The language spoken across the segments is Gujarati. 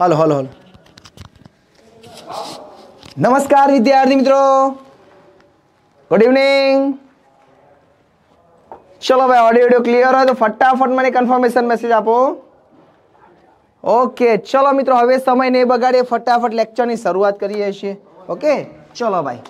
હાલો હાલો હાલો નમસ્કાર વિદ્યાર્થી મિત્રો ગુડ ઇવનિંગ ચલો ભાઈ ઓડિયો ઓડિયો ક્લિયર હોય તો ફટાફટ મને કન્ફર્મેશન મેસેજ આપો ઓકે ચલો મિત્રો હવે સમય નહીં બગાડીએ ફટાફટ લેક્ચરની શરૂઆત કરીએ છીએ ઓકે ચલો ભાઈ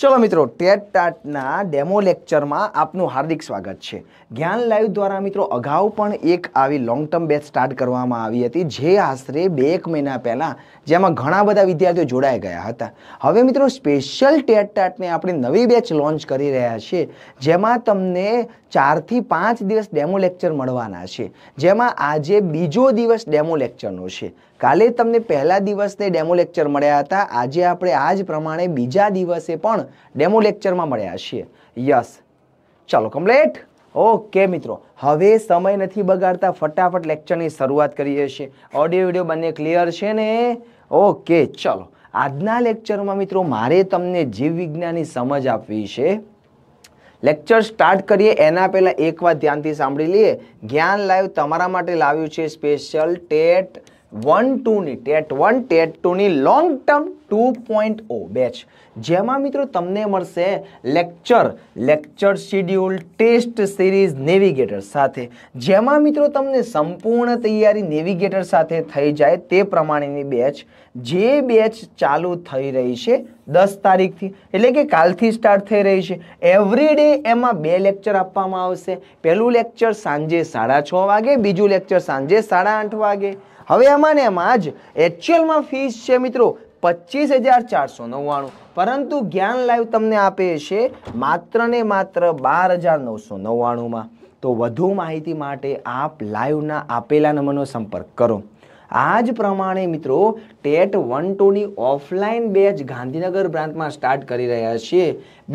ચલો મિત્રો ટેટ ટાટના ડેમો લેક્ચરમાં આપનું હાર્દિક સ્વાગત છે જ્ઞાન લાઈવ દ્વારા મિત્રો અગાઉ પણ એક આવી લોંગ ટર્મ બેચ સ્ટાર્ટ કરવામાં આવી હતી જે આશરે બે એક મહિના પહેલાં જેમાં ઘણા બધા વિદ્યાર્થીઓ જોડાઈ ગયા હતા હવે મિત્રો સ્પેશિયલ ટેટ ટાટની આપણે નવી બેચ લોન્ચ કરી રહ્યા છીએ જેમાં તમને ચારથી પાંચ દિવસ ડેમો લેક્ચર મળવાના છે જેમાં આજે બીજો દિવસ ડેમો લેક્ચરનો છે કાલે તમને પહેલા દિવસને ડેમો લેક્ચર મળ્યા હતા આજે આપણે આ જ પ્રમાણે બીજા દિવસે પણ ડેમો લેક્ચરમાં મળ્યા છીએ યસ ચાલો કમ્પ્લેટ ઓકે મિત્રો હવે સમય નથી બગાડતા ફટાફટ લેક્ચરની શરૂઆત કરીએ છીએ ઓડિયો વિડિયો બંને ક્લિયર છે ને ઓકે ચલો આજના લેક્ચરમાં મિત્રો મારે તમને જીવ સમજ આપવી છે લેક્ચર સ્ટાર્ટ કરીએ એના પહેલાં એક વાત ધ્યાનથી સાંભળી લઈએ જ્ઞાન લાઈવ તમારા માટે લાવ્યું છે સ્પેશિયલ ટેટ વન ટુની ટેટ વન ટેટ ટુની long term two point O batch જેમાં મિત્રો તમને મળશે lecture lecture schedule test series navigator સાથે જેમાં મિત્રો તમને સંપૂર્ણ તૈયારી નેવિગેટર સાથે થઈ જાય તે પ્રમાણેની બેચ જે બેચ ચાલુ થઈ રહી છે દસ તારીખથી એટલે કે કાલથી સ્ટાર્ટ થઈ રહી છે એવરીડે એમાં બે લેક્ચર આપવામાં આવશે પહેલું લેક્ચર સાંજે સાડા છ વાગે બીજું લેક્ચર સાંજે સાડા આઠ વાગે હવે આમાં ને આમાં જ એક્ચ્યુઅલમાં ફીસ છે મિત્રો પચીસ હજાર ચારસો નવ્વાણું પરંતુ જ્ઞાન લાઈવ તમને આપે છે માત્ર ને માત્ર બાર હજાર નવસો નવ્વાણુંમાં તો વધુ માહિતી માટે આપ લાઈવના આપેલા નંબરનો સંપર્ક કરો આજ પ્રમાણે મિત્રો ટેટ વન ટુની ઓફલાઈન બેચ ગાંધીનગર બ્રાન્ચમાં સ્ટાર્ટ કરી રહ્યા છીએ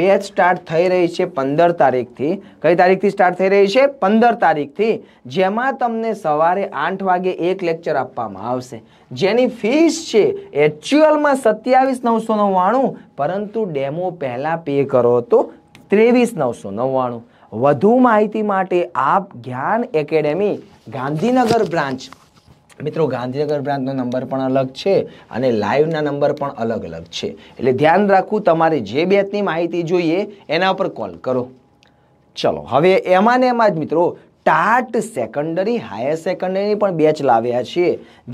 બેચ સ્ટાર્ટ થઈ રહી છે પંદર તારીખથી કઈ તારીખથી સ્ટાર્ટ થઈ રહી છે પંદર તારીખથી જેમાં તમને સવારે આઠ વાગે એક લેક્ચર આપવામાં આવશે જેની ફીસ છે એચ્યુઅલમાં સત્યાવીસ નવસો નવ્વાણું પરંતુ ડેમો પહેલાં પે કરો તો ત્રેવીસ નવસો નવ્વાણું વધુ માહિતી માટે આપ જ્ઞાન એકેડેમી ગાંધીનગર બ્રાન્ચ મિત્રો ગાંધીનગર બ્રાન્ચનો નંબર પણ અલગ છે અને લાઈવના નંબર પણ અલગ અલગ છે એટલે ધ્યાન રાખવું તમારે જે બેચની માહિતી જોઈએ એના ઉપર કોલ કરો ચલો હવે એમાં ને એમાં જ મિત્રો ટાટ સેકન્ડરી હાયર સેકન્ડરીની પણ બેચ લાવ્યા છે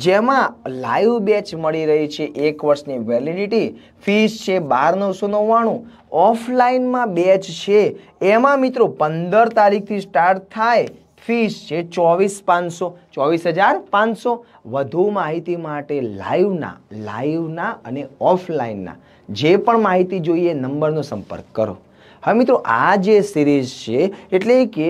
જેમાં લાઈવ બેચ મળી રહી છે એક વર્ષની વેલિડિટી ફીસ છે બાર નવસો નવ્વાણું ઓફલાઈનમાં બેચ છે એમાં મિત્રો પંદર તારીખથી સ્ટાર્ટ થાય ફીસ છે ચોવીસ પાંચસો ચોવીસ હજાર પાંચસો વધુ માહિતી માટે લાઈવના લાઈવના અને ઓફલાઈનના જે પણ માહિતી જોઈએ નંબરનો સંપર્ક કરો હવે મિત્રો આ જે સિરીઝ છે એટલે કે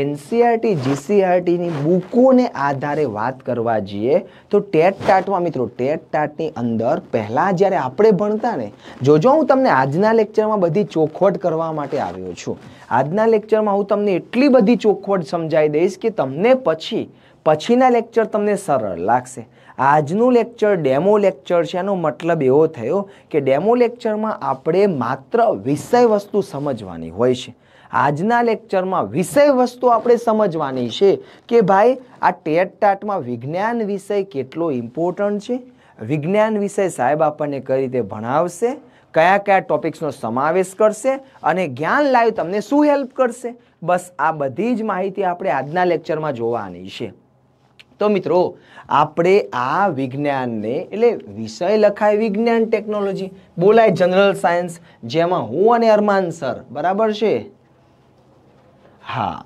એનસીઆરટી જીસીઆરટીની e e બુકોને આધારે વાત કરવા જઈએ તો ટેટ ટાટમાં મિત્રો ટેટ ટાટની અંદર પહેલાં જ્યારે આપણે ભણતા ને જોજો હું તમને આજના લેક્ચરમાં બધી ચોખવટ કરવા માટે આવ્યો છું આજના લેક્ચરમાં હું તમને એટલી બધી ચોખવટ સમજાવી દઈશ કે તમને પછી પછીના લેક્ચર તમને સરળ લાગશે આજનું લેક્ચર ડેમો લેક્ચર છે એનો મતલબ એવો થયો કે ડેમો લેક્ચરમાં આપણે માત્ર વિષય વસ્તુ સમજવાની હોય છે આજના લેક્ચરમાં વિષય વસ્તુ આપણે સમજવાની છે કે ભાઈ આ ટેટ ટાટમાં વિજ્ઞાન વિષય કેટલો ઇમ્પોર્ટન્ટ છે વિજ્ઞાન વિષય સાહેબ આપણને કઈ રીતે ભણાવશે કયા કયા ટોપિક્સનો સમાવેશ કરશે અને જ્ઞાન લાઈવ તમને શું હેલ્પ કરશે બસ આ બધી જ માહિતી આપણે આજના લેક્ચરમાં જોવાની છે તો મિત્રો આપણે આ વિજ્ઞાનને એટલે વિષય લખાય વિજ્ઞાન ટેકનોલોજી બોલાય જનરલ સાયન્સ જેમાં હું અને અરમાન સર બરાબર છે હા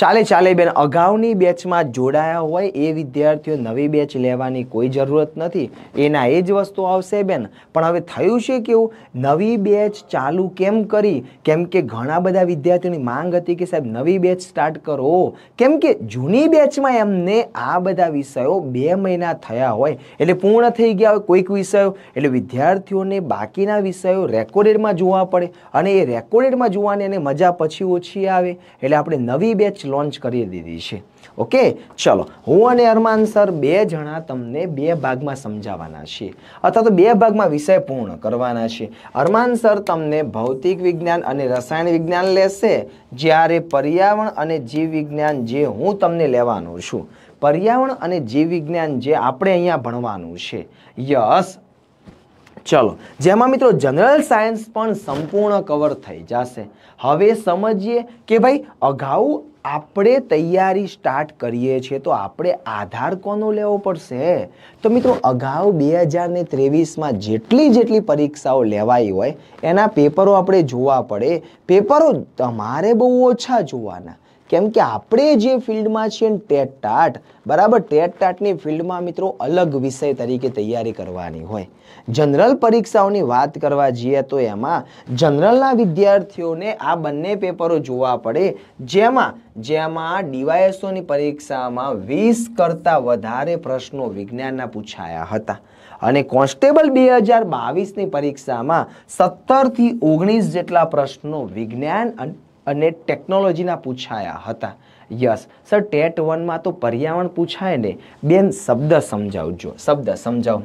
ચાલે ચાલે બેન અગાઉની બેચમાં જોડાયા હોય એ વિદ્યાર્થીઓ નવી બેચ લેવાની કોઈ જરૂરત નથી એના એ જ વસ્તુ આવશે બેન પણ હવે થયું છે કેવું નવી બેચ ચાલુ કેમ કરી કેમ કે ઘણા બધા વિદ્યાર્થીઓની માંગ હતી કે સાહેબ નવી બેચ સ્ટાર્ટ કરો કેમ કે જૂની બેચમાં એમને આ બધા વિષયો બે મહિના થયા હોય એટલે પૂર્ણ થઈ ગયા હોય કોઈક વિષયો એટલે વિદ્યાર્થીઓને બાકીના વિષયો રેકોર્ડેડમાં જોવા પડે અને એ રેકોર્ડેડમાં જોવાની એને મજા પછી ઓછી આવે એટલે આપણે નવી બેચ લોન્ચ કરી દીધી છે ઓકે ચલો હું અને અરમાન સર બે જણા તમને બે ભાગમાં સમજાવવાના છે અથવા તો બે ભાગમાં વિષય પૂર્ણ કરવાના છે અરમાન સર તમને ભૌતિક વિજ્ઞાન અને રસાયણ વિજ્ઞાન લેશે જ્યારે પર્યાવરણ અને જીવ વિજ્ઞાન જે હું તમને લેવાનો છું પર્યાવરણ અને જીવ વિજ્ઞાન જે આપણે અહીંયા ભણવાનું છે યસ ચલો જેમાં મિત્રો જનરલ સાયન્સ પણ સંપૂર્ણ કવર થઈ જશે હવે સમજીએ કે ભાઈ અગાઉ આપણે તૈયારી સ્ટાર્ટ કરીએ છીએ તો આપણે આધાર કોનો લેવો પડશે તો મિત્રો અગાઉ બે હજાર ને ત્રેવીસમાં જેટલી જેટલી પરીક્ષાઓ લેવાઈ હોય એના પેપરો આપણે જોવા પડે પેપરો તમારે બહુ ઓછા જોવાના કેમ કે આપણે જે ફિલ્ડમાં છીએ ને ટેટ ટાટ બરાબર ટેટ ટાટની ફિલ્ડમાં મિત્રો અલગ વિષય તરીકે તૈયારી કરવાની હોય જનરલ પરીક્ષાઓની વાત કરવા જઈએ તો એમાં જનરલના વિદ્યાર્થીઓને આ બંને પેપરો જોવા પડે જેમાં જેમાં ડીવાયએસઓની પરીક્ષામાં વીસ કરતાં વધારે પ્રશ્નો વિજ્ઞાનના પૂછાયા હતા અને કોન્સ્ટેબલ બે હજાર બાવીસની પરીક્ષામાં સત્તરથી ઓગણીસ જેટલા પ્રશ્નો વિજ્ઞાન અને અને ટેકનોલોજીના પૂછાયા હતા યસ સર ટેટ વનમાં તો પર્યાવરણ પૂછાય ને બેન શબ્દ સમજાવજો શબ્દ સમજાવો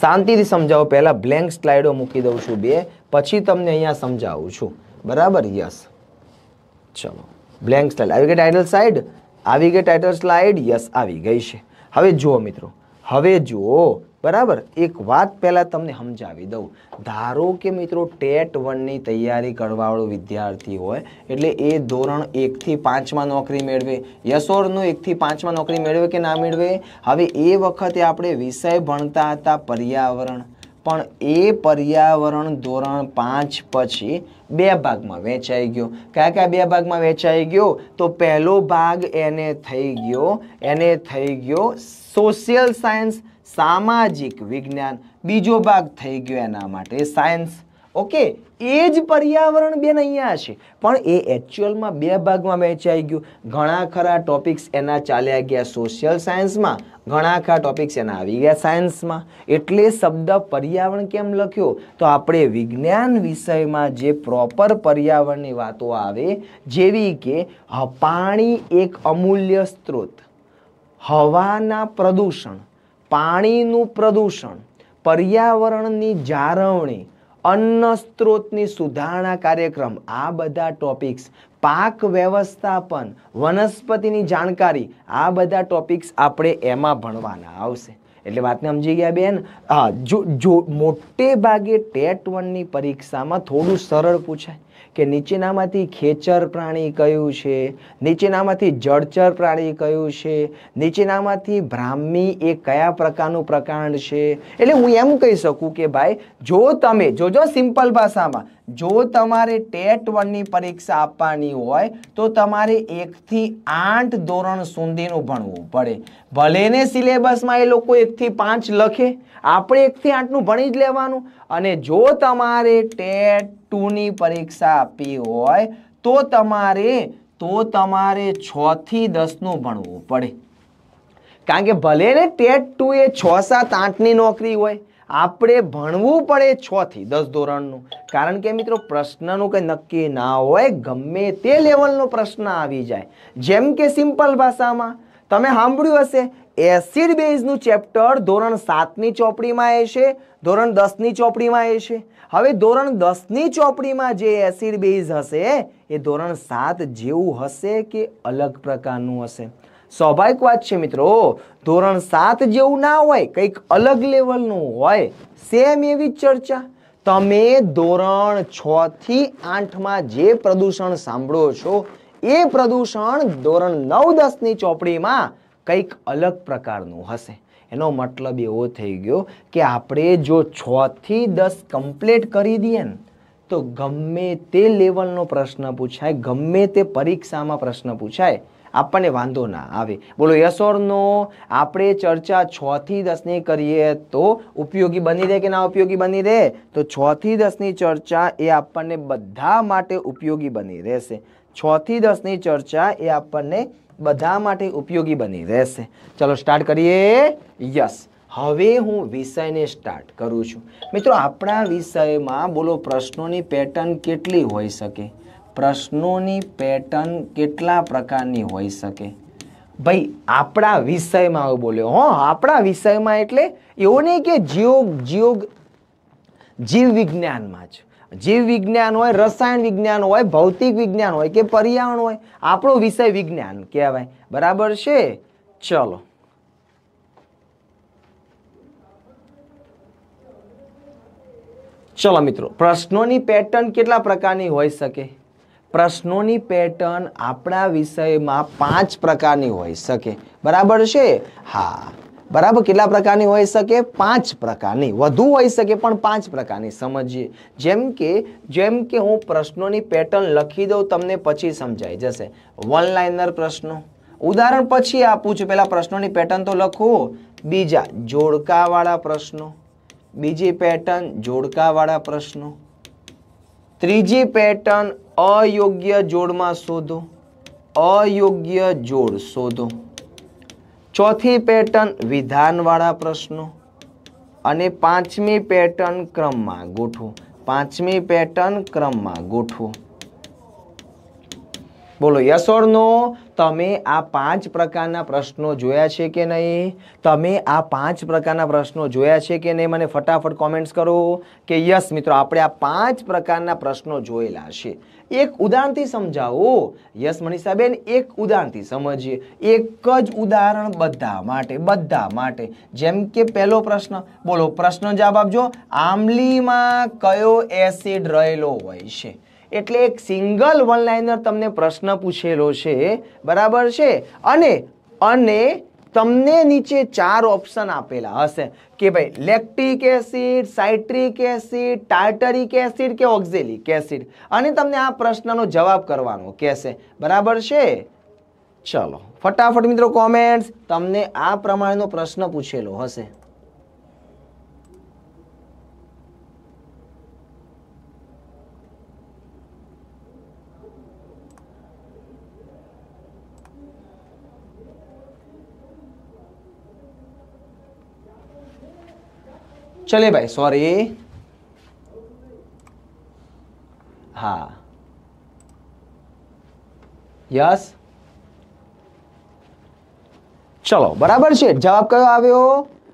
શાંતિથી સમજાવો પહેલાં બ્લેન્ક સ્લાઇડો મૂકી દઉં છું બે પછી તમને અહીંયા સમજાવું છું બરાબર યસ ચલો બ્લેન્ક સ્લાઇડ આવી ગઈ ટાઇટલ સાઇડ આવી ગઈ ટાઇટલ સ્લાઇડ યસ આવી ગઈ છે હવે જુઓ મિત્રો હવે જુઓ બરાબર એક વાત પહેલાં તમને સમજાવી દઉં ધારો કે મિત્રો ટેટ વનની તૈયારી કરવાવાળો વિદ્યાર્થી હોય એટલે એ ધોરણ એકથી પાંચમાં નોકરી મેળવે યશોરનું એકથી પાંચમાં નોકરી મેળવે કે ના મેળવે હવે એ વખતે આપણે વિષય ભણતા હતા પર્યાવરણ પણ એ પર્યાવરણ ધોરણ પાંચ પછી બે ભાગમાં વેચાઈ ગયો કયા કયા બે ભાગમાં વેચાઈ ગયો તો પહેલો ભાગ એને થઈ ગયો એને થઈ ગયો સોશિયલ સાયન્સ સામાજિક વિજ્ઞાન બીજો ભાગ થઈ ગયો એના માટે સાયન્સ ઓકે એ જ પર્યાવરણ બેન અહીંયા છે પણ એ એકચ્યુઅલમાં બે ભાગમાં વહેંચાઈ ગયું ઘણા ખરા ટોપિક્સ એના ચાલ્યા ગયા સોશિયલ સાયન્સમાં ઘણા ખરા ટોપિક્સ એના આવી ગયા સાયન્સમાં એટલે શબ્દ પર્યાવરણ કેમ લખ્યો તો આપણે વિજ્ઞાન વિષયમાં જે પ્રોપર પર્યાવરણની વાતો આવે જેવી કે પાણી એક અમૂલ્ય સ્ત્રોત હવાના પ્રદૂષણ પાણીનું પ્રદૂષણ પર્યાવરણની જાળવણી અન્ન સ્ત્રોતની સુધારણા કાર્યક્રમ આ બધા ટોપિક્સ પાક વ્યવસ્થાપન વનસ્પતિની જાણકારી આ બધા ટોપિક્સ આપણે એમાં ભણવાના આવશે એટલે વાતને સમજી ગયા બેન હા જો જો મોટે ભાગે ટેટ વનની પરીક્ષામાં થોડું સરળ પૂછાય કે નીચેનામાંથી ખેચર પ્રાણી કયું છે નીચેનામાંથી જળચર પ્રાણી કયું છે નીચેનામાંથી બ્રાહ્મી એ કયા પ્રકારનું પ્રકાંડ છે એટલે હું એમ કહી શકું કે ભાઈ જો તમે જોજો સિમ્પલ ભાષામાં જો તમારે ટેટ વનની પરીક્ષા આપવાની હોય તો તમારે એકથી આઠ ધોરણ સુધીનું ભણવું પડે ભલે ને સિલેબસમાં એ લોકો એકથી પાંચ લખે આપણે એકથી આઠનું ભણી જ લેવાનું અને જો તમારે ટેટ ટુની પરીક્ષા આપી હોય તો તમારે તો તમારે છથી દસનું ભણવું પડે કારણ કે ભલે ને ટેટ ટુ એ છ સાત આઠની નોકરી હોય આપણે ભણવું પડે છથી દસ ધોરણનું કારણ કે મિત્રો પ્રશ્નનું કંઈ નક્કી ના હોય ગમે તે લેવલનો પ્રશ્ન આવી જાય જેમ કે સિમ્પલ ભાષામાં તમે સાંભળ્યું હશે એસિડ બેઝનું ચેપ્ટર ધોરણ સાતની ચોપડીમાં એ છે ધોરણ દસની ચોપડીમાં એ છે હવે ધોરણ દસની ચોપડીમાં જે એસિડ બેઝ હશે એ ધોરણ સાત જેવું હશે કે અલગ પ્રકારનું હશે સ્વાભાવિક વાત છે મિત્રો ધોરણ સાત જેવું ના હોય કંઈક અલગ લેવલનું હોય સેમ એવી ચર્ચા તમે ધોરણ છ થી આઠમાં જે પ્રદૂષણ સાંભળો છો એ પ્રદૂષણ ધોરણ નવ દસની ચોપડીમાં કંઈક અલગ પ્રકારનું હશે એનો મતલબ એવો થઈ ગયો કે આપણે જો છથી દસ કમ્પ્લીટ કરી દઈએ ને તો ગમે તે લેવલનો પ્રશ્ન પૂછાય ગમે તે પરીક્ષામાં પ્રશ્ન પૂછાય આપણને વાંધો ના આવે બોલો યશોરનો આપણે ચર્ચા છથી દસની કરીએ તો ઉપયોગી બની રહે કે ના ઉપયોગી બની રહે તો છથી દસની ચર્ચા એ આપણને બધા માટે ઉપયોગી બની રહેશે છથી દસની ચર્ચા એ આપણને બધા માટે ઉપયોગી બની રહેશે ચલો સ્ટાર્ટ કરીએ યસ હવે હું વિષયને સ્ટાર્ટ કરું છું મિત્રો આપણા વિષયમાં બોલો પ્રશ્નોની પેટર્ન કેટલી હોઈ શકે પ્રશ્નોની પેટર્ન કેટલા પ્રકારની હોઈ શકે ભાઈ આપણા વિષયમાં હવે બોલ્યો હો આપણા વિષયમાં એટલે એવું નહીં કે જીવ જીવ જીવ વિજ્ઞાનમાં જ જીવ વિજ્ઞાન હોય રસાયણ વિજ્ઞાન હોય ભૌતિક વિજ્ઞાન હોય કે પર્યાવરણ હોય આપણો વિષય વિજ્ઞાન કહેવાય બરાબર છે ચલો ચલો મિત્રો પ્રશ્નોની પેટર્ન કેટલા પ્રકારની હોઈ શકે પ્રશ્નોની પેટર્ન આપણા વિષયમાં પાંચ પ્રકારની હોઈ શકે બરાબર છે હા બરાબર કેટલા પ્રકારની હોઈ શકે પાંચ પ્રકારની વધુ હોઈ શકે પણ પાંચ પ્રકારની સમજીએ જેમ કે જેમ કે હું પ્રશ્નોની પેટર્ન લખી દઉં તમને પછી સમજાઈ જશે વન લાઇનર પ્રશ્નો ઉદાહરણ પછી આપું છું પહેલાં પ્રશ્નોની પેટર્ન તો લખો બીજા જોડકાવાળા પ્રશ્નો બીજી પેટર્ન જોડકાવાળા પ્રશ્નો ત્રીજી પેટર્ન અયોગ્ય જોડમાં શોધો અયોગ્ય જોડ શોધો ચોથી પેટર્ન વિધાનવાળા પ્રશ્નો અને પાંચમી પેટર્ન ક્રમમાં ગોઠવો પાંચમી પેટર્ન ક્રમમાં ગોઠવો બોલો યસ ઓર તમે આ પાંચ પ્રકારના પ્રશ્નો જોયા છે કે નહીં તમે આ પાંચ પ્રકારના પ્રશ્નો જોયા છે કે નહીં મને ફટાફટ કોમેન્ટ્સ કરો કે યસ મિત્રો આપણે આ પાંચ પ્રકારના પ્રશ્નો જોયેલા છે એક ઉદાહરણથી સમજાવો યસ મનીષાબેન એક ઉદાહરણથી સમજીએ એક જ ઉદાહરણ બધા માટે બધા માટે જેમ કે પહેલો પ્રશ્ન બોલો પ્રશ્ન જવાબ આપજો આમલીમાં કયો એસિડ રહેલો હોય છે એટલે એક સિંગલ વનલાઇનર તમને પ્રશ્ન પૂછેલો છે બરાબર છે અને અને તમને નીચે ચાર ઓપ્શન આપેલા હશે કે ભાઈ lactic acid citric acid tartaric acid કે ઓક્ઝેલિક એસિડ અને તમને આ પ્રશ્નનો જવાબ કરવાનો કહેશે બરાબર છે ચલો ફટાફટ મિત્રો કોમેન્ટ્સ તમને આ પ્રમાણેનો પ્રશ્ન પૂછેલો હશે चलिए भाई सॉरी हाँ યસ ચલો બરાબર છે જવાબ કયો આવ્યો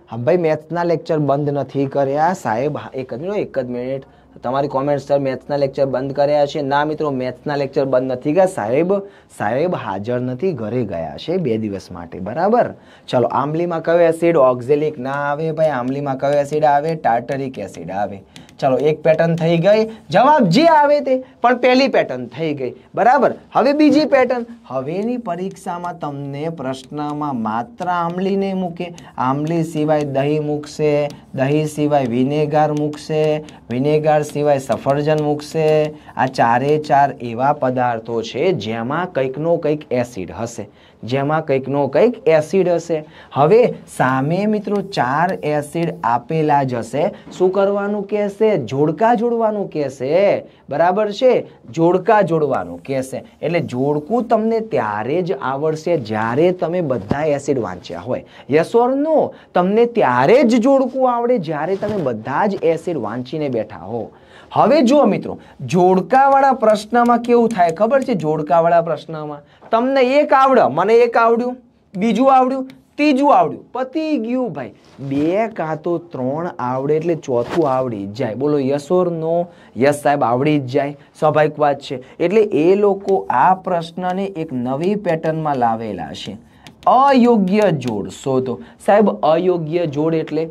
હા ભાઈ મેથ્સના લેક્ચર બંધ નથી કર્યા સાહેબ એક જ એક જ મિનિટ તમારી કોમેન્ટ સર મેથ્સના લેક્ચર બંધ કર્યા છે ના મિત્રો મેથ્સના લેક્ચર બંધ નથી ગયા સાહેબ સાહેબ હાજર નથી ઘરે ગયા છે બે દિવસ માટે બરાબર ચલો આંબલીમાં કયો એસિડ ઓક્ઝેલિક ના આવે ભાઈ આંબલીમાં કયો એસિડ આવે ટાર્ટરિક એસિડ આવે ચાલો એક પેટર્ન થઈ ગઈ જવાબ જે આવે તે પણ પહેલી પેટર્ન થઈ ગઈ બરાબર હવે બીજી પેટર્ન હવેની પરીક્ષામાં તમને પ્રશ્નમાં માત્ર નહીં મૂકે આંબલી સિવાય દહીં મૂકશે દહીં સિવાય વિનેગાર મૂકશે વિનેગાર સિવાય સફરજન મૂકશે આ ચારે ચાર એવા પદાર્થો છે જેમાં કંઈકનો કંઈક એસિડ હશે જેમાં કંઈકનો કંઈક એસિડ હશે હવે સામે મિત્રો ચાર એસિડ આપેલા જ હશે શું કરવાનું કહેશે જોડકા જોડવાનું કહેશે બરાબર છે જોડકા જોડવાનું કહેશે એટલે જોડકું તમને ત્યારે જ આવડશે જ્યારે તમે બધા એસિડ વાંચ્યા હોય યસ તમને ત્યારે જ જોડકું આવડે જ્યારે તમે બધા જ એસિડ વાંચીને બેઠા હો હવે જુઓ મિત્રો જોડકાવાળા પ્રશ્નમાં કેવું થાય ખબર છે જોડકાવાળા પ્રશ્નમાં તમને એક આવડે મને એક આવડ્યું બીજું આવડ્યું ત્રીજું આવડ્યું પતી ગયું ભાઈ બે કાં તો ત્રણ આવડે એટલે ચોથું આવડી જ જાય બોલો યશોર નો યસ સાહેબ આવડી જ જાય સ્વાભાવિક વાત છે એટલે એ લોકો આ પ્રશ્નને એક નવી પેટર્નમાં લાવેલા છે અયોગ્ય જોડ શોધો સાહેબ અયોગ્ય જોડ એટલે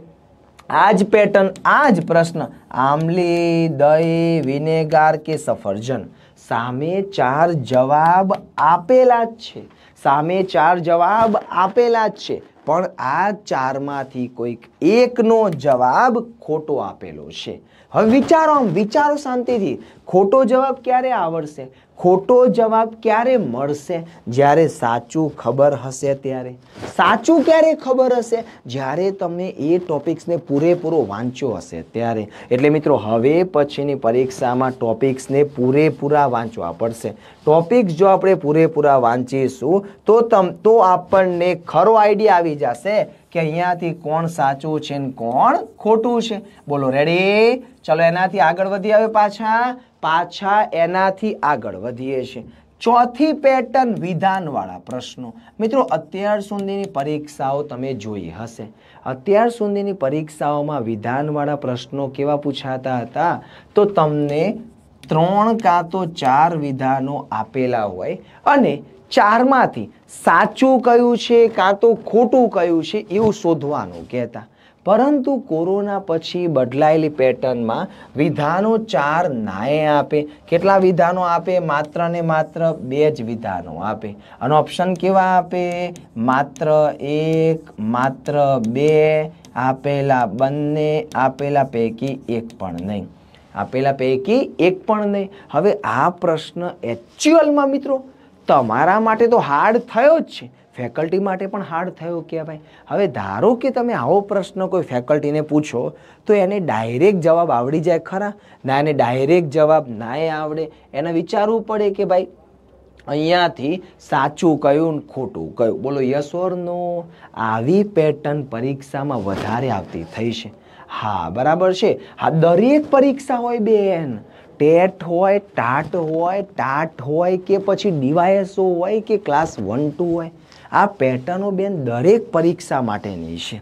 આ જ પેટર્ન આ જ પ્રશ્ન આમલી દહીં વિનેગાર કે સફરજન સામે ચાર જવાબ આપેલા જ છે સામે ચાર જવાબ આપેલા જ છે પણ આ ચારમાંથી કોઈક એકનો જવાબ ખોટો આપેલો છે હવે વિચારો આમ વિચારો શાંતિથી ખોટો જવાબ ક્યારે આવડશે ખોટો જવાબ ક્યારે મળશે જ્યારે સાચું ખબર હશે ત્યારે સાચું ક્યારે ખબર હશે જ્યારે તમે એ ટોપિક્સને પૂરેપૂરો વાંચ્યો હશે ત્યારે એટલે મિત્રો હવે પછીની પરીક્ષામાં ટોપિક્સને પૂરેપૂરા વાંચવા પડશે ટોપિક્સ જો આપણે પૂરેપૂરા વાંચીશું તો તમ તો આપણને ખરો આઈડિયા આવી જશે કે અહીંયાથી કોણ સાચું છે ને કોણ ખોટું છે બોલો રેડી ચલો એનાથી આગળ વધી આવે પાછા પાછા એનાથી આગળ વધીએ છીએ ચોથી પેટર્ન વિધાનવાળા પ્રશ્નો મિત્રો અત્યાર સુધીની પરીક્ષાઓ તમે જોઈ હશે અત્યાર સુધીની પરીક્ષાઓમાં વિધાનવાળા પ્રશ્નો કેવા પૂછાતા હતા તો તમને ત્રણ કાં તો ચાર વિધાનો આપેલા હોય અને ચારમાંથી સાચું કયું છે કાં તો ખોટું કયું છે એવું શોધવાનું કહેતા પરંતુ કોરોના પછી બદલાયેલી પેટર્નમાં વિધાનો ચાર નાએ આપે કેટલા વિધાનો આપે માત્ર ને માત્ર બે જ વિધાનો આપે અને ઓપ્શન કેવા આપે માત્ર એક માત્ર બે આપેલા બંને આપેલા પૈકી એક પણ નહીં આપેલા પૈકી એક પણ નહીં હવે આ પ્રશ્ન એક્ચ્યુઅલમાં મિત્રો તમારા માટે તો હાર્ડ થયો જ છે ફેકલ્ટી માટે પણ હાર્ડ થયો કહેવાય હવે ધારો કે તમે આવો પ્રશ્ન કોઈ ફેકલ્ટીને પૂછો તો એને ડાયરેક્ટ જવાબ આવડી જાય ખરા ના એને ડાયરેક્ટ જવાબ ના આવડે એને વિચારવું પડે કે ભાઈ અહીંયાથી સાચું કયું ખોટું કયું બોલો યસ આવી પેટર્ન પરીક્ષામાં વધારે આવતી થઈ છે હા બરાબર છે હા દરેક પરીક્ષા હોય બેન ટેટ હોય ટાટ હોય ટાટ હોય કે પછી ડીવાયએસઓ હોય કે ક્લાસ વન ટુ હોય આ પેટર્નો બેન દરેક પરીક્ષા માટેની છે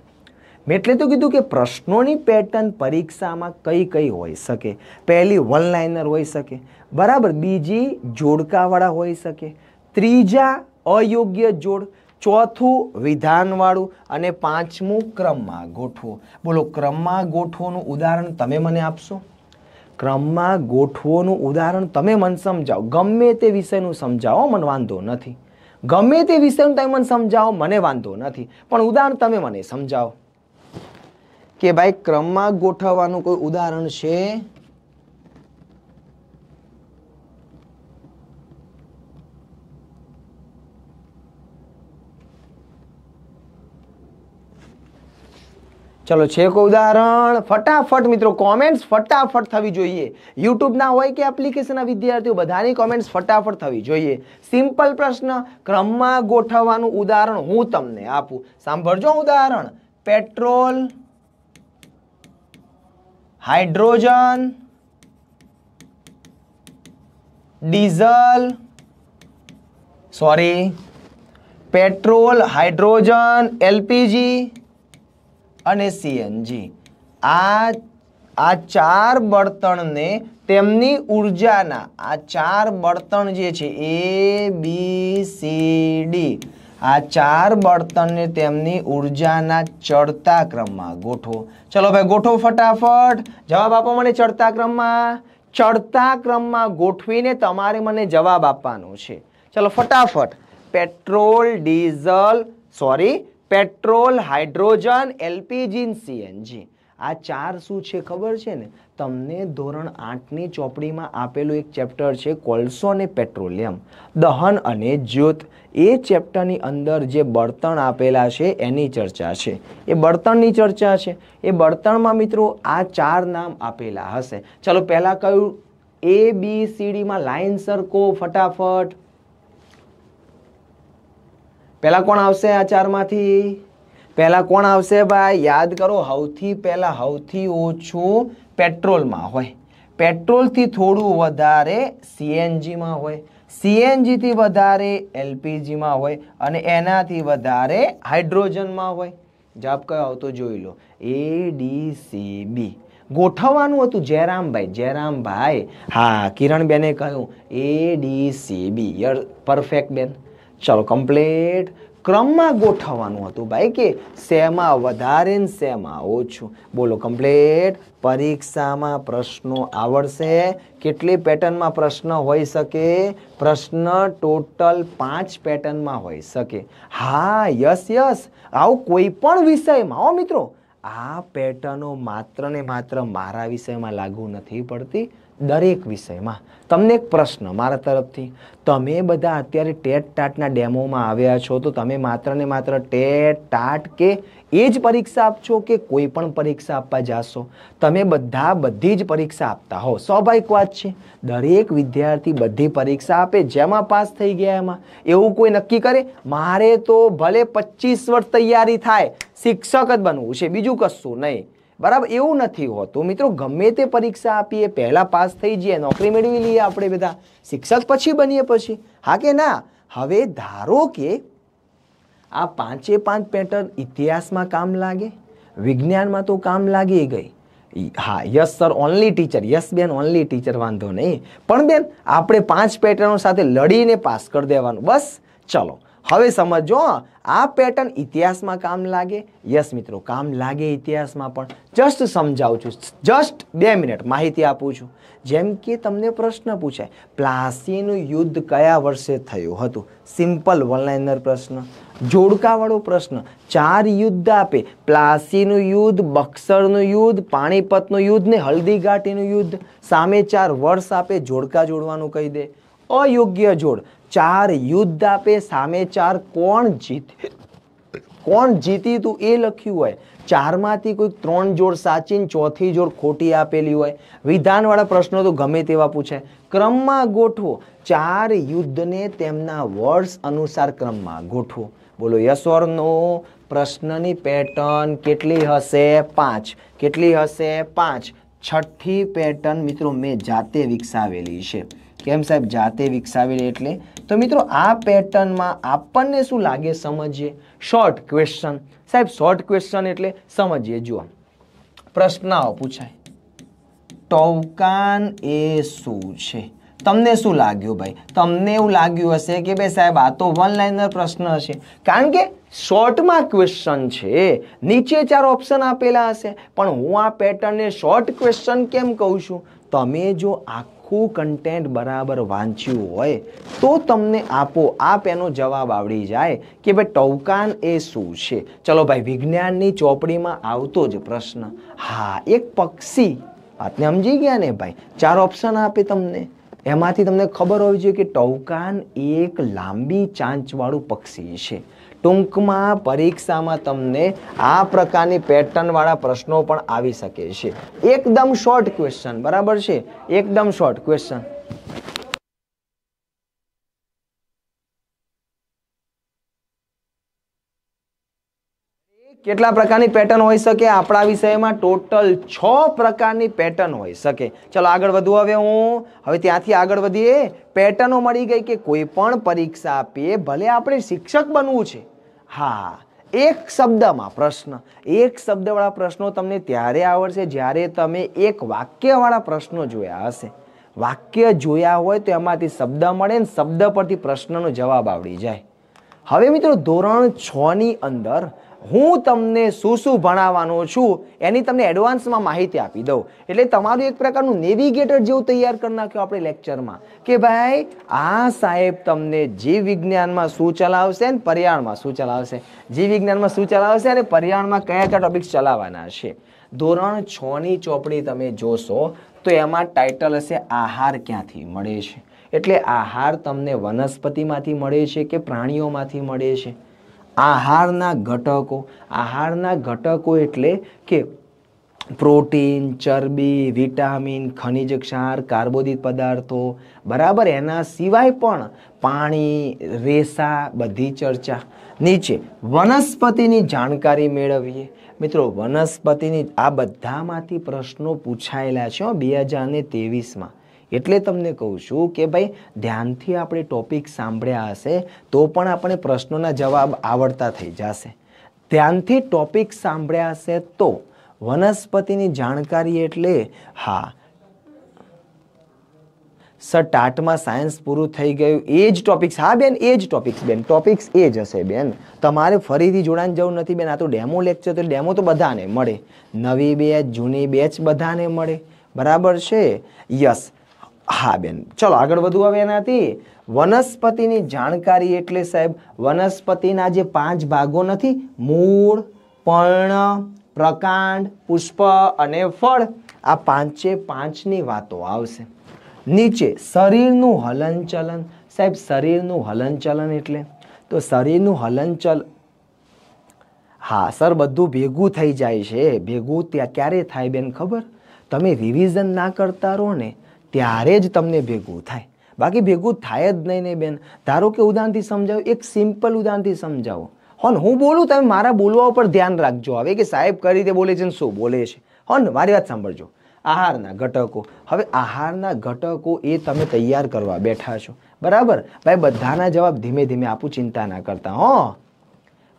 મેં એટલે તો કીધું કે પ્રશ્નોની પેટર્ન પરીક્ષામાં કઈ કઈ હોઈ શકે પહેલી વન લાઇનર હોઈ શકે બરાબર બીજી જોડકાવાળા હોઈ શકે ત્રીજા અયોગ્ય જોડ ચોથું વિધાનવાળું અને પાંચમું ક્રમમાં ગોઠવો બોલો ક્રમમાં ગોઠવોનું ઉદાહરણ તમે મને આપશો ક્રમમાં ગોઠવોનું ઉદાહરણ તમે મને સમજાવો ગમે તે વિષયનું સમજાવો મને વાંધો નથી ગમે તે વિષયનું તમે મને સમજાવો મને વાંધો નથી પણ ઉદાહરણ તમે મને સમજાવો કે ભાઈ ક્રમમાં ગોઠવવાનું કોઈ ઉદાહરણ છે ચલો છે ઉદાહરણ ફટાફટ મિત્રો કોમેન્ટ્સ ફટાફટ થવી જોઈએ યુટ્યુબના હોય કે એપ્લિકેશનના વિદ્યાર્થીઓ બધાની કોમેન્ટ્સ ફટાફટ થવી જોઈએ સિમ્પલ પ્રશ્ન ક્રમમાં ગોઠવવાનું ઉદાહરણ હું તમને આપું સાંભળજો ઉદાહરણ petrol hydrogen diesel sorry petrol hydrogen LPG અને સીએનજી આ આ ચાર બળતણને તેમની ઉર્જાના આ ચાર બળતણ જે છે એ બી સી ડી આ ચાર બળતણને તેમની ઉર્જાના ચડતા ક્રમમાં ગોઠવો ચલો ભાઈ ગોઠવો ફટાફટ જવાબ આપો મને ચડતા ક્રમમાં ચડતા ક્રમમાં ગોઠવીને તમારે મને જવાબ આપવાનો છે ચલો ફટાફટ petrol diesel sorry petrol hydrogen LPG CNG આ ચાર શું છે ખબર છે ને તમને ધોરણ આઠની ચોપડીમાં આપેલું એક ચેપ્ટર છે કોલસો અને પેટ્રોલિયમ દહન અને જ્યોત એ ચેપ્ટરની અંદર જે બળતણ આપેલા છે એની ચર્ચા છે એ બળતણની ચર્ચા છે એ બળતણમાં મિત્રો આ ચાર નામ આપેલા હશે ચાલો પહેલાં કયું એ બી સીડીમાં લાઇન સરકો ફટાફટ પહેલાં કોણ આવશે આ ચારમાંથી પહેલાં કોણ આવશે ભાઈ યાદ કરો સૌથી પહેલાં સૌથી ઓછું પેટ્રોલમાં હોય પેટ્રોલથી થોડું વધારે સીએનજીમાં હોય સીએનજીથી વધારે એલપીજીમાં હોય અને એનાથી વધારે હાઇડ્રોજનમાં હોય જવાબ કયો આવતો જોઈ લો એ ડી સી બી ગોઠવવાનું હતું જયરામભાઈ જયરામભાઈ હા કિરણબેને કહ્યું એ ડી સી બી યર પરફેક્ટ બેન ચાલો કમ્પ્લેટ ક્રમમાં ગોઠવવાનું હતું ભાઈ કે શેમાં વધારે ને શેમાં ઓછું બોલો કમ્પ્લેટ પરીક્ષામાં પ્રશ્નો આવડશે કેટલી પેટર્નમાં પ્રશ્ન હોઈ શકે પ્રશ્ન ટોટલ પાંચ પેટર્નમાં હોઈ શકે હા યસ યસ આવું કોઈ પણ વિષયમાં હો મિત્રો આ પેટર્નો માત્ર ને માત્ર મારા વિષયમાં લાગુ નથી પડતી દરેક વિષયમાં તમને એક પ્રશ્ન મારા તરફથી તમે બધા અત્યારે ટેટ ટાટના ડેમોમાં આવ્યા છો તો તમે માત્ર ને માત્ર ટેટ ટાટ કે એ જ પરીક્ષા આપશો કે કોઈ પણ પરીક્ષા આપવા જાશો તમે બધા બધી જ પરીક્ષા આપતા હો સ્વાભાવિક વાત છે દરેક વિદ્યાર્થી બધી પરીક્ષા આપે જેમાં પાસ થઈ ગયા એમાં એવું કોઈ નક્કી કરે મારે તો ભલે પચીસ વર્ષ તૈયારી થાય શિક્ષક જ બનવું છે બીજું કશું નહીં બરાબર એવું નથી હોતું મિત્રો ગમે તે પરીક્ષા આપીએ પહેલાં પાસ થઈ જઈએ નોકરી મેળવી લઈએ આપણે બધા શિક્ષક પછી બનીએ પછી હા કે ના હવે ધારો કે આ પાંચે પાંચ પેટર્ન ઇતિહાસમાં કામ લાગે વિજ્ઞાનમાં તો કામ લાગી ગઈ હા yes sir only teacher yes બેન ઓનલી ટીચર વાંધો નહીં પણ બેન આપણે પાંચ પેટર્નો સાથે લડીને પાસ કરી દેવાનું બસ ચલો હવે સમજો આ પેટર્ન ઇતિહાસમાં કામ લાગે યસ મિત્રો કામ લાગે ઇતિહાસમાં પણ જસ્ટ સમજાવું છું જસ્ટ બે મિનિટ માહિતી આપું છું જેમ કે તમને પ્રશ્ન પૂછાય પ્લાસીનું યુદ્ધ કયા વર્ષે થયું હતું સિમ્પલ વનલાઇનર પ્રશ્ન જોડકાવાળો પ્રશ્ન ચાર યુદ્ધ આપે પ્લાસીનું યુદ્ધ બક્સરનું યુદ્ધ પાણીપતનું યુદ્ધ ને હલ્દીઘાટીનું યુદ્ધ સામે ચાર વર્ષ આપે જોડકા જોડવાનું કહી દે અયોગ્ય જોડ ચાર યુદ્ધ આપે સામે ચાર કોણ જીતે કોણ જીતી તું એ લખ્યું હોય ચારમાંથી કોઈ ત્રણ જોડ સાચી ચોથી જોડ ખોટી આપેલી હોય વિધાનવાળા પ્રશ્નો તો ગમે તેવા પૂછે ક્રમમાં ગોઠવો ચાર યુદ્ધને તેમના વર્ષ અનુસાર ક્રમમાં ગોઠવો બોલો યસ પ્રશ્નની પેટર્ન કેટલી હશે પાંચ કેટલી હશે પાંચ છઠ્ઠી પેટર્ન મિત્રો મેં જાતે વિકસાવેલી છે કેમ સાહેબ જાતે વિકસાવેલી એટલે તો મિત્રો આ પેટર્નમાં આપણને શું લાગે સમજીએ શોર્ટ ક્વેશ્ચન સાહેબ શોર્ટ ક્વેશ્ચન એટલે સમજીએ જુઓ પ્રશ્નાઓ પૂછાય ટોવકાન એ શું છે તમને શું લાગ્યું ભાઈ તમને એવું લાગ્યું હશે કે ભાઈ સાહેબ આ તો વન લાઇનર પ્રશ્ન હશે કારણ કે શોર્ટમાં ક્વેશ્ચન છે નીચે ચાર ઓપ્શન આપેલા હશે પણ હું આ પેટર્નને શોર્ટ ક્વેશ્ચન કેમ કહું છું તમે જો આખું આખું કન્ટેન્ટ બરાબર વાંચ્યું હોય તો તમને આપો આપ એનો જવાબ આવડી જાય કે ભાઈ ટૌકાન એ શું છે ચલો ભાઈ વિજ્ઞાનની ચોપડીમાં આવતો જ પ્રશ્ન હા એક પક્ષી વાતને સમજી ગયા ને ભાઈ ચાર ઓપ્શન આપે તમને એમાંથી તમને ખબર હોવી જોઈએ કે ટૌકાન એક લાંબી ચાંચવાળું પક્ષી છે ટૂંકમાં પરીક્ષામાં તમને આ પ્રકારની પેટર્નવાળા પ્રશ્નો પણ આવી શકે છે એકદમ શોર્ટ ક્વેશ્ચન બરાબર છે એકદમ શોર્ટ ક્વેશ્ચન કેટલા પ્રકારની પેટર્ન હોઈ શકે આપણા વિષયમાં ટોટલ છ પ્રકારની પેટર્ન હોઈ શકે ચલો આગળ વધુ હવે હું હવે ત્યાંથી આગળ વધીએ પેટર્નો મળી ગઈ કે કોઈ પણ પરીક્ષા આપીએ ભલે આપણે શિક્ષક બનવું છે હા એક શબ્દમાં પ્રશ્ન એક શબ્દવાળા પ્રશ્નો તમને ત્યારે આવડશે જ્યારે તમે એક વાક્યવાળા પ્રશ્નો જોયા હશે વાક્ય જોયા હોય તો એમાંથી શબ્દ મળે ને શબ્દ પરથી પ્રશ્નનો જવાબ આવડી જાય હવે મિત્રો ધોરણ છની અંદર હું તમને શું શું ભણાવવાનો છું એની તમને એડવાન્સમાં માહિતી આપી દઉં એટલે તમારું એક પ્રકારનું નેવિગેટર જેવું તૈયાર કરી નાખ્યું આપણે લેક્ચરમાં કે ભાઈ આ સાહેબ તમને જીવ વિજ્ઞાનમાં શું ચલાવશે અને પર્યાવરણમાં શું ચલાવશે જીવ વિજ્ઞાનમાં શું ચલાવશે અને પર્યાવરણમાં કયા કયા ટોપિક્સ ચલાવવાના છે ધોરણ છની ચોપડી તમે જોશો તો એમાં ટાઇટલ હશે આહાર ક્યાંથી મળે છે એટલે આહાર તમને વનસ્પતિમાંથી મળે છે કે પ્રાણીઓમાંથી મળે છે આહારના ઘટકો આહારના ઘટકો એટલે કે પ્રોટીન ચરબી વિટામિન ખનિજ ક્ષાર કાર્બોદિત પદાર્થો બરાબર એના સિવાય પણ પાણી રેસા બધી ચર્ચા નીચે વનસ્પતિની જાણકારી મેળવીએ મિત્રો વનસ્પતિની આ બધામાંથી પ્રશ્નો પૂછાયેલા છે બે હજાર ને તેવીસમાં એટલે તમને કહું છું કે ભાઈ ધ્યાનથી આપણે ટોપિક સાંભળ્યા હશે તો પણ આપણે પ્રશ્નોના જવાબ આવડતા થઈ જશે ધ્યાનથી ટોપિક સાંભળ્યા હશે તો વનસ્પતિની જાણકારી એટલે હા સર ટાટમાં સાયન્સ પૂરું થઈ ગયું એ જ ટોપિક્સ હા બેન એ જ ટોપિક્સ બેન ટોપિક્સ એ જ હશે બેન તમારે ફરીથી જોડાણ જવું નથી બેન આ તો ડેમો લેક્ચર તો ડેમો તો બધાને મળે નવી બેચ જૂની બેચ બધાને મળે બરાબર છે યસ હા બેન ચલો આગળ વધુ હવે એનાથી વનસ્પતિની જાણકારી એટલે સાહેબ વનસ્પતિના જે પાંચ ભાગો નથી મૂળ પર્ણ પ્રકાંડ પુષ્પ અને ફળ આ પાંચે પાંચની વાતો આવશે નીચે શરીરનું હલનચલન સાહેબ શરીરનું હલનચલન એટલે તો શરીરનું હલનચલ હા સર બધું ભેગું થઈ જાય છે ભેગું ત્યાં ક્યારે થાય બેન ખબર તમે રિવિઝન ના કરતા રહો ને ત્યારે જ તમને ભેગું થાય બાકી ભેગું થાય જ નહીં ને બેન ધારો કે ઉદાહરણથી સમજાવું એક સિમ્પલ ઉદાહરણથી સમજાવો હોન હું બોલું તમે મારા બોલવા ઉપર ધ્યાન રાખજો હવે કે સાહેબ કઈ રીતે બોલે છે ને શું બોલે છે હોન મારી વાત સાંભળજો આહારના ઘટકો હવે આહારના ઘટકો એ તમે તૈયાર કરવા બેઠા છો બરાબર ભાઈ બધાના જવાબ ધીમે ધીમે આપું ચિંતા ના કરતા હો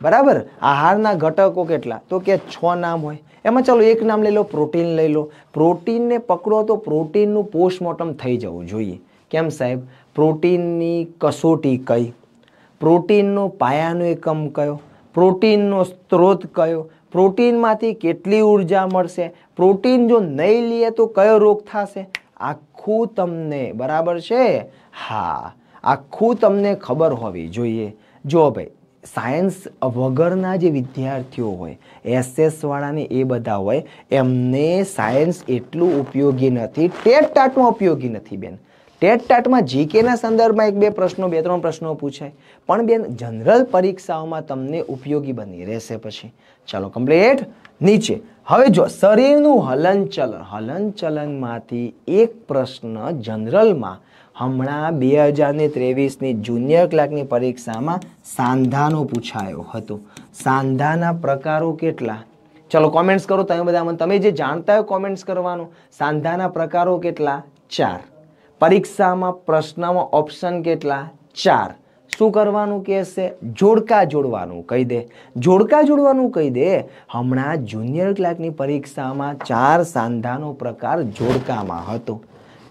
બરાબર આહારના ઘટકો કેટલા તો કે છ નામ હોય એમાં ચાલો એક નામ લઈ લો પ્રોટીન લઈ લો પ્રોટીનને પકડો તો પ્રોટીનનું પોસ્ટમોર્ટમ થઈ જવું જોઈએ કેમ સાહેબ પ્રોટીનની કસોટી કઈ પ્રોટીનનો પાયાનો એકમ કયો પ્રોટીનનો સ્ત્રોત કયો પ્રોટીનમાંથી કેટલી ઉર્જા મળશે પ્રોટીન જો નહીં લઈએ તો કયો રોગ થશે આખું તમને બરાબર છે હા આખું તમને ખબર હોવી જોઈએ જો ભાઈ સાયન્સ વગરના જે વિદ્યાર્થીઓ હોય એસએસવાળાને એ બધા હોય એમને સાયન્સ એટલું ઉપયોગી નથી ટેટ ટાટમાં ઉપયોગી નથી બેન ટેટ ટાટમાં જીકેના સંદર્ભમાં એક બે પ્રશ્નો બે ત્રણ પ્રશ્નો પૂછાય પણ બેન જનરલ પરીક્ષાઓમાં તમને ઉપયોગી બની રહેશે પછી ચાલો કમ્પ્લીટ નીચે હવે જો શરીરનું હલનચલન હલનચલનમાંથી એક પ્રશ્ન જનરલમાં હમણાં બે હજાર ને ત્રેવીસની જુનિયર ક્લાર્કની પરીક્ષામાં સાંધાનો પૂછાયો હતો સાંધાના પ્રકારો કેટલા ચલો કોમેન્ટ્સ કરો તમે બધા તમે જે જાણતા હોય કોમેન્ટ્સ કરવાનું સાંધાના પ્રકારો કેટલા ચાર પરીક્ષામાં પ્રશ્નમાં ઓપ્શન કેટલા ચાર શું કરવાનું કહેશે જોડકા જોડવાનું કહી દે જોડકા જોડવાનું કહી દે હમણાં જુનિયર ક્લાર્કની પરીક્ષામાં ચાર સાંધાનો પ્રકાર જોડકામાં હતો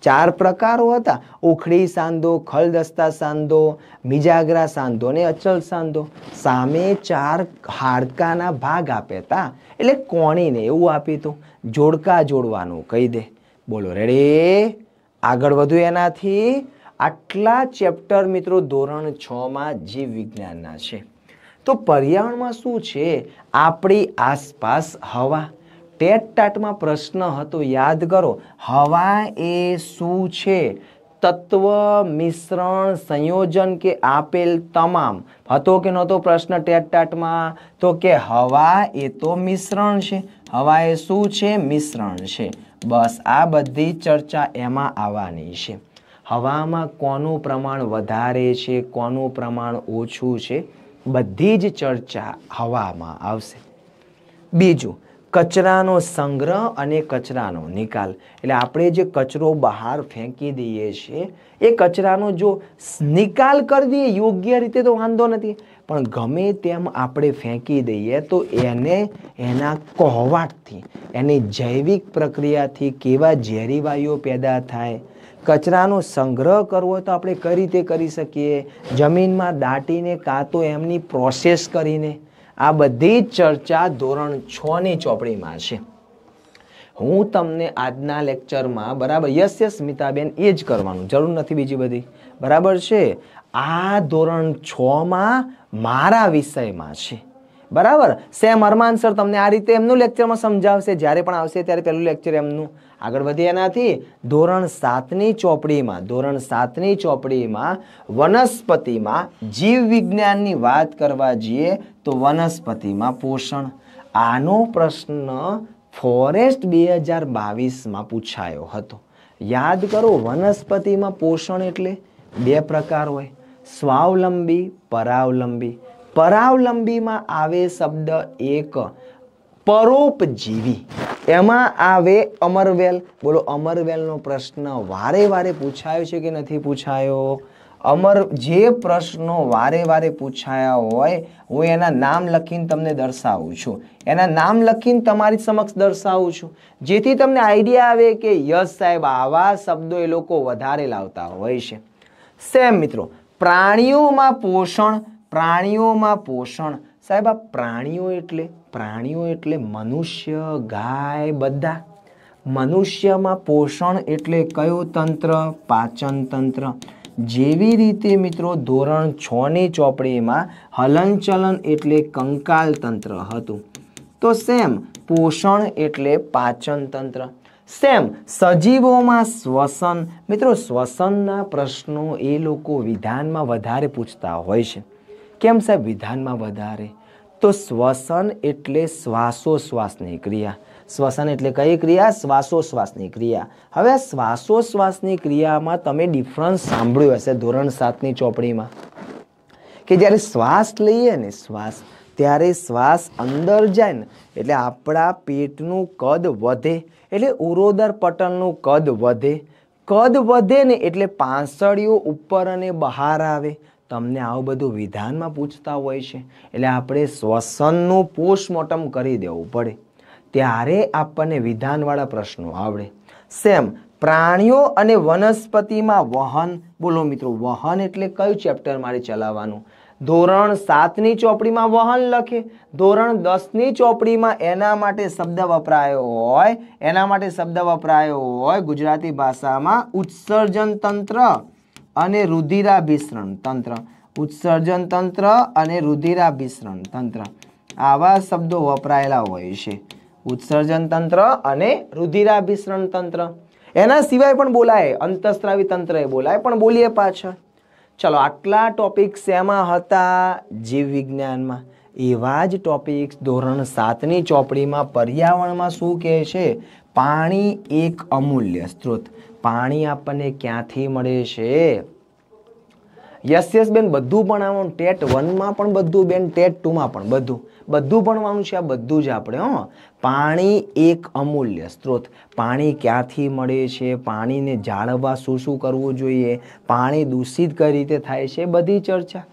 ચાર પ્રકારો હતા ઉખડી સાંધો ખલદસ્તા સાંધો મિજાગરા સાંધો અને અચલ સાંધો સામે ચાર હાડકાના ભાગ આપે હતા એટલે કોણીને એવું આપ્યું હતું જોડકા જોડવાનું કહી દે બોલો રેડે આગળ વધુ એનાથી આટલા ચેપ્ટર મિત્રો ધોરણ છમાં જીવ વિજ્ઞાનના છે તો પર્યાવરણમાં શું છે આપણી આસપાસ હવા ટેટ પ્રશ્ન હતો યાદ કરો હવા એ શું છે તત્વ મિશ્રણ સંયોજન કે આપેલ તમામ હતો કે નહોતો પ્રશ્ન ટેટટાટમાં તો કે હવા એ તો મિશ્રણ છે હવા એ શું છે મિશ્રણ છે બસ આ બધી ચર્ચા એમાં આવવાની છે હવામાં કોનું પ્રમાણ વધારે છે કોનું પ્રમાણ ઓછું છે બધી જ ચર્ચા હવામાં આવશે બીજું કચરાનો સંગ્રહ અને કચરાનો નિકાલ એટલે આપણે જે કચરો બહાર ફેંકી દઈએ છીએ એ કચરાનો જો નિકાલ કરી દઈએ યોગ્ય રીતે તો વાંધો નથી પણ ગમે તેમ આપણે ફેંકી દઈએ તો એને એના કહવાટથી એની જૈવિક પ્રક્રિયાથી કેવા ઝેરીવાયુઓ પેદા થાય કચરાનો સંગ્રહ કરવો તો આપણે કઈ રીતે કરી શકીએ જમીનમાં દાટીને કાં તો એમની પ્રોસેસ કરીને આ બધી જ ચર્ચા ધોરણ છ ની ચોપડીમાં છે હું તમને આજના લેક્ચરમાં બરાબર યસ યસ મિતાબેન એ જ કરવાનું જરૂર નથી બીજી બધી બરાબર છે આ ધોરણ છમાં મારા વિષયમાં છે બરાબર સેમ અરમાન સર તમને આ રીતે એમનું લેક્ચરમાં સમજાવશે જ્યારે પણ આવશે ત્યારે પહેલું લેક્ચર એમનું આગળ વધીએ એનાથી ધોરણ સાતની ચોપડીમાં ધોરણ સાતની ચોપડીમાં વનસ્પતિમાં જીવવિજ્ઞાનની વાત કરવા જઈએ તો વનસ્પતિમાં પોષણ આનો પ્રશ્ન ફોરેસ્ટ બે હજાર બાવીસમાં પૂછાયો હતો યાદ કરો વનસ્પતિમાં પોષણ એટલે બે પ્રકાર હોય સ્વાવલંબી પરાવલંબી પરાવલંબીમાં આવે શબ્દ એક પરોપજીવી એમાં આવે અમરવેલ બોલો અમરવેલનો પ્રશ્ન વારે વારે પૂછાયો છે કે નથી પૂછાયો અમર જે પ્રશ્નો વારે વારે પૂછાયા હોય હું એના નામ લખીને તમને દર્શાવું છું એના નામ લખીને તમારી સમક્ષ દર્શાવું છું જેથી તમને આઈડિયા આવે કે યસ સાહેબ આવા શબ્દો એ લોકો વધારે લાવતા હોય છે સેમ મિત્રો પ્રાણીઓમાં પોષણ પ્રાણીઓમાં પોષણ સાહેબ આ પ્રાણીઓ એટલે પ્રાણીઓ એટલે મનુષ્ય ગાય બધા મનુષ્યમાં પોષણ એટલે કયું તંત્ર પાચન તંત્ર જેવી રીતે મિત્રો ધોરણ છની ચોપડીમાં હલનચલન એટલે કંકાલ તંત્ર હતું તો સેમ પોષણ એટલે પાચન તંત્ર સેમ સજીવોમાં શ્વસન મિત્રો શ્વસનના પ્રશ્નો એ લોકો વિધાનમાં વધારે પૂછતા હોય છે કેમ સાહેબ વિધાનમાં વધારે તો શ્વસન એટલે શ્વાસોશ્વાસની ક્રિયા શ્વસન એટલે કઈ ક્રિયા શ્વાસોશ્વાસની ક્રિયા હવે શ્વાસોશ્વાસની ક્રિયામાં તમે ડિફરન્સ સાંભળ્યું હશે ધોરણ સાતની ચોપડીમાં કે જ્યારે શ્વાસ લઈએ ને શ્વાસ ત્યારે શ્વાસ અંદર જાય ને એટલે આપણા પેટનું કદ વધે એટલે ઉરોદર પટલનું કદ વધે કદ વધે ને એટલે પાંસળીઓ ઉપર અને બહાર આવે તમને આવું બધું વિધાનમાં પૂછતા હોય છે એટલે આપણે શ્વસનનું પોસ્ટમોર્ટમ કરી દેવું પડે ત્યારે આપણને વિધાનવાળા પ્રશ્નો આવડે સેમ પ્રાણીઓ અને વનસ્પતિમાં વહન બોલો મિત્રો વહન એટલે કયું ચેપ્ટર મારે ચલાવવાનું ધોરણ સાતની ચોપડીમાં વહન લખે ધોરણ દસની ચોપડીમાં એના માટે શબ્દ વપરાયો હોય એના માટે શબ્દ વપરાયો હોય ગુજરાતી ભાષામાં ઉત્સર્જન તંત્ર અને રુધિરાભિસરણ તંત્ર ઉત્સર્જન તંત્ર અને રુધિરાભિસરણ તંત્ર આવા શબ્દો વપરાયેલા હોય છે ઉત્સર્જન તંત્ર અને રુધિરાભિસરણ તંત્ર એના સિવાય પણ બોલાય અંતસ્ત્રાવી તંત્ર એ બોલાય પણ બોલીએ પાછળ ચલો આટલા ટોપિક્સ એમાં હતા જીવ વિજ્ઞાનમાં એવા જ ટોપિક્સ ધોરણ સાતની ચોપડીમાં પર્યાવરણમાં શું કહે છે પાણી એક અમૂલ્ય સ્ત્રોત પાણી આપણને ક્યાંથી મળે છે યસ યસ બેન બધું ભણાવવાનું ટેટ વનમાં પણ બધું બેન ટેટ ટુમાં પણ બધું બધું ભણવાનું છે આ બધું જ આપણે હો પાણી એક અમૂલ્ય સ્ત્રોત પાણી ક્યાંથી મળે છે પાણીને જાળવવા શું શું કરવું જોઈએ પાણી દૂષિત કઈ રીતે થાય છે બધી ચર્ચા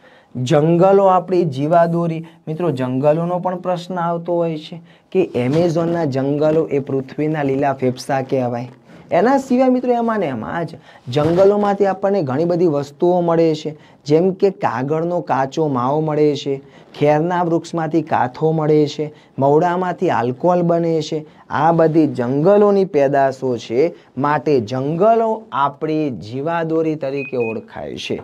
જંગલો આપણી જીવાદોરી મિત્રો જંગલોનો પણ પ્રશ્ન આવતો હોય છે કે એમેઝોનના જંગલો એ પૃથ્વીના લીલા ફેફસા કહેવાય એના સિવાય મિત્રો એમાં ને એમાં જ જંગલોમાંથી આપણને ઘણી બધી વસ્તુઓ મળે છે જેમ કે કાગળનો કાચો માવો મળે છે ખેરના વૃક્ષમાંથી કાથો મળે છે મવડામાંથી આલ્કોહોલ બને છે આ બધી જંગલોની પેદાશો છે માટે જંગલો આપણી જીવાદોરી તરીકે ઓળખાય છે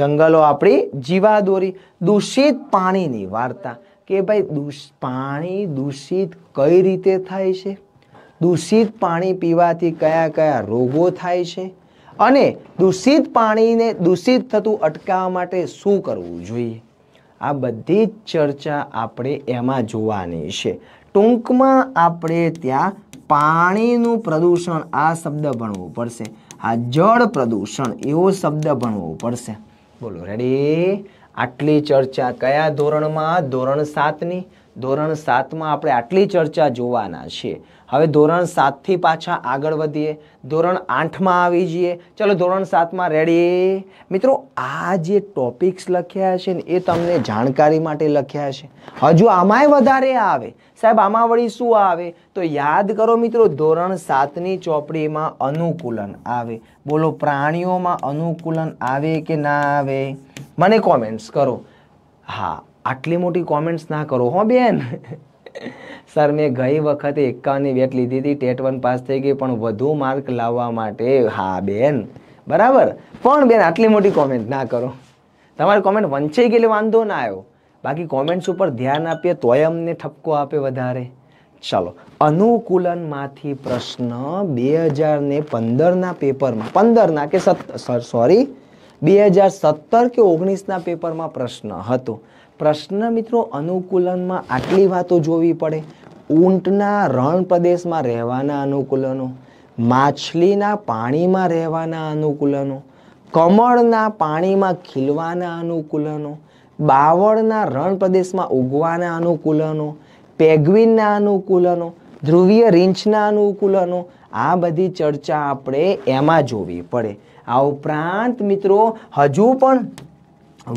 જંગલો આપણી જીવાદોરી દૂષિત પાણીની વાર્તા કે ભાઈ દૂષ પાણી દૂષિત કઈ રીતે થાય છે દૂષિત પાણી પીવાથી કયા કયા રોગો થાય છે અને દૂષિત પાણીને દૂષિત થતું અટકાવવા માટે શું કરવું જોઈએ આ બધી જ ચર્ચા આપણે એમાં જોવાની છે ટૂંકમાં આપણે ત્યાં પાણીનું પ્રદૂષણ આ શબ્દ ભણવું પડશે આ જળ પ્રદૂષણ એવો શબ્દ ભણવો પડશે બોલો રેડી આટલી ચર્ચા કયા ધોરણમાં ધોરણ સાતની ધોરણ સાતમાં આપણે આટલી ચર્ચા જોવાના છીએ હવે ધોરણ સાતથી પાછા આગળ વધીએ ધોરણ આઠમાં આવી જઈએ ચલો ધોરણ સાતમાં રેડી મિત્રો આ જે ટોપિક્સ લખ્યા છે ને એ તમને જાણકારી માટે લખ્યા છે હજુ આમાંય વધારે આવે સાહેબ આમાં વળી શું આવે તો યાદ કરો મિત્રો ધોરણ સાતની ચોપડીમાં અનુકૂલન આવે બોલો પ્રાણીઓમાં અનુકૂલન આવે કે ના આવે મને કોમેન્ટ્સ કરો હા આટલી મોટી કોમેન્ટ્સ ના કરો હો બેન સર મેં ગઈ વખતે એકાવનની વેટ લીધી હતી ટેટ વન પાસ થઈ ગઈ પણ વધુ માર્ક લાવવા માટે હા બેન બરાબર પણ બેન આટલી મોટી કોમેન્ટ ના કરો તમારે કોમેન્ટ વંચાઈ ગયેલી વાંધો ના આવ્યો બાકી કોમેન્ટ્સ ઉપર ધ્યાન આપીએ તોય અમને ઠપકો આપે વધારે ચલો અનુકૂલનમાંથી પ્રશ્ન બે હજાર ને પંદરના પેપરમાં પંદરના કે સત્તર સોરી બે હજાર સત્તર કે ઓગણીસના પેપરમાં પ્રશ્ન હતો પ્રશ્ન મિત્રો અનુકૂલનમાં આટલી વાતો જોવી પડે ઊંટના રણ પ્રદેશમાં રહેવાના અનુકૂલનો માછલીના પાણીમાં રહેવાના અનુકૂલનો કમળના પાણીમાં ખીલવાના અનુકૂલનો બાવળના રણ પ્રદેશમાં ઉગવાના અનુકૂલનો પેગ્વિનના અનુકૂલનો ધ્રુવીય રીંછના અનુકૂલનો આ બધી ચર્ચા આપણે એમાં જોવી પડે આ ઉપરાંત મિત્રો હજુ પણ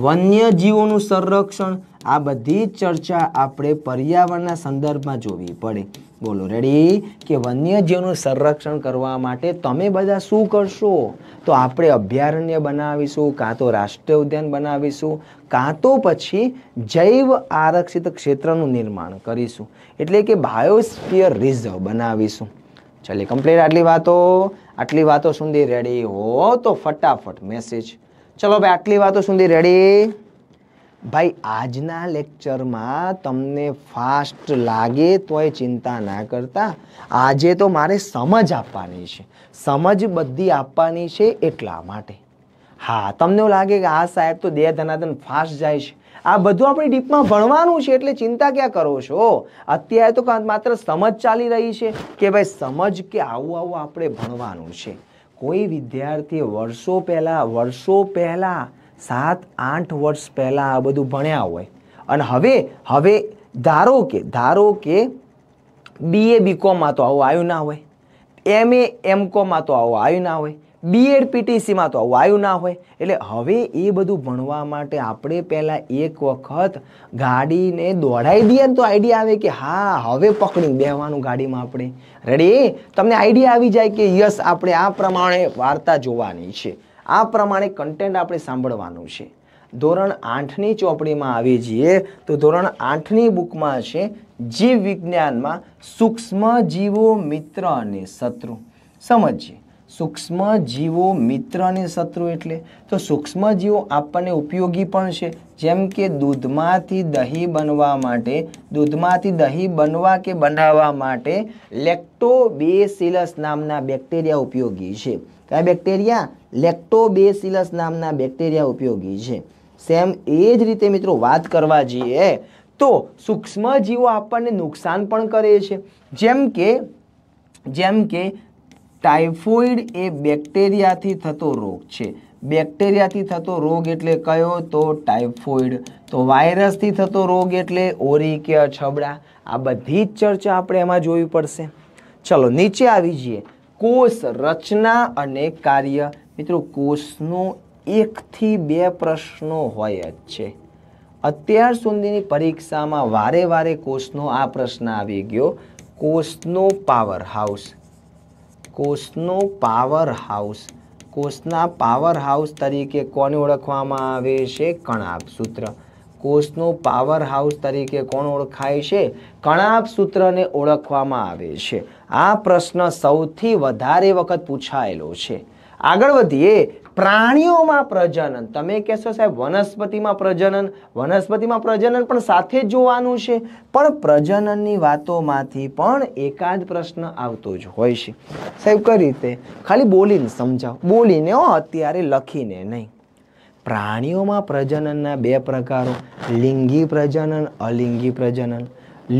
વન્યજીવોનું સંરક્ષણ આ બધી ચર્ચા આપણે પર્યાવરણના સંદર્ભમાં જોવી પડે બોલો રેડી કે વન્યજીવોનું સંરક્ષણ કરવા માટે તમે બધા શું કરશો તો આપણે અભયારણ્ય બનાવીશું કાં તો રાષ્ટ્રીય ઉદ્યાન બનાવીશું કાં તો પછી જૈવ આરક્ષિત ક્ષેત્રનું નિર્માણ કરીશું એટલે કે બાયોસ્ફિયર રિઝર્વ બનાવીશું ચાલે કમ્પ્લીટ આટલી વાતો આટલી વાતો સુધી રેડી હો તો ફટાફટ મેસેજ ચલો ભાઈ આટલી વાતો સુધી રેડી ભાઈ આજના લેક્ચરમાં તમને ફાસ્ટ લાગે તોય ચિંતા ના કરતા આજે તો મારે સમજ આપવાની છે સમજ બધી આપવાની છે એટલા માટે હા તમને એવું લાગે કે આ સાહેબ તો દેહ ધનાધન ફાસ્ટ જાય છે આ બધું આપણે ડીપમાં ભણવાનું છે એટલે ચિંતા ક્યાં કરો છો અત્યારે તો માત્ર સમજ ચાલી રહી છે કે ભાઈ સમજ કે આવું આવું આપણે ભણવાનું છે કોઈ વિદ્યાર્થીએ વર્ષો પહેલાં વર્ષો પહેલાં સાત આઠ વર્ષ પહેલાં આ બધું ભણ્યા હોય અને હવે હવે ધારો કે ધારો કે બીએ બીકોમમાં તો આવું આવ્યું ના હોય એમ એ એમકોમમાં તો આવું આવ્યું ના હોય બીએડ પીટીસીમાં તો વાયુ ના હોય એટલે હવે એ બધું ભણવા માટે આપણે પહેલાં એક વખત ગાડીને દોડાઈ દઈએ ને તો આઈડિયા આવે કે હા હવે પકડી બેહવાનું ગાડીમાં આપણે રેડી તમને આઈડિયા આવી જાય કે યસ આપણે આ પ્રમાણે વાર્તા જોવાની છે આ પ્રમાણે કન્ટેન્ટ આપણે સાંભળવાનું છે ધોરણ આઠની ચોપડીમાં આવી જઈએ તો ધોરણ આઠની બુકમાં છે જીવ વિજ્ઞાનમાં સૂક્ષ્મ જીવો મિત્ર અને શત્રુ સમજીએ સૂક્ષ્મ જીવો મિત્ર અને શત્રુ એટલે તો સૂક્ષ્મ જીવો આપણને ઉપયોગી પણ છે જેમ કે દૂધમાંથી દહીં બનવા માટે દૂધમાંથી દહીં બનવા કે બનાવવા માટે લેક્ટોબેસિલસ નામના બેક્ટેરિયા ઉપયોગી છે કયા બેક્ટેરિયા લેક્ટોબેસિલસ નામના બેક્ટેરિયા ઉપયોગી છે સેમ એ જ રીતે મિત્રો વાત કરવા જઈએ તો સૂક્ષ્મ જીવો આપણને નુકસાન પણ કરે છે જેમ કે જેમ કે ટાઇફોઇડ એ બેક્ટેરિયાથી થતો રોગ છે બેક્ટેરિયાથી થતો રોગ એટલે કયો તો ટાઇફોઇડ તો વાયરસથી થતો રોગ એટલે ઓરિકિયા છબડા આ બધી જ ચર્ચા આપણે એમાં જોવી પડશે ચલો નીચે આવી જઈએ કોષ રચના અને કાર્ય મિત્રો કોષનો એકથી બે પ્રશ્નો હોય જ છે અત્યાર સુધીની પરીક્ષામાં વારે વારે કોષનો આ પ્રશ્ન આવી ગયો કોષનો પાવર હાઉસ કોષનું પાવર હાઉસ કોષના પાવર હાઉસ તરીકે કોને ઓળખવામાં આવે છે કણાપ સૂત્ર કોષનું પાવર હાઉસ તરીકે કોણ ઓળખાય છે કણાપ સૂત્રને ઓળખવામાં આવે છે આ પ્રશ્ન સૌથી વધારે વખત પૂછાયેલો છે આગળ વધીએ પ્રાણીઓમાં પ્રજનન તમે કહેશો સાહેબ વનસ્પતિમાં પ્રજનન વનસ્પતિમાં પ્રજનન પણ સાથે જ જોવાનું છે પણ પ્રજનનની વાતોમાંથી પણ એકાદ પ્રશ્ન આવતો જ હોય છે સાહેબ કઈ રીતે ખાલી બોલીને સમજાવ બોલીને હો અત્યારે લખીને નહીં પ્રાણીઓમાં પ્રજનનના બે પ્રકારો લિંગી પ્રજનન અલિંગી પ્રજનન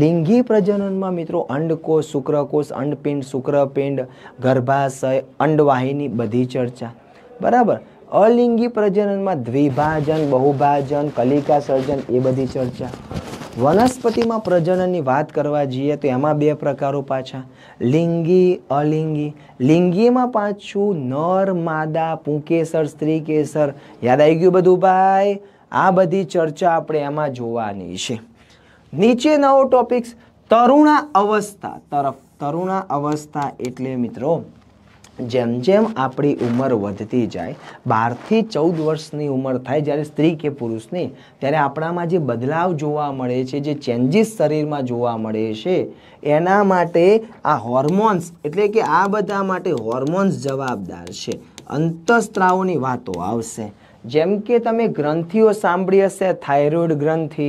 લિંગી પ્રજનનમાં મિત્રો અંડકોષ શુક્રકોષ અંડપિંડ શુક્રપિંડ ગર્ભાશય અંડવાહિની બધી ચર્ચા બરાબર અલિંગી પ્રજનનમાં દ્વિભાજન બહુભાજન કલિકા સર્જન એ બધી ચર્ચા વનસ્પતિમાં પ્રજનનની વાત કરવા જઈએ તો એમાં બે પ્રકારો પાછા લિંગી અલિંગી લિંગીમાં પાછું નર માદા પૂંકેસર સ્ત્રી કેસર યાદ આવી ગયું બધું ભાઈ આ બધી ચર્ચા આપણે એમાં જોવાની છે નીચે નવો ટોપિક્સ તરુણા અવસ્થા તરફ તરુણા અવસ્થા એટલે મિત્રો જેમ જેમ આપણી ઉંમર વધતી જાય બારથી ચૌદ વર્ષની ઉંમર થાય જ્યારે સ્ત્રી કે પુરુષની ત્યારે આપણામાં જે બદલાવ જોવા મળે છે જે ચેન્જીસ શરીરમાં જોવા મળે છે એના માટે આ હોર્મોન્સ એટલે કે આ બધા માટે હોર્મોન્સ જવાબદાર છે અંતઃસ્ત્રાવોની વાતો આવશે જેમ કે તમે ગ્રંથિઓ સાંભળી હશે થાઇરોઇડ ગ્રંથિ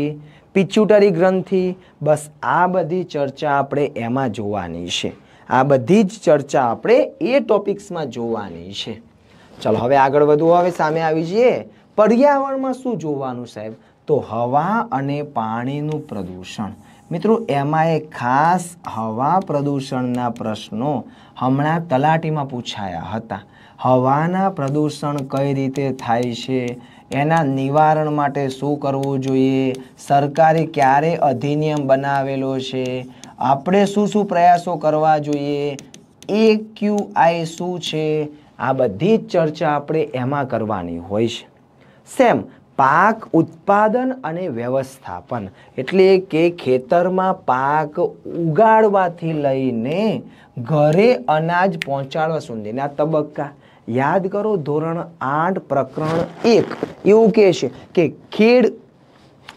પિચ્યુટરી ગ્રંથિ બસ આ બધી ચર્ચા આપણે એમાં જોવાની છે આ બધી જ ચર્ચા આપણે એ ટોપિક્સમાં જોવાની છે ચલો હવે આગળ વધુ હવે સામે આવી જઈએ પર્યાવરણમાં શું જોવાનું સાહેબ તો હવા અને પાણીનું પ્રદૂષણ મિત્રો એમાં એ ખાસ હવા પ્રદૂષણના પ્રશ્નો હમણાં તલાટીમાં પૂછાયા હતા હવાના પ્રદૂષણ કઈ રીતે થાય છે એના નિવારણ માટે શું કરવું જોઈએ સરકારે ક્યારે અધિનિયમ બનાવેલો છે આપણે શું શું પ્રયાસો કરવા જોઈએ એ ક્યુ આઈ શું છે આ બધી જ ચર્ચા આપણે એમાં કરવાની હોય છે સેમ પાક ઉત્પાદન અને વ્યવસ્થાપન એટલે કે ખેતરમાં પાક ઉગાડવાથી લઈને ઘરે અનાજ પહોંચાડવા સુધીના તબક્કા યાદ કરો ધોરણ આઠ પ્રકરણ એક એવું કહે છે કે ખેડ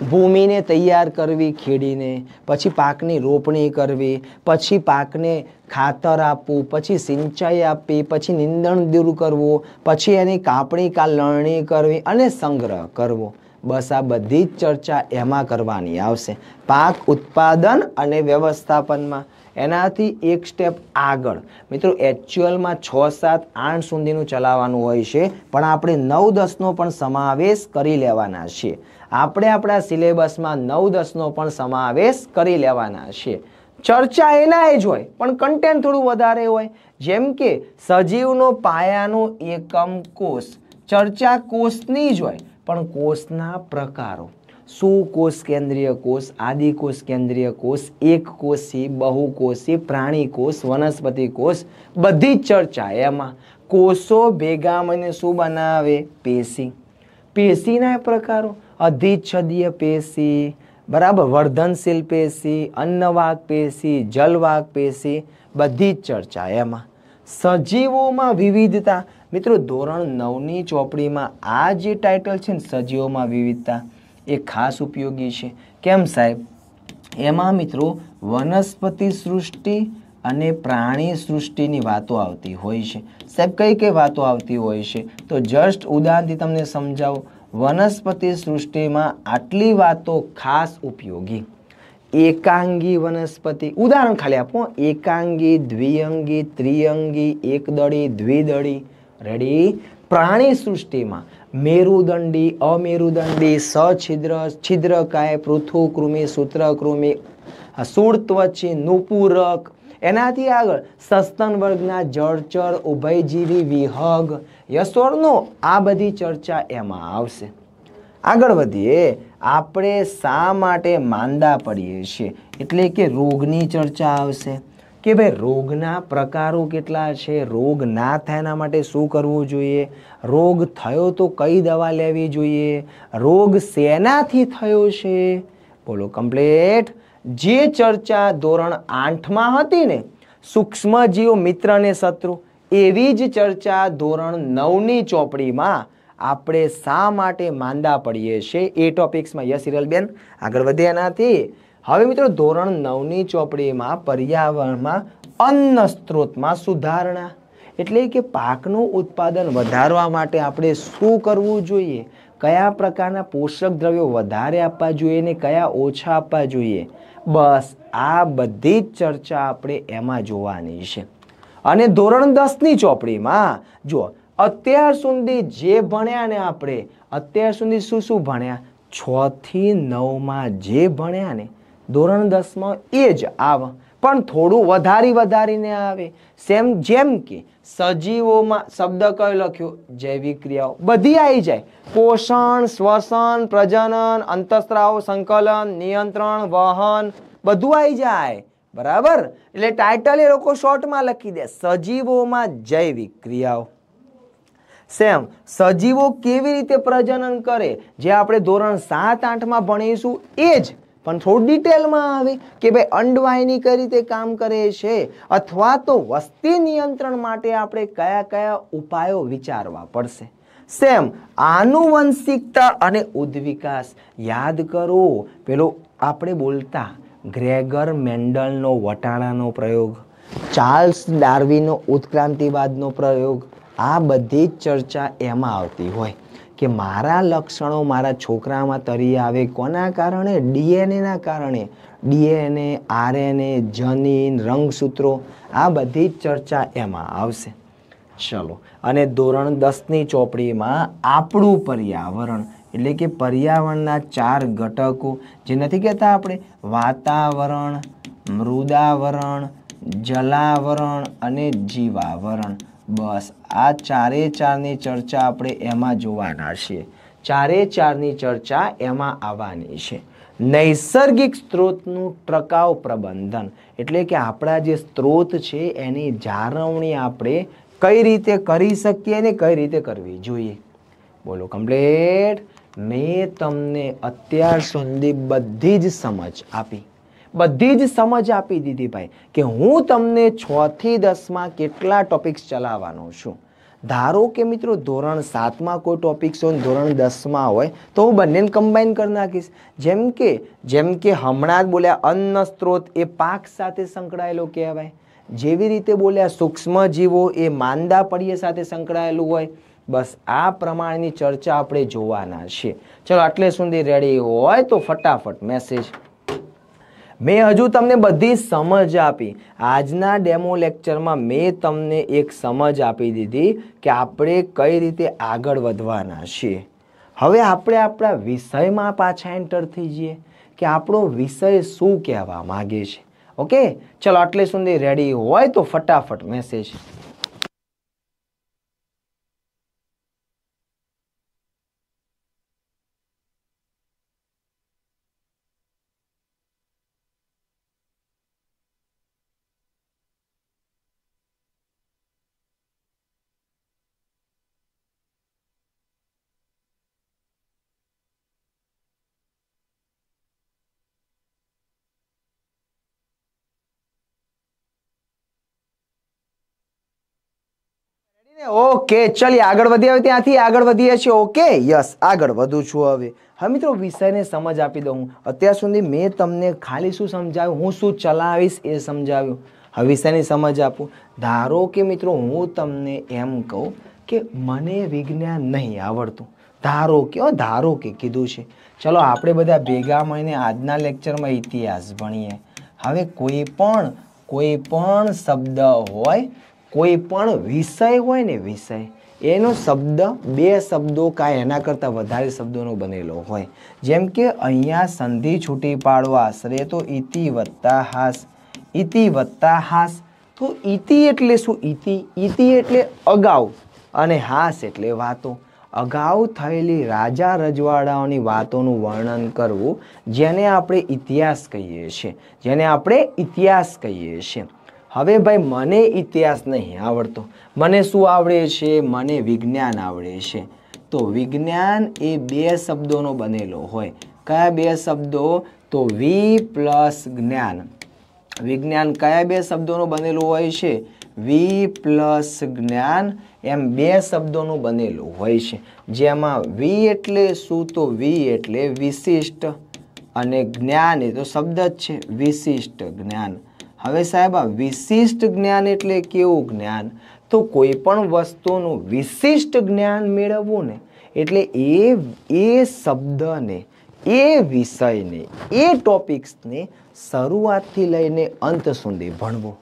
ભૂમિને તૈયાર કરવી ખેડીને પછી પાકની રોપણી કરવી પછી પાકને ખાતર આપવું પછી સિંચાઈ આપવી પછી નિંદણ દૂર કરવું પછી એની કાપણી કા લણણી કરવી અને સંગ્રહ કરવો બસ આ બધી જ ચર્ચા એમાં કરવાની આવશે પાક ઉત્પાદન અને વ્યવસ્થાપનમાં એનાથી એક સ્ટેપ આગળ મિત્રો એક્ચ્યુઅલમાં છ સાત આઠ સુધીનું ચલાવવાનું હોય છે પણ આપણે નવ દસનો પણ સમાવેશ કરી લેવાના છીએ આપણે આપણા સિલેબસમાં નવ દસનો પણ સમાવેશ કરી લેવાના છે ચર્ચા એના એ જ હોય પણ કન્ટેન્ટ થોડું વધારે હોય જેમ કે સજીવનો પાયાનો એકમ કોષ ચર્ચા કોષની જ હોય પણ કોષના પ્રકારો સુકોષ કેન્દ્રીય કોષ આદિકોષ કેન્દ્રીય કોષ એકકોષી બહુકોષી પ્રાણીકોષ વનસ્પતિ કોષ બધી જ ચર્ચા એમાં કોષો ભેગા મને શું બનાવે પેશી પેશીના પ્રકારો અધિચ્છદીય પેશી બરાબર વર્ધનશીલ પેશી અન્નવાક પેશી જલવાક પેશી બધી જ ચર્ચા એમાં સજીવોમાં વિવિધતા મિત્રો ધોરણ નવની ચોપડીમાં આ જે ટાઇટલ છે ને સજીવોમાં વિવિધતા એ ખાસ ઉપયોગી છે કેમ સાહેબ એમાં મિત્રો વનસ્પતિ સૃષ્ટિ અને પ્રાણી સૃષ્ટિની વાતો આવતી હોય છે સાહેબ કઈ કઈ વાતો આવતી હોય છે તો જસ્ટ ઉદાહરણથી તમને સમજાવું વનસ્પતિ સૃષ્ટિમાં આટલી વાતો ખાસ ઉપયોગી એકાંગી વનસ્પતિ ઉદાહરણ ખાલી આપો એકાંગી દ્વિઅંગી ત્રિઅંગી એકદળી દ્વિદળી રેડી પ્રાણી સૃષ્ટિમાં મેરુદંડી અમેરુદંડી સછિદ્ર છિદ્રકાય પૃથુકૃમિ સૂત્રકૃમિ સૂળત્વચી નુપૂરક એનાથી આગળ સસ્તન વર્ગના જળચર ઉભયજીવી વિહગ યસોરનો આ બધી ચર્ચા એમાં આવશે આગળ વધીએ આપણે શા માટે માંદા પડીએ છીએ એટલે કે રોગની ચર્ચા આવશે કે ભાઈ રોગના પ્રકારો કેટલા છે રોગ ના થાય એના માટે શું કરવું જોઈએ રોગ થયો તો કઈ દવા લેવી જોઈએ રોગ શેનાથી થયો છે બોલો કમ્પ્લીટ જે ચર્ચા ધોરણ આઠમાં હતી ને સૂક્ષ્મજીવ મિત્ર ને શત્રુ એવી જ ચર્ચા ધોરણ નવની ચોપડીમાં આપણે શા માટે માંદા પડીએ છીએ એ ટોપિક્સમાં યસ બેન આગળ વધે એનાથી હવે મિત્રો ધોરણ નવની ચોપડીમાં પર્યાવરણમાં અન્ન સ્ત્રોતમાં સુધારણા એટલે કે પાકનું ઉત્પાદન વધારવા માટે આપણે શું કરવું જોઈએ કયા પ્રકારના પોષક દ્રવ્યો વધારે આપવા જોઈએ ને કયા ઓછા આપવા જોઈએ બસ આ બધી જ ચર્ચા આપણે એમાં જોવાની છે અને ધોરણ દસની ચોપડીમાં જો અત્યાર સુધી જે ભણ્યા ને આપણે અત્યાર સુધી શું શું ભણ્યા છથી નવમાં જે ભણ્યા ને ધોરણ દસમાં એ જ આવ પણ થોડું વધારી વધારીને આવે સેમ જેમ કે સજીવોમાં શબ્દ કયો લખ્યો જૈવિક ક્રિયાઓ બધી આવી જાય પોષણ શ્વસન પ્રજનન અંતસ્ત્રાવ સંકલન નિયંત્રણ વહન બધું આવી જાય બરાબર એટલે ટાઇટલ એ લોકો શોર્ટમાં લખી દે સજીવોમાં જૈવિક ક્રિયાઓ સેમ સજીવો કેવી રીતે પ્રજનન કરે જે આપણે ધોરણ સાત આઠમાં ભણીશું એ જ પણ થોડું ડિટેલમાં આવે કે ભાઈ અંડવાયની કઈ રીતે કામ કરે છે અથવા તો વસ્તી નિયંત્રણ માટે આપણે કયા કયા ઉપાયો વિચારવા પડશે સેમ આનુવંશિકતા અને ઉદ્વિકાસ યાદ કરો પેલો આપણે બોલતા ગ્રેગર મેન્ડલનો વટાણાનો પ્રયોગ ચાર્લ્સ ડાર્વીનો ઉત્ક્રાંતિવાદનો પ્રયોગ આ બધી જ ચર્ચા એમાં આવતી હોય કે મારા લક્ષણો મારા છોકરામાં તરી આવે કોના કારણે ડીએનએના કારણે ડીએનએ આરએનએ જનીન રંગસૂત્રો આ બધી જ ચર્ચા એમાં આવશે ચલો અને ધોરણ દસની ચોપડીમાં આપણું પર્યાવરણ એટલે કે પર્યાવરણના ચાર ઘટકો જે નથી કહેતા આપણે વાતાવરણ મૃદાવરણ જલાવરણ અને જીવાવરણ બસ આ ચારે ચારની ચર્ચા આપણે એમાં જોવાના છીએ ચારે ચારની ચર્ચા એમાં આવવાની છે નૈસર્ગિક સ્ત્રોતનું ટકાઉ પ્રબંધન એટલે કે આપણા જે સ્ત્રોત છે એની જાળવણી આપણે કઈ રીતે કરી શકીએ અને કઈ રીતે કરવી જોઈએ બોલો કમ્પ્લીટ મેં તમને અત્યાર સુધી બધી જ સમજ આપી બધી જ સમજ આપી દીધી ભાઈ કે હું તમને છથી દસમાં કેટલા ટોપિક્સ ચલાવવાનો છું ધારો કે મિત્રો ધોરણ સાતમાં કોઈ ટોપિક્સ હોય ધોરણ દસમાં હોય તો હું બંનેને કમ્બાઈન કરી નાખીશ જેમ કે જેમ કે હમણાં જ બોલ્યા અન્ન સ્ત્રોત એ પાક સાથે સંકળાયેલો કહેવાય જેવી રીતે બોલ્યા સૂક્ષ્મ જીવો એ માંદા પડીએ સાથે સંકળાયેલું હોય બસ આ પ્રમાણેની ચર્ચા આપણે જોવાના છીએ ચલો આટલે સુધી રેડી હોય તો ફટાફટ મેસેજ મેં હજુ તમને બધી સમજ આપી આજના ડેમો લેક્ચરમાં મેં તમને એક સમજ આપી દીધી કે આપણે કઈ રીતે આગળ વધવાના છીએ હવે આપણે આપણા વિષયમાં પાછા એન્ટર થઈ જઈએ કે આપણો વિષય શું કહેવા માગે છે ઓકે ચલો આટલે સુધી રેડી હોય તો ફટાફટ મેસેજ ઓકે ચલીએ આગળ વધીએ હવે ત્યાંથી આગળ વધીએ છીએ ઓકે યસ આગળ વધું છું હવે હવે મિત્રો વિષયને સમજ આપી દઉં અત્યાર સુધી મેં તમને ખાલી શું સમજાવ્યું હું શું ચલાવીશ એ સમજાવ્યું હવે વિષયની સમજ આપું ધારો કે મિત્રો હું તમને એમ કહું કે મને વિજ્ઞાન નહીં આવડતું ધારો કે ધારો કે કીધું છે ચલો આપણે બધા ભેગા મળીને આજના લેક્ચરમાં ઇતિહાસ ભણીએ હવે કોઈ પણ કોઈ પણ શબ્દ હોય કોઈ પણ વિષય હોય ને વિષય એનો શબ્દ બે શબ્દો કાંઈ એના કરતાં વધારે શબ્દોનો બનેલો હોય જેમ કે અહીંયા સંધિ છૂટી પાડવા આશરે તો ઇતિ વત્તા હાસ ઇતિ વત્તા હાસ તો ઇતિ એટલે શું ઇતિ ઇતિ એટલે અગાઉ અને હાસ એટલે વાતો અગાઉ થયેલી રાજા રજવાડાઓની વાતોનું વર્ણન કરવું જેને આપણે ઇતિહાસ કહીએ છીએ જેને આપણે ઇતિહાસ કહીએ છીએ હવે ભાઈ મને ઇતિહાસ નહીં આવડતો મને શું આવડે છે મને વિજ્ઞાન આવડે છે તો વિજ્ઞાન એ બે શબ્દોનો બનેલો હોય કયા બે શબ્દો તો વી પ્લસ જ્ઞાન વિજ્ઞાન કયા બે શબ્દોનો બનેલો હોય છે વી પ્લસ જ્ઞાન એમ બે શબ્દોનું બનેલું હોય છે જેમાં વી એટલે શું તો વી એટલે વિશિષ્ટ અને જ્ઞાન એ તો શબ્દ જ છે વિશિષ્ટ જ્ઞાન હવે સાહેબ આ વિશિષ્ટ જ્ઞાન એટલે કેવું જ્ઞાન તો કોઈ પણ વસ્તુનું વિશિષ્ટ જ્ઞાન મેળવવું ને એટલે એ એ શબ્દને એ વિષયને એ ટોપિક્સને શરૂઆતથી લઈને અંત સુધી ભણવું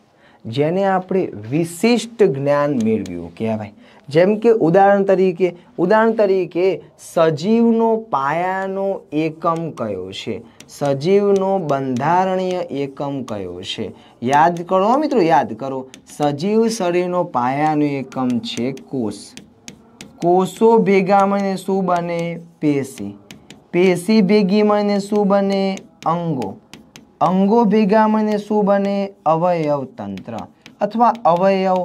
જેને આપણે વિશિષ્ટ જ્ઞાન મેળવ્યું કહેવાય જેમ કે ઉદાહરણ તરીકે ઉદાહરણ તરીકે સજીવનો પાયાનો એકમ કયો છે સજીવનો બંધારણીય એકમ કયો છે યાદ કરો મિત્રો યાદ કરો સજીવ શરીરનો પાયાનો એકમ છે કોષ કોષો ભેગા મળીને શું બને પેશી પેશી ભેગી મળીને શું બને અંગો અંગો ભેગા મળીને શું બને અવયવ તંત્ર અથવા અવયવ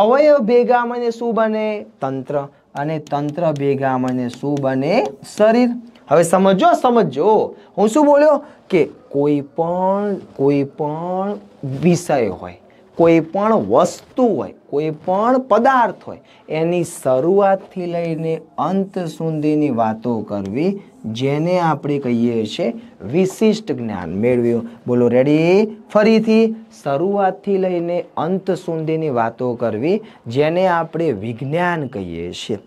અવયવ ભેગા મળીને શું બને તંત્ર અને તંત્ર ભેગા મળીને શું બને શરીર હવે સમજો સમજો હું શું બોલ્યો કે કોઈ પણ કોઈ પણ વિષય હોય કોઈ પણ વસ્તુ હોય કોઈ પણ પદાર્થ હોય એની શરૂઆતથી લઈને અંત સુધીની વાતો કરવી જેને આપણે કહીએ છીએ વિશિષ્ટ જ્ઞાન મેળવ્યું બોલો રેડી ફરીથી શરૂઆતથી લઈને અંત સુધીની વાતો કરવી જેને આપણે વિજ્ઞાન કહીએ છીએ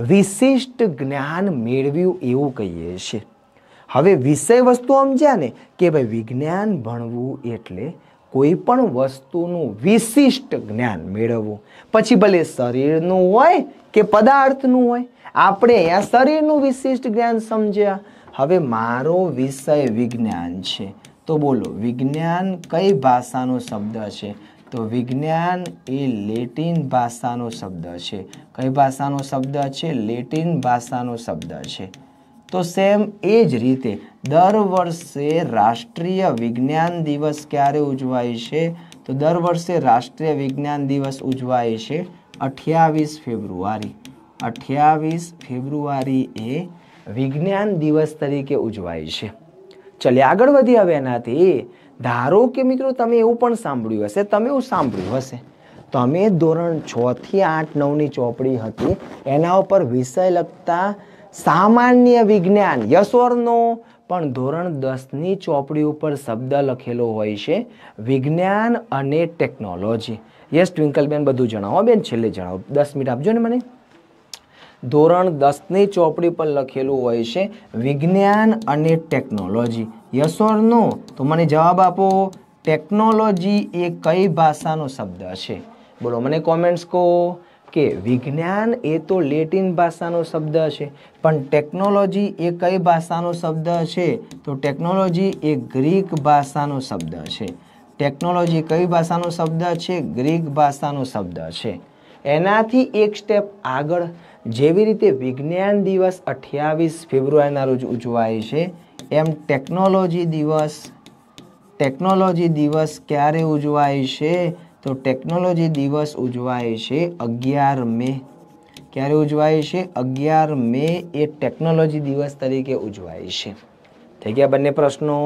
વિશિષ્ટ જ્ઞાન મેળવ્યું એવું કહીએ છીએ હવે વિષય વસ્તુ સમજ્યા ને કે ભાઈ વિજ્ઞાન ભણવું એટલે કોઈ પણ વસ્તુનું વિશિષ્ટ જ્ઞાન મેળવવું પછી ભલે શરીરનું હોય કે પદાર્થનું હોય આપણે અહીંયા શરીરનું વિશિષ્ટ જ્ઞાન સમજ્યા હવે મારો વિષય વિજ્ઞાન છે તો બોલો વિજ્ઞાન કઈ ભાષાનો શબ્દ છે તો વિજ્ઞાન એ લેટિન ભાષાનો શબ્દ છે કઈ ભાષાનો શબ્દ છે લેટિન ભાષાનો શબ્દ છે તો સેમ એ જ રીતે દર વર્ષે રાષ્ટ્રીય વિજ્ઞાન દિવસ ક્યારે ઉજવાય છે તો દર વર્ષે રાષ્ટ્રીય વિજ્ઞાન દિવસ ઉજવાય છે અઠ્યાવીસ ફેબ્રુઆરી અઠ્યાવીસ ફેબ્રુઆરી એ વિજ્ઞાન દિવસ તરીકે ઉજવાય છે ચલે આગળ વધી હવે એનાથી ધારો કે મિત્રો તમે એવું પણ સાંભળ્યું હશે તમે એવું સાંભળ્યું હશે તમે ધોરણ છ થી આઠ નવની ચોપડી હતી એના ઉપર વિષય લગતા સામાન્ય વિજ્ઞાન યસ ઓર પણ ધોરણ દસની ચોપડી ઉપર શબ્દ લખેલો હોય છે વિજ્ઞાન અને ટેકનોલોજી યસ ટ્વિંકલબેન બધું જણાવો બેન છેલ્લે જણાવો દસ મિનિટ આપજો ને મને ધોરણ દસની ચોપડી પર લખેલું હોય છે વિજ્ઞાન અને ટેકનોલોજી યસ ઓર નો તો મને જવાબ આપો ટેકનોલોજી એ કઈ ભાષાનો શબ્દ છે બોલો મને કોમેન્ટ્સ કહો કે વિજ્ઞાન એ તો લેટિન ભાષાનો શબ્દ છે પણ ટેકનોલોજી એ કઈ ભાષાનો શબ્દ છે તો ટેકનોલોજી એ ગ્રીક ભાષાનો શબ્દ છે ટેકનોલોજી કઈ ભાષાનો શબ્દ છે ગ્રીક ભાષાનો શબ્દ છે એનાથી એક સ્ટેપ આગળ જેવી રીતે વિજ્ઞાન દિવસ અઠ્યાવીસ ફેબ્રુઆરીના રોજ ઉજવાય છે એમ ટેકનોલોજી દિવસ ટેકનોલોજી દિવસ ક્યારે ઉજવાય છે તો ટેકનોલોજી દિવસ ઉજવાય છે અગિયાર મે ક્યારે ઉજવાય છે અગિયાર મે એ ટેકનોલોજી દિવસ તરીકે ઉજવાય છે થઈ ગયા બંને પ્રશ્નો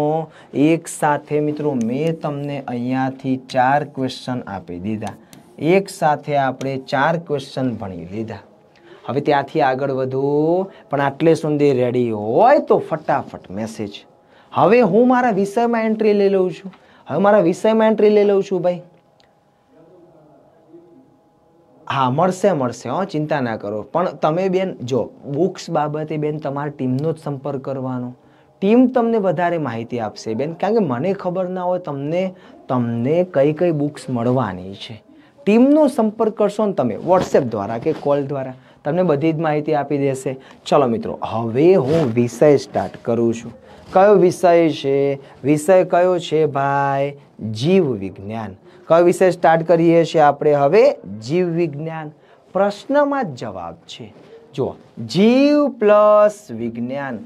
એક સાથે મિત્રો મેં તમને અહીંયાથી ચાર ક્વેશ્ચન આપી દીધા એક સાથે આપણે ચાર ક્વેશ્ચન ભણી લીધા હવે ત્યાંથી આગળ વધું પણ આટલે સુધી રેડી હોય તો ફટાફટ મેસેજ હવે હું મારા વિષયમાં એન્ટ્રી લઈ લઉં છું હવે મારા વિષયમાં એન્ટ્રી લઈ લઉં છું ભાઈ હા મળશે મળશે હો ચિંતા ના કરો પણ તમે બેન જો બુક્સ બાબતે બેન તમારા ટીમનો જ સંપર્ક કરવાનો ટીમ તમને વધારે માહિતી આપશે બેન કારણ કે મને ખબર ના હોય તમને તમને કઈ કઈ બુક્સ મળવાની છે ટીમનો સંપર્ક કરશો ને તમે વોટ્સએપ દ્વારા કે કોલ દ્વારા તમને બધી જ માહિતી આપી દેશે ચલો મિત્રો હવે હું વિષય સ્ટાર્ટ કરું છું કયો વિષય છે વિષય કયો છે ભાઈ જીવ વિજ્ઞાન કયો વિષય સ્ટાર્ટ કરીએ છીએ આપણે હવે જીવ વિજ્ઞાન પ્રશ્નમાં જ જવાબ છે જો જીવ પ્લસ વિજ્ઞાન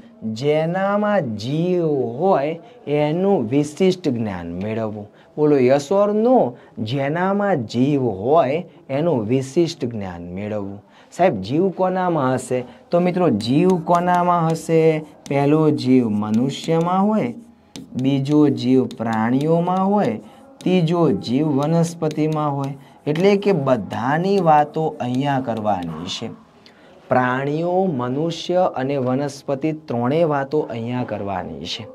જેનામાં જીવ હોય એનું વિશિષ્ટ જ્ઞાન મેળવવું બોલો યસ ઓર જેનામાં જીવ હોય એનું વિશિષ્ટ જ્ઞાન મેળવવું સાહેબ જીવ કોનામાં હશે તો મિત્રો જીવ કોનામાં હશે પહેલો જીવ મનુષ્યમાં હોય બીજો જીવ પ્રાણીઓમાં હોય ત્રીજો જીવ વનસ્પતિમાં હોય એટલે કે બધાની વાતો અહીંયા કરવાની છે પ્રાણીઓ મનુષ્ય અને વનસ્પતિ ત્રણેય વાતો અહીંયા કરવાની છે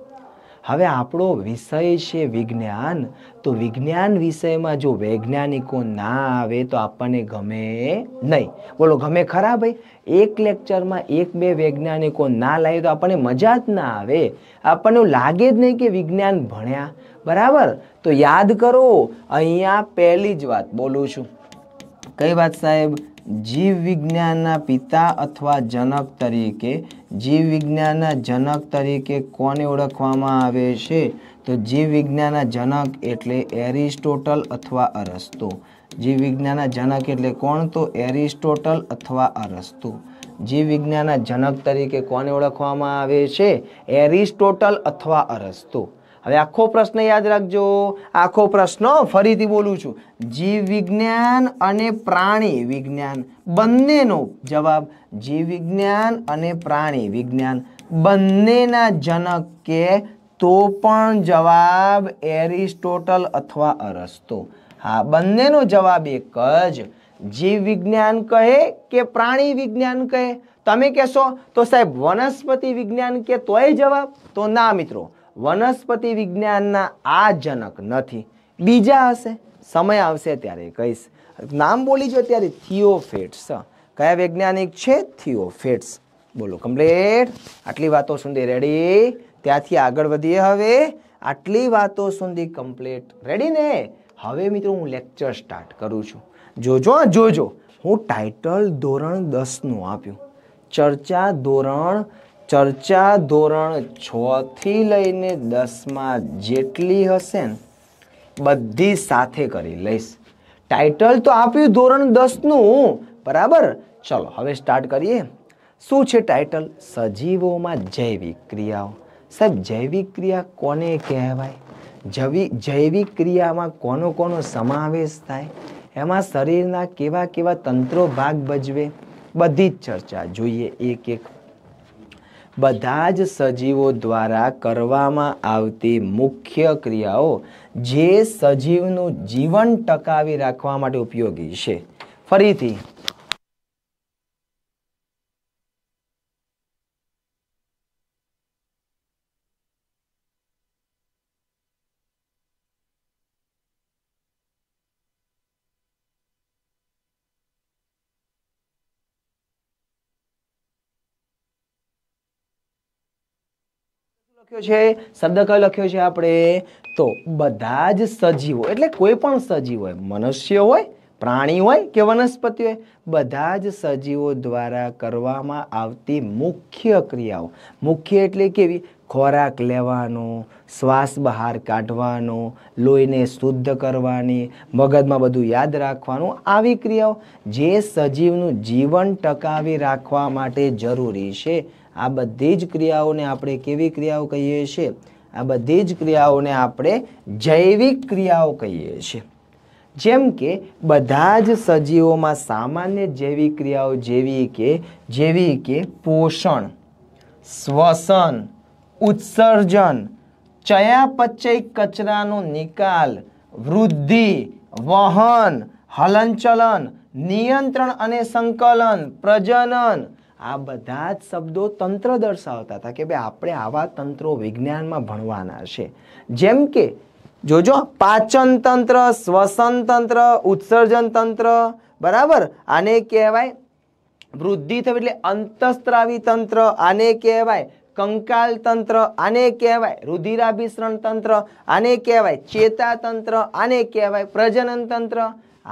હવે આપણો વિષય છે વિજ્ઞાન તો વિજ્ઞાન વિષયમાં જો વૈજ્ઞાનિકો ના આવે તો આપણને ગમે નહીં બોલો ગમે ખરા ભાઈ એક લેક્ચરમાં એક બે વૈજ્ઞાનિકો ના લાવે તો આપણને મજા જ ના આવે આપણને લાગે જ નહીં કે વિજ્ઞાન ભણ્યા બરાબર તો યાદ કરો અહીંયા પહેલી જ વાત બોલું છું કઈ વાત સાહેબ જીવ વિજ્ઞાનના પિતા અથવા જનક તરીકે જીવ વિજ્ઞાનના જનક તરીકે કોને ઓળખવામાં આવે છે તો જીવ વિજ્ઞાનના જનક એટલે એરિસ્ટોટલ અથવા અરસ્તો જીવ વિજ્ઞાનના જનક એટલે કોણ તો એરિસ્ટોટલ અથવા અરસ્તો જીવ વિજ્ઞાનના જનક તરીકે કોને ઓળખવામાં આવે છે એરિસ્ટોટલ અથવા અરસ્તો હવે આખો પ્રશ્ન યાદ રાખજો આખો પ્રશ્ન ફરીથી બોલું છું જીવ વિજ્ઞાન અને પ્રાણી વિજ્ઞાન બંનેનો જવાબ જીવ વિજ્ઞાન અને પ્રાણી વિજ્ઞાન બંનેના જનક કે તો પણ જવાબ એરિસ્ટોટલ અથવા અરસ્તો હા બંનેનો જવાબ એક જ જીવ વિજ્ઞાન કહે કે પ્રાણી વિજ્ઞાન કહે તમે કહેશો તો સાહેબ વનસ્પતિ વિજ્ઞાન કે તોય જવાબ તો ના મિત્રો વનસ્પતિ વિજ્ઞાનના આ જનક નથી બીજા હશે સમય આવશે ત્યારે કહીશ નામ બોલી જો ત્યારે થિયોફેટ્સ કયા વૈજ્ઞાનિક છે થિયોફેટ્સ બોલો કમ્પ્લીટ આટલી વાતો સુધી રેડી ત્યાંથી આગળ વધીએ હવે આટલી વાતો સુધી કમ્પ્લીટ રેડી ને હવે મિત્રો હું લેક્ચર સ્ટાર્ટ કરું છું જોજો જોજો હું ટાઇટલ ધોરણ દસનું આપ્યું ચર્ચા ધોરણ ચર્ચા ધોરણ છથી લઈને દસમાં જેટલી હશે ને બધી સાથે કરી લઈશ ટાઇટલ તો આપ્યું ધોરણ દસનું બરાબર ચલો હવે સ્ટાર્ટ કરીએ શું છે ટાઇટલ સજીવોમાં જૈવિક ક્રિયાઓ સાહેબ જૈવિક ક્રિયા કોને કહેવાય જવી જૈવિક ક્રિયામાં કોનો કોનો સમાવેશ થાય એમાં શરીરના કેવા કેવા તંત્રો ભાગ ભજવે બધી જ ચર્ચા જોઈએ એક એક બધા જ સજીવો દ્વારા કરવામાં આવતી મુખ્ય ક્રિયાઓ જે સજીવનું જીવન ટકાવી રાખવા માટે ઉપયોગી છે ફરીથી લખ્યો છે શબ્દ કયો લખ્યો છે આપણે તો બધા જ સજીવો એટલે કોઈ પણ સજીવ હોય મનુષ્ય હોય પ્રાણી હોય કે વનસ્પતિ હોય બધા જ સજીવો દ્વારા કરવામાં આવતી મુખ્ય ક્રિયાઓ મુખ્ય એટલે કેવી ખોરાક લેવાનો શ્વાસ બહાર કાઢવાનો લોહીને શુદ્ધ કરવાની મગજમાં બધું યાદ રાખવાનું આવી ક્રિયાઓ જે સજીવનું જીવન ટકાવી રાખવા માટે જરૂરી છે આ બધી જ ક્રિયાઓને આપણે કેવી ક્રિયાઓ કહીએ છીએ આ બધી જ ક્રિયાઓને આપણે જૈવિક ક્રિયાઓ કહીએ છીએ જેમ કે બધા જ સજીવોમાં સામાન્ય જૈવિક ક્રિયાઓ જેવી કે જેવી કે પોષણ શ્વસન ઉત્સર્જન ચયાપચય કચરાનો નિકાલ વૃદ્ધિ વહન હલનચલન નિયંત્રણ અને સંકલન પ્રજનન આ બધા જ શબ્દો તંત્ર દર્શાવતા હતા કે ભાઈ આપણે આવા તંત્રો વિજ્ઞાનમાં ભણવાના છે જેમ કે જોજો પાચન તંત્ર શ્વસન તંત્ર ઉત્સર્જન તંત્ર બરાબર આને કહેવાય વૃદ્ધિ થવી એટલે અંતસ્ત્રાવી તંત્ર આને કહેવાય કંકાલ તંત્ર આને કહેવાય રુધિરાભિસરણ તંત્ર આને કહેવાય ચેતા તંત્ર આને કહેવાય પ્રજનન તંત્ર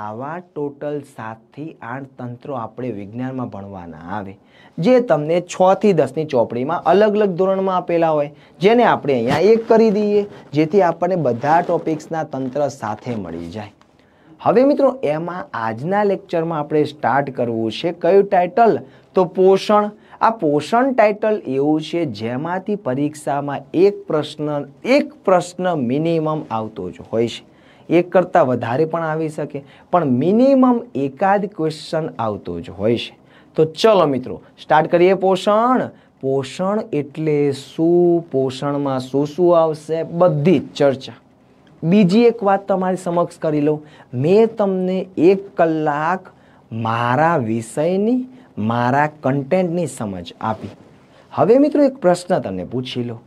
આવા ટોટલ સાતથી આઠ તંત્રો આપણે વિજ્ઞાનમાં ભણવાના આવે જે તમને છથી દસની ચોપડીમાં અલગ અલગ ધોરણમાં આપેલા હોય જેને આપણે અહીંયા એક કરી દઈએ જેથી આપણને બધા ટોપિક્સના તંત્ર સાથે મળી જાય હવે મિત્રો એમાં આજના લેક્ચરમાં આપણે સ્ટાર્ટ કરવું છે કયું ટાઇટલ તો પોષણ આ પોષણ ટાઇટલ એવું છે જેમાંથી પરીક્ષામાં એક પ્રશ્ન એક પ્રશ્ન મિનિમમ આવતો જ હોય છે એક કરતાં વધારે પણ આવી શકે પણ મિનિમમ એકાદ ક્વેશ્ચન આવતો જ હોય છે તો ચલો મિત્રો સ્ટાર્ટ કરીએ પોષણ પોષણ એટલે શું પોષણમાં શું શું આવશે બધી જ ચર્ચા બીજી એક વાત તમારી સમક્ષ કરી લો મેં તમને એક કલાક મારા વિષયની મારા કન્ટેન્ટની સમજ આપી હવે મિત્રો એક પ્રશ્ન તમને પૂછી લો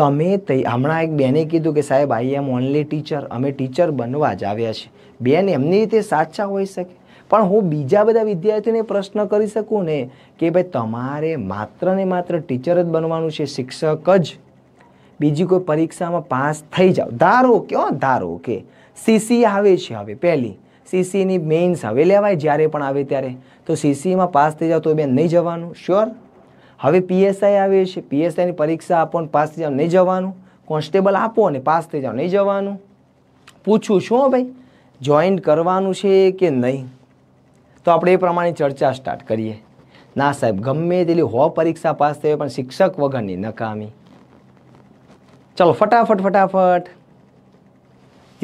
તમે તે હમણાં એક બેને કીધું કે સાહેબ આઈ એમ ઓનલી ટીચર અમે ટીચર બનવા જ આવ્યા છીએ બેન એમની રીતે સાચા હોઈ શકે પણ હું બીજા બધા વિદ્યાર્થીઓને પ્રશ્ન કરી શકું ને કે ભાઈ તમારે માત્ર ને માત્ર ટીચર જ બનવાનું છે શિક્ષક જ બીજી કોઈ પરીક્ષામાં પાસ થઈ જાઓ ધારો કે ધારો કે સીસી આવે છે હવે પહેલી સીસીની મેઇન્સ હવે લેવાય જ્યારે પણ આવે ત્યારે તો સીસીમાં પાસ થઈ જાઓ તો બેન નહીં જવાનું શ્યોર હવે પીએસઆઈ આવે છે પીએસઆઈની પરીક્ષા આપો ને પાસ થઈ જાઓ નહીં જવાનું કોન્સ્ટેબલ આપો અને પાસ થઈ જાઓ નહીં જવાનું પૂછું શું ભાઈ જોઈન કરવાનું છે કે નહીં તો આપણે એ પ્રમાણે ચર્ચા સ્ટાર્ટ કરીએ ના સાહેબ ગમે તેલી હો પરીક્ષા પાસ થઈ પણ શિક્ષક વગરની નકામી ચલો ફટાફટ ફટાફટ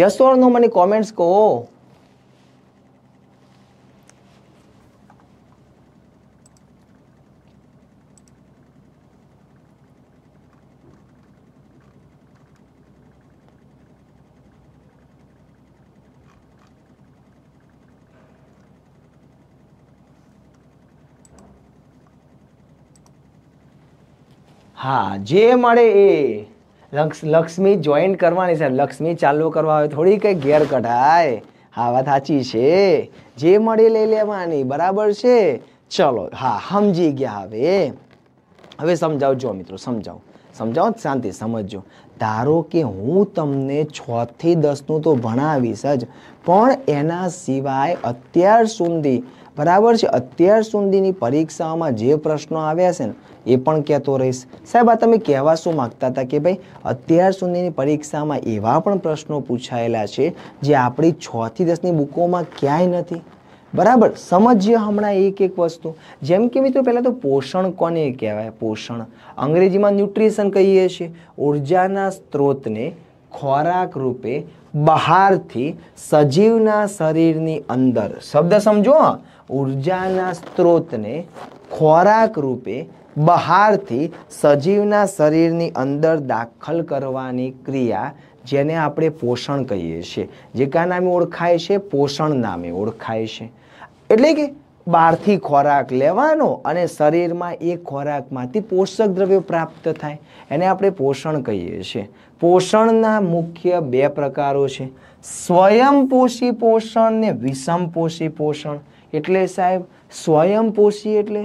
યશોરનો મને કોમેન્ટ્સ કહો હા જે મળે એ લક્ષ્મી જોઈન્ટ કરવાની છે લક્ષ્મી ચાલુ કરવા હોય થોડી કંઈ ઘેર કઢાય હા વાત સાચી છે જે મળે લઈ લેવાની બરાબર છે ચલો હા સમજી ગયા હવે હવે જો મિત્રો સમજાવો સમજાવો શાંતિ સમજજો ધારો કે હું તમને છથી દસનું તો ભણાવીશ જ પણ એના સિવાય અત્યાર સુધી બરાબર છે અત્યાર સુધીની પરીક્ષાઓમાં જે પ્રશ્નો આવ્યા છે ને એ પણ કહેતો રહીશ સાહેબ આ તમે કહેવા શું માગતા હતા કે ભાઈ અત્યાર સુધીની પરીક્ષામાં એવા પણ પ્રશ્નો પૂછાયેલા છે જે આપણી છથી દસની બુકોમાં ક્યાંય નથી બરાબર સમજીએ હમણાં એક એક વસ્તુ જેમ કે મિત્રો પહેલાં તો પોષણ કોને કહેવાય પોષણ અંગ્રેજીમાં ન્યુટ્રિશન કહીએ છીએ ઉર્જાના સ્ત્રોતને ખોરાક રૂપે બહારથી સજીવના શરીરની અંદર શબ્દ સમજો હા ઉર્જાના સ્ત્રોતને ખોરાક રૂપે બહારથી સજીવના શરીરની અંદર દાખલ કરવાની ક્રિયા જેને આપણે પોષણ કહીએ છીએ જે કા નામે ઓળખાય છે પોષણ નામે ઓળખાય છે એટલે કે બહારથી ખોરાક લેવાનો અને શરીરમાં એ ખોરાકમાંથી પોષક દ્રવ્યો પ્રાપ્ત થાય એને આપણે પોષણ કહીએ છીએ પોષણના મુખ્ય બે પ્રકારો છે સ્વયંપોષી પોષણ ને વિષમપોષી પોષણ એટલે સાહેબ સ્વયંપોષી એટલે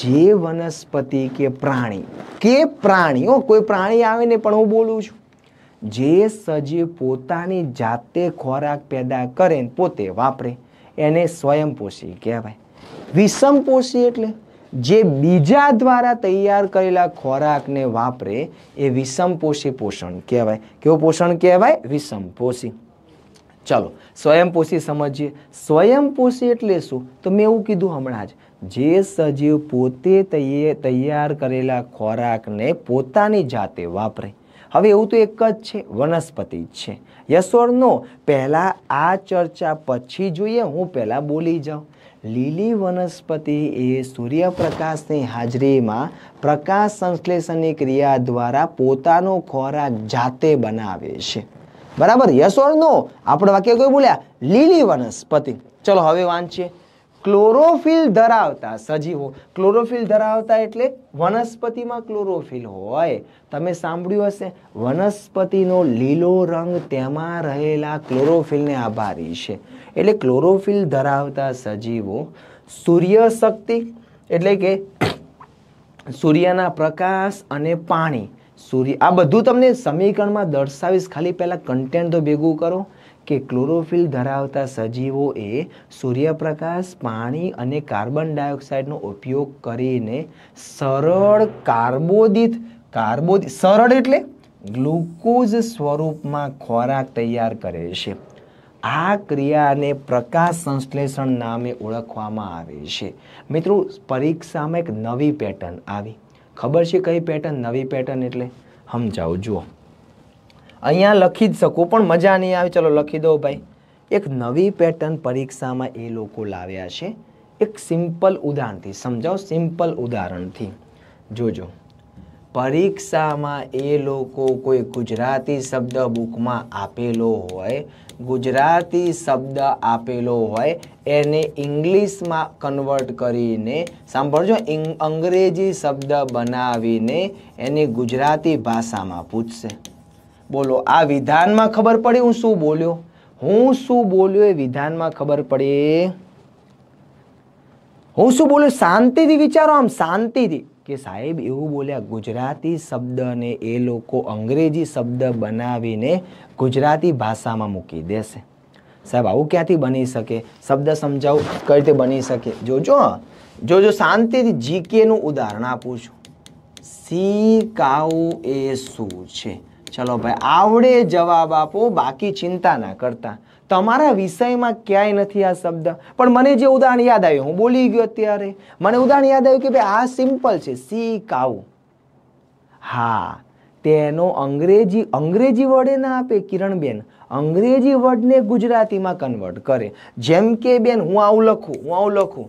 જે વનસ્પતિ કે પ્રાણી કે પ્રાણીઓ કોઈ પ્રાણી આવે ને પણ હું બોલું છું જે સજીવ પોતાની જાતે ખોરાક પેદા કરે ને પોતે વાપરે એને સ્વયંપોષી કહેવાય વિષમપોષી એટલે જે બીજા દ્વારા તૈયાર કરેલા ખોરાકને વાપરે એ વિષમપોષી પોષણ કહેવાય કેવું પોષણ કહેવાય વિષમપોષી ચાલો સ્વયંપોષી સમજીએ સ્વયંપોષી એટલે શું તો મેં એવું કીધું હમણાં જ જે સજીવ પોતે તૈયાર કરેલા ખોરાકને પોતાની જાતે વાપરે હવે એવું તો એક જ છે વનસ્પતિ જ છે યસ પહેલાં આ ચર્ચા પછી જોઈએ હું પહેલાં બોલી જાઉં લીલી વનસ્પતિ એ સૂર્યપ્રકાશની હાજરીમાં પ્રકાશ સંશ્લેષણની ક્રિયા દ્વારા પોતાનો ખોરાક જાતે બનાવે છે બરાબર યસ ઓર નો આપણે વાક્ય કોઈ બોલ્યા લીલી વનસ્પતિ ચલો હવે વાંચીએ ક્લોરોફિલ ધરાવતા સજીવો ક્લોરોફિલ ધરાવતા એટલે વનસ્પતિમાં ક્લોરોફિલ હોય તમે સાંભળ્યું હશે વનસ્પતિનો લીલો રંગ તેમાં રહેલા ક્લોરોફિલને આભારી છે એટલે ક્લોરોફિલ ધરાવતા સજીવો સૂર્ય શક્તિ એટલે કે સૂર્યના પ્રકાશ અને પાણી સૂર્ય આ બધું તમને સમીકરણમાં દર્શાવીશ ખાલી પહેલાં કન્ટેન્ટ તો ભેગું કરો કે ક્લોરોફિલ ધરાવતા સજીવો એ સૂર્યપ્રકાશ પાણી અને કાર્બન ડાયોક્સાઇડનો ઉપયોગ કરીને સરળ કાર્બોદિત કાર્બોદિત સરળ એટલે ગ્લુકોઝ સ્વરૂપમાં ખોરાક તૈયાર કરે છે આ ક્રિયાને પ્રકાશ સંશ્લેષણ નામે ઓળખવામાં આવે છે મિત્રો પરીક્ષામાં એક નવી પેટર્ન આવી ખબર છે કઈ પેટર્ન નવી પેટર્ન એટલે સમજાવ જુઓ અહીંયા લખી જ શકું પણ મજા નહીં આવે ચલો લખી દો ભાઈ એક નવી પેટર્ન પરીક્ષામાં એ લોકો લાવ્યા છે એક સિમ્પલ ઉદાહરણથી સમજાવો સિમ્પલ ઉદાહરણથી જોજો પરીક્ષામાં એ લોકો કોઈ ગુજરાતી શબ્દ બુકમાં આપેલો હોય ગુજરાતી શબ્દ આપેલો હોય એને ઇંગ્લિશમાં કન્વર્ટ કરીને સાંભળજો અંગ્રેજી શબ્દ બનાવીને એને ગુજરાતી ભાષામાં પૂછશે બોલો આ વિધાનમાં ખબર પડી હું શું બોલ્યો હું શું બોલ્યો એ વિધાનમાં ખબર પડી હું શું બોલ્યું શાંતિથી વિચારો આમ શાંતિથી કે સાહેબ એવું બોલ્યા ગુજરાતી શબ્દને એ લોકો અંગ્રેજી શબ્દ બનાવીને ગુજરાતી ભાષામાં મૂકી દેશે સાહેબ આવું ક્યાંથી બની શકે શબ્દ સમજાવું કઈ રીતે બની શકે જોજો જોજો શાંતિથી જીકેનું ઉદાહરણ આપું છું સી કાઉ એ શું છે ચલો ભાઈ આવડે જવાબ આપો બાકી ચિંતા ના કરતા તમારા વિષયમાં ક્યાંય નથી આ શબ્દ પણ મને જે ઉદાહરણ યાદ આવ્યું હું બોલી ગયો અત્યારે મને ઉદાહરણ યાદ આવ્યું કે ભાઈ આ સિમ્પલ છે સી કાઉ હા તેનો અંગ્રેજી અંગ્રેજી વડે ના આપે કિરણબેન અંગ્રેજી વર્ડને ગુજરાતીમાં કન્વર્ટ કરે જેમ કે બેન હું આવું લખું હું આવું લખું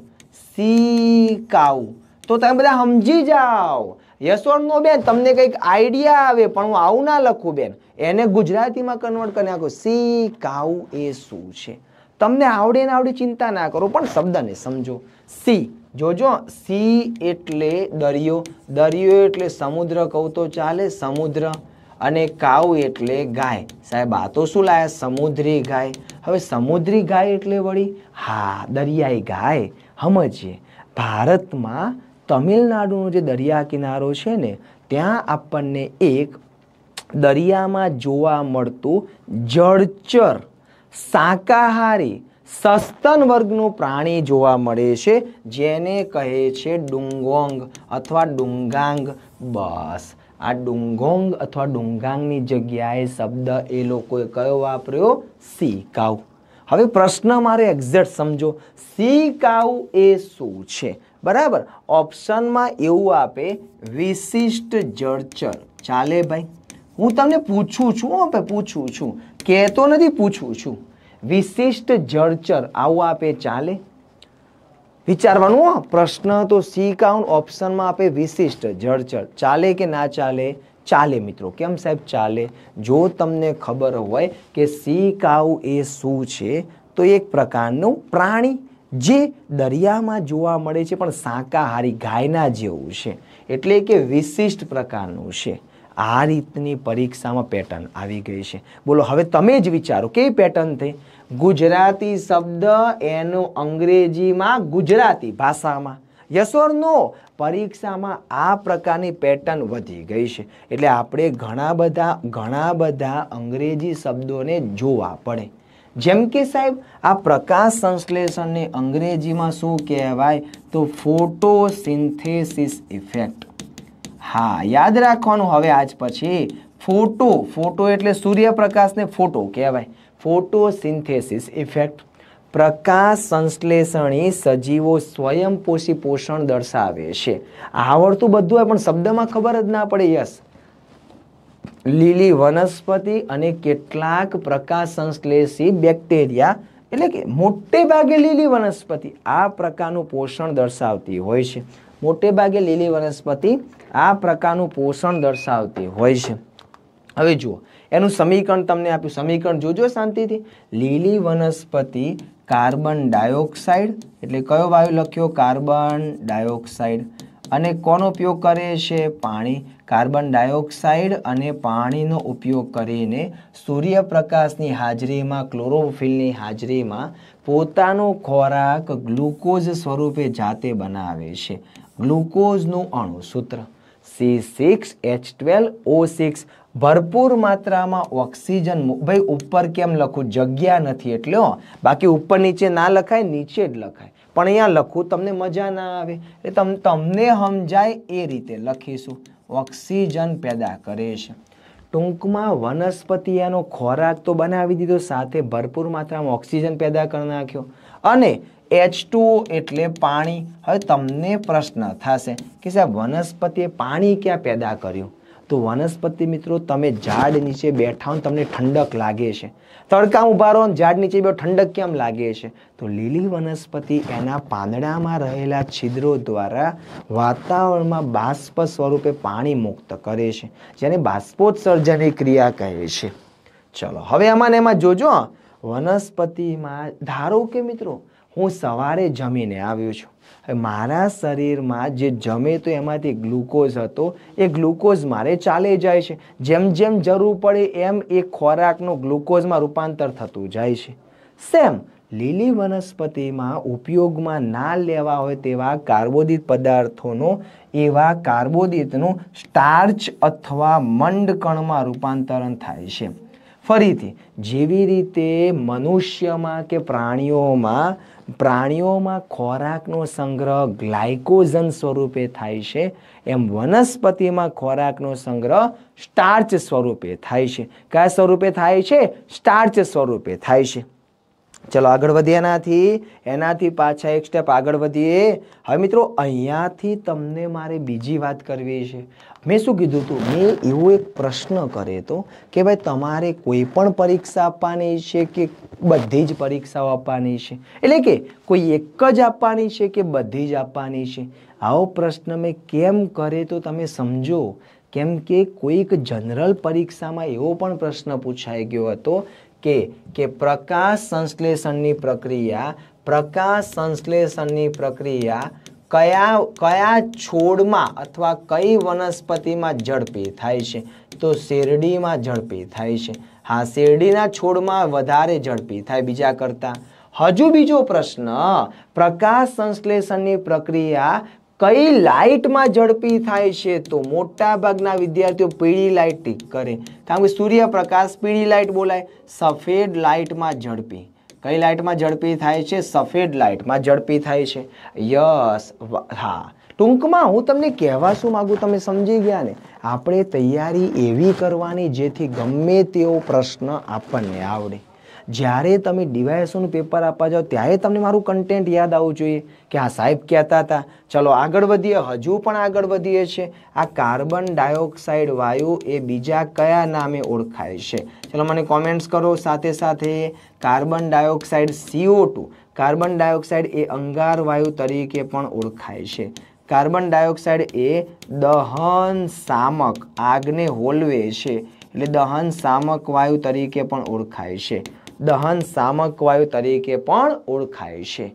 સી કાઉ તો તમે બધા સમજી જાઓ યશોરનો બેન તમને કંઈક આઈડિયા આવે પણ હું આવું ના લખું બેન એને ગુજરાતીમાં કન્વર્ટ કરી નાખો સી કાઉ એ શું છે તમને આવડે ને આવડી ચિંતા ના કરો પણ શબ્દને સમજો સી જોજો સી એટલે દરિયો દરિયો એટલે સમુદ્ર કહું તો ચાલે સમુદ્ર અને કાઉ એટલે ગાય સાહેબ આ તો શું લાયા સમુદ્રી ગાય હવે સમુદ્રી ગાય એટલે વળી હા દરિયાઈ ગાય સમજીએ ભારતમાં તમિલનાડુનો જે દરિયા કિનારો છે ને ત્યાં આપણને એક દરિયામાં જોવા મળતું જળચર શાકાહારી સસ્તન વર્ગનું પ્રાણી જોવા મળે છે જેને કહે છે ડુંગોંગ અથવા ડુંગાંગ બસ આ ડુંગોંગ અથવા ડુંગાંગની જગ્યાએ શબ્દ એ લોકોએ કયો વાપર્યો સી કાવ હવે પ્રશ્ન મારે એક્ઝેક્ટ સમજો સી કાવ એ શું છે બરાબર ઓપ્શનમાં એવું આપે વિશિષ્ટ જળચર ચાલે ભાઈ હું તમને પૂછું છું હવે પૂછું છું કહેતો નથી પૂછું છું વિશિષ્ટ જળચર આવું આપે ચાલે વિચારવાનું પ્રશ્ન તો સી કાઉન્ટ ઓપ્શનમાં આપે વિશિષ્ટ જળચર ચાલે કે ના ચાલે ચાલે મિત્રો કેમ સાહેબ ચાલે જો તમને ખબર હોય કે સી કાઉ એ શું છે તો એક પ્રકારનું પ્રાણી જે દરિયામાં જોવા મળે છે પણ શાકાહારી ગાયના જેવું છે એટલે કે વિશિષ્ટ પ્રકારનું છે આ રીતની પરીક્ષામાં પેટર્ન આવી ગઈ છે બોલો હવે તમે જ વિચારો કે પેટર્ન થઈ ગુજરાતી શબ્દ એનો અંગ્રેજીમાં ગુજરાતી ભાષામાં યસ નો પરીક્ષામાં આ પ્રકારની પેટર્ન વધી ગઈ છે એટલે આપણે ઘણા બધા ઘણા બધા અંગ્રેજી શબ્દોને જોવા પડે જેમ કે સાહેબ આ પ્રકાશ સંશ્લેષણને અંગ્રેજીમાં શું કહેવાય તો ફોટોસિન્થેસિસ ઇફેક્ટ હા યાદ રાખવાનું હવે આજ પછી ફોટો ફોટો એટલે સૂર્યપ્રકાશને ફોટો કહેવાય ફોટોસિન્થેસિસ ઇફેક્ટ પ્રકાશ સંશ્લેષણી સજીવો સ્વયંપોષી પોષણ દર્શાવે છે આવડતું બધું હોય પણ શબ્દમાં ખબર જ ના પડે યસ લીલી વનસ્પતિ અને કેટલાક પ્રકાશ સંશ્લેષી બેક્ટેરિયા એટલે કે મોટે ભાગે લીલી વનસ્પતિ આ પ્રકારનું પોષણ દર્શાવતી હોય છે મોટે ભાગે લીલી વનસ્પતિ આ પ્રકારનું પોષણ દર્શાવતી હોય છે હવે જુઓ એનું સમીકરણ તમને આપ્યું સમીકરણ જોજો શાંતિથી લીલી વનસ્પતિ કાર્બન ડાયોક્સાઇડ એટલે કયો વાયુ લખ્યો કાર્બન ડાયોક્સાઇડ અને કોનો ઉપયોગ કરે છે પાણી કાર્બન ડાયોક્સાઇડ અને પાણીનો ઉપયોગ કરીને સૂર્યપ્રકાશની હાજરીમાં ક્લોરોફિલની હાજરીમાં પોતાનો ખોરાક ગ્લુકોઝ સ્વરૂપે જાતે બનાવે છે ગ્લુકોઝનું અણુસૂત્ર C six H twelve O six ભરપૂર માત્રામાં ઓક્સિજન ભાઈ ઉપર કેમ લખું જગ્યા નથી એટલે બાકી ઉપર નીચે ના લખાય નીચે જ લખાય પણ અહીંયા લખું તમને મજા ના આવે એ તમને સમજાય એ રીતે લખીશું ઓક્સિજન પેદા કરે છે ટૂંકમાં વનસ્પતિ એનો ખોરાક તો બનાવી દીધો સાથે ભરપૂર માત્રામાં ઓક્સિજન પેદા કરી નાખ્યો અને એચ એટલે પાણી હવે તમને પ્રશ્ન થશે કે સાહેબ વનસ્પતિએ પાણી ક્યાં પેદા કર્યું તો વનસ્પતિ મિત્રો તમે ઝાડ નીચે બેઠા હો તમને ઠંડક લાગે છે તડકા ઊભા રહો ઝાડ નીચે બે ઠંડક કેમ લાગે છે તો લીલી વનસ્પતિ એના પાંદડામાં રહેલા છિદ્રો દ્વારા વાતાવરણમાં બાષ્પ સ્વરૂપે પાણી મુક્ત કરે છે જેને બાષ્પોત્સર્જનની ક્રિયા કહે છે ચલો હવે આમાં એમાં જોજો વનસ્પતિમાં ધારો કે મિત્રો હું સવારે જમીને આવ્યો છું મારા શરીરમાં જે જમે તો એમાંથી ગ્લુકોઝ હતો એ ગ્લુકોઝ મારે ચાલે જાય છે જેમ જેમ જરૂર પડે એમ એ ખોરાકનું ગ્લુકોઝમાં રૂપાંતર થતું જાય છે સેમ લીલી વનસ્પતિમાં ઉપયોગમાં ના લેવા હોય તેવા કાર્બોદિત પદાર્થોનો એવા કાર્બોદિતનું સ્ટાર્ચ અથવા મંડકણમાં રૂપાંતરણ થાય છે ફરીથી જેવી રીતે મનુષ્યમાં કે પ્રાણીઓમાં પ્રાણીઓમાં ખોરાકનો સંગ્રહ ગ્લાયકોઝન સ્વરૂપે થાય છે એમ વનસ્પતિમાં ખોરાકનો સંગ્રહ સ્ટાર્ચ સ્વરૂપે થાય છે કયા સ્વરૂપે થાય છે સ્ટાર્ચ સ્વરૂપે થાય છે ચલો આગળ વધીએ એનાથી એનાથી પાછા એક સ્ટેપ આગળ વધીએ હવે મિત્રો અહીંયાથી તમને મારે બીજી વાત કરવી છે મેં શું કીધું હતું મેં એવો એક પ્રશ્ન કર્યો હતો કે ભાઈ તમારે કોઈ પણ પરીક્ષા આપવાની છે કે બધી જ પરીક્ષાઓ આપવાની છે એટલે કે કોઈ એક જ આપવાની છે કે બધી જ આપવાની છે આવો પ્રશ્ન મેં કેમ કરે તો તમે સમજો કેમ કે કોઈક જનરલ પરીક્ષામાં એવો પણ પ્રશ્ન પૂછાઈ ગયો હતો કે કે પ્રકાશ સંશ્લેષણની પ્રક્રિયા પ્રકાશ સંશ્લેષણની પ્રક્રિયા કયા કયા છોડમાં અથવા કઈ વનસ્પતિમાં ઝડપી થાય છે તો શેરડીમાં ઝડપી થાય છે હા શેરડીના છોડમાં વધારે ઝડપી થાય બીજા કરતાં હજુ બીજો પ્રશ્ન પ્રકાશ સંશ્લેષણની પ્રક્રિયા કઈ લાઇટમાં ઝડપી થાય છે તો મોટાભાગના વિદ્યાર્થીઓ પીળી લાઇટ ટીક કરે કારણ કે સૂર્યપ્રકાશ પીળી લાઇટ બોલાય સફેદ લાઇટમાં ઝડપી કઈ લાઇટમાં ઝડપી થાય છે સફેદ લાઇટમાં ઝડપી થાય છે યસ હા ટૂંકમાં હું તમને કહેવા શું માગું તમે સમજી ગયા ને આપણે તૈયારી એવી કરવાની જેથી ગમે તેવો પ્રશ્ન આપણને આવડે જ્યારે તમે ડીવાયએસઓનું પેપર આપવા જાઓ ત્યારે તમને મારું કન્ટેન્ટ યાદ આવવું જોઈએ કે આ સાહેબ કહેતા હતા ચલો આગળ વધીએ હજુ પણ આગળ વધીએ છીએ આ કાર્બન ડાયોક્સાઇડ વાયુ એ બીજા કયા નામે ઓળખાય છે ચલો મને કોમેન્ટ્સ કરો સાથે સાથે carbon dioxide CO two carbon dioxide એ અંગાર વાયુ તરીકે પણ ઓળખાય છે કાર્બન ડાયોક્સાઇડ એ દહન સામક આગને હોલવે છે એટલે દહન સામક વાયુ તરીકે પણ ઓળખાય છે દહન સામક વાયુ તરીકે પણ ઓળખાય છે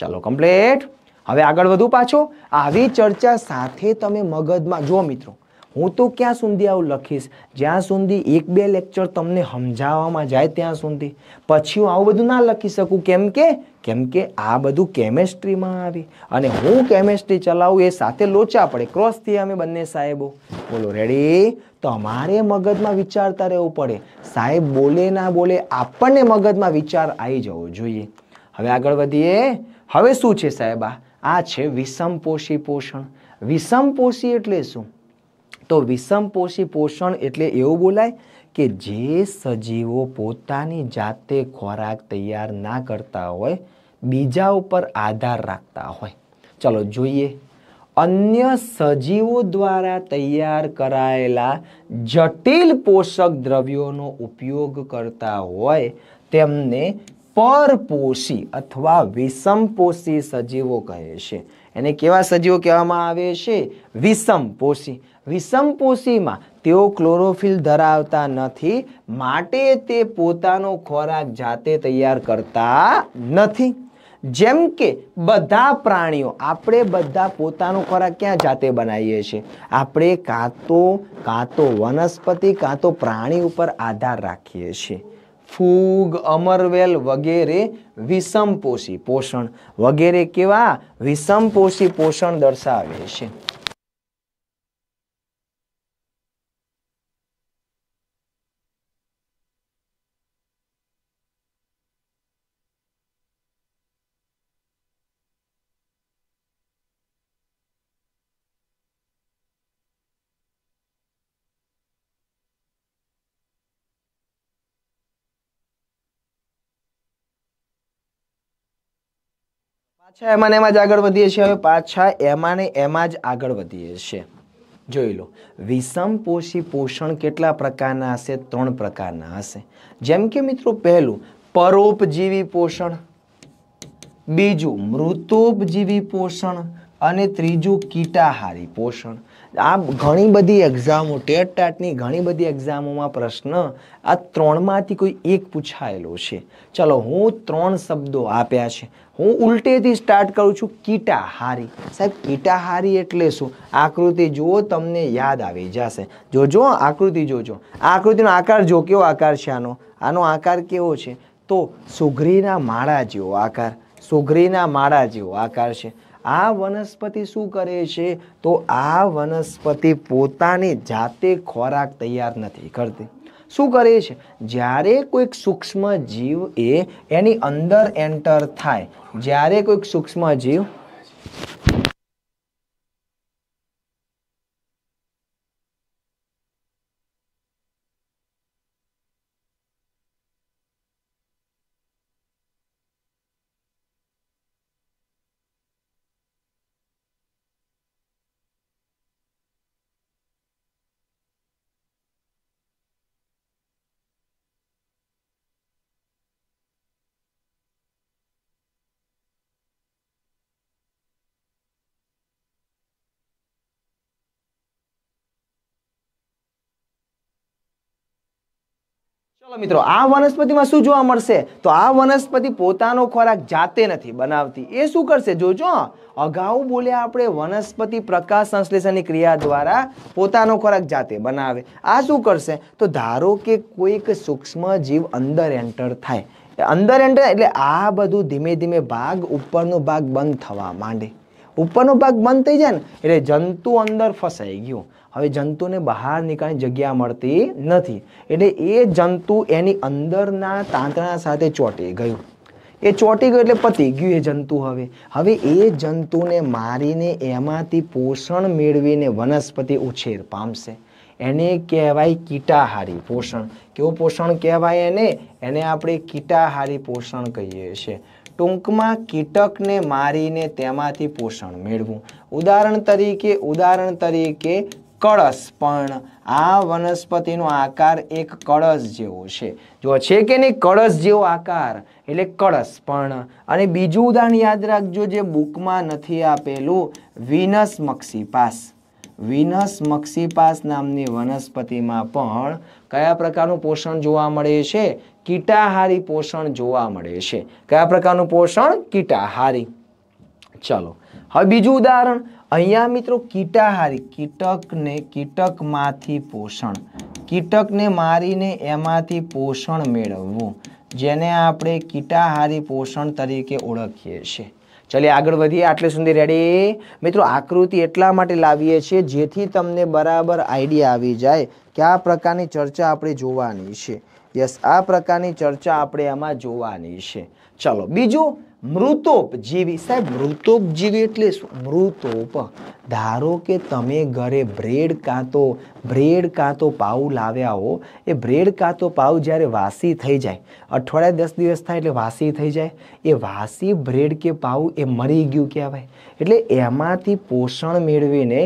ચલો કમ્પ્લીટ હવે આગળ વધુ પાછો આવી ચર્ચા સાથે તમે મગજમાં જુઓ મિત્રો હું તો ક્યાં સુધી આવું લખીશ જ્યાં સુધી એક બે લેક્ચર તમને સમજાવવામાં જાય ત્યાં સુધી પછી હું આવું બધું ના લખી શકું કેમ કે કેમ કે આ બધું કેમેસ્ટ્રીમાં આવી અને હું કેમેસ્ટ્રી ચલાવું એ સાથે લોચા પડે ક્રોસ થયા અમે બંને સાહેબો બોલો રેડી તમારે મગજમાં વિચારતા રહેવું પડે સાહેબ બોલે ના બોલે આપણને મગજમાં વિચાર આવી જવો જોઈએ હવે આગળ વધીએ હવે શું છે સાહેબ આ છે વિષમપોષી પોષણ વિષમપોષી એટલે શું તો વિષમપોષી પોષણ એટલે એવું બોલાય કે જે સજીવો પોતાની જાતે ખોરાક તૈયાર ના કરતા હોય બીજા ઉપર આધાર રાખતા હોય ચલો જોઈએ અન્ય સજીવો દ્વારા તૈયાર કરાયેલા જટિલ પોષક દ્રવ્યોનો ઉપયોગ કરતા હોય તેમને પરપોષી અથવા વિષમપોષી સજીવો કહે છે એને કેવા સજીવો કહેવામાં આવે છે વિષમપોષી વિષમપોષીમાં તેઓ ક્લોરોફિલ ધરાવતા નથી માટે તે પોતાનો ખોરાક જાતે તૈયાર કરતા નથી જેમ કે બધા પ્રાણીઓ આપણે બધા પોતાનો ખોરાક ક્યાં જાતે બનાવીએ છીએ આપણે કાં તો કાં તો વનસ્પતિ કાં તો પ્રાણી ઉપર આધાર રાખીએ છીએ ફૂગ અમરવેલ વગેરે વિષમપોષી પોષણ વગેરે કેવા વિષમપોષી પોષણ દર્શાવે છે પાછા એમાં એમાં જ આગળ વધીએ છીએ હવે પાછા એમાં ને એમાં જ આગળ વધીએ છીએ જોઈ લો વિષમપોષી પોષણ કેટલા પ્રકારના હશે ત્રણ પ્રકારના હશે જેમ કે મિત્રો પહેલું પરોપજીવી પોષણ બીજું મૃતોપજીવી પોષણ અને ત્રીજું કીટાહારી પોષણ આ ઘણી બધી એક્ઝામો ટેટ ટાટની ઘણી બધી એક્ઝામોમાં પ્રશ્ન આ ત્રણમાંથી કોઈ એક પૂછાયેલો છે ચલો હું ત્રણ શબ્દો આપ્યા છે હું ઉલટેથી સ્ટાર્ટ કરું છું કીટાહારી સાહેબ કીટાહારી એટલે શું આકૃતિ જુઓ તમને યાદ આવી જશે જોજો આકૃતિ જોજો આકૃતિનો આકાર જો કેવો આકાર છે આનો આનો આકાર કેવો છે તો સુઘરીના માળા જેવો આકાર સુઘરીના માળા જેવો આકાર છે આ વનસ્પતિ શું કરે છે તો આ વનસ્પતિ પોતાની જાતે ખોરાક તૈયાર નથી કરતી શું કરે છે જ્યારે કોઈક સૂક્ષ્મ જીવ એ એની અંદર એન્ટર થાય જ્યારે કોઈક સૂક્ષ્મ જીવ ચલો મિત્રો આ વનસ્પતિમાં શું જોવા મળશે તો આ વનસ્પતિ પોતાનો ખોરાક જાતે નથી બનાવતી એ શું કરશે જોજો અગાઉ બોલ્યા આપણે વનસ્પતિ પ્રકાશ સંશ્લેષણની ક્રિયા દ્વારા પોતાનો ખોરાક જાતે બનાવે આ શું કરશે તો ધારો કે કોઈક સૂક્ષ્મ જીવ અંદર એન્ટર થાય અંદર એન્ટર એટલે આ બધું ધીમે ધીમે ભાગ ઉપરનો ભાગ બંધ થવા માંડે ઉપરનો ભાગ બંધ થઈ જાય ને એટલે જંતુ અંદર ફસાઈ ગયું હવે જંતુને બહાર નીકળવાની જગ્યા મળતી નથી એટલે એ જંતુ એની અંદરના તાંતણા સાથે ચોંટી ગયું એ ચોંટી ગયું એટલે પતી ગયું એ જંતુ હવે હવે એ જંતુને મારીને એમાંથી પોષણ મેળવીને વનસ્પતિ ઉછેર પામશે એને કહેવાય કીટાહારી પોષણ કેવું પોષણ કહેવાય એને એને આપણે કીટાહારી પોષણ કહીએ છીએ ટૂંકમાં કીટકને મારીને તેમાંથી પોષણ મેળવું ઉદાહરણ તરીકે ઉદાહરણ તરીકે કળશ પણ આ વનસ્પતિનો આકાર એક કળશ જેવો છે જો છે કે નહીં કળશ જેવો આકાર એટલે કળશ પણ અને બીજું ઉદાહરણ યાદ રાખજો જે બુકમાં નથી આપેલું વિનસ મક્ષીપાસ વિનસ મક્ષીપાસ નામની વનસ્પતિમાં પણ કયા પ્રકારનું પોષણ જોવા મળે છે કીટાહારી પોષણ જોવા મળે છે કયા પ્રકારનું પોષણ કીટાહારી ચલો હવે બીજું ઉદાહરણ અહીંયા મિત્રો કીટાહારી કીટકને કીટકમાંથી પોષણ કીટકને મારીને એમાંથી પોષણ મેળવવું જેને આપણે કીટાહારી પોષણ તરીકે ઓળખીએ છીએ ચાલે આગળ વધીએ આટલે સુધી રેડી મિત્રો આકૃતિ એટલા માટે લાવીએ છીએ જેથી તમને બરાબર આઈડિયા આવી જાય કે આ પ્રકારની ચર્ચા આપણે જોવાની છે યસ આ પ્રકારની ચર્ચા આપણે એમાં જોવાની છે ચલો બીજું મૃતોપજીવી સાહેબ મૃતોપજીવી એટલે શું મૃતોપ ધારો કે તમે ઘરે બ્રેડ કાં તો બ્રેડ કાં તો પાઉ લાવ્યા હો એ બ્રેડ કાં તો પાઉ જ્યારે વાસી થઈ જાય અઠવાડિયા દસ દિવસ થાય એટલે વાસી થઈ જાય એ વાસી બ્રેડ કે પાઉ એ મરી ગયું કહેવાય એટલે એમાંથી પોષણ મેળવીને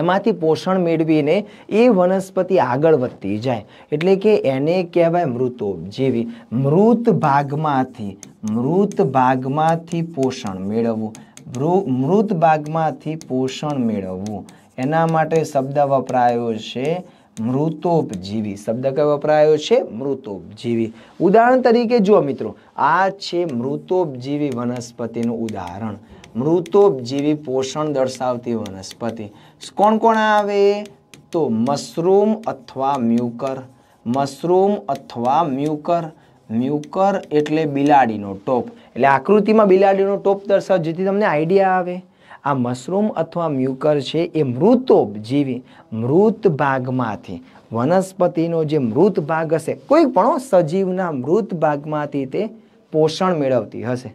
એમાંથી પોષણ મેળવીને એ વનસ્પતિ આગળ વધતી જાય એટલે કે એને કહેવાય મૃતોપજીવી મૃત ભાગમાંથી મૃત ભાગમાંથી પોષણ મેળવવું મૃત ભાગમાંથી પોષણ મેળવવું એના માટે શબ્દ વપરાયો છે મૃતોપજીવી શબ્દ કયો વપરાયો છે મૃતોપજીવી ઉદાહરણ તરીકે જુઓ મિત્રો આ છે મૃતોપજીવી વનસ્પતિનું ઉદાહરણ મૃતોપજીવી પોષણ દર્શાવતી વનસ્પતિ કોણ કોણ આવે તો મશરૂમ અથવા મ્યુકર મશરૂમ અથવા મ્યુકર મ્યુકર એટલે બિલાડીનો ટોપ એટલે આકૃતિમાં બિલાડીનો ટોપ દર્શાવ જેથી તમને આઈડિયા આવે આ મશરૂમ અથવા મ્યુકર છે એ જીવી મૃત ભાગમાંથી વનસ્પતિનો જે મૃત ભાગ હશે કોઈ પણ સજીવના મૃત ભાગમાંથી તે પોષણ મેળવતી હશે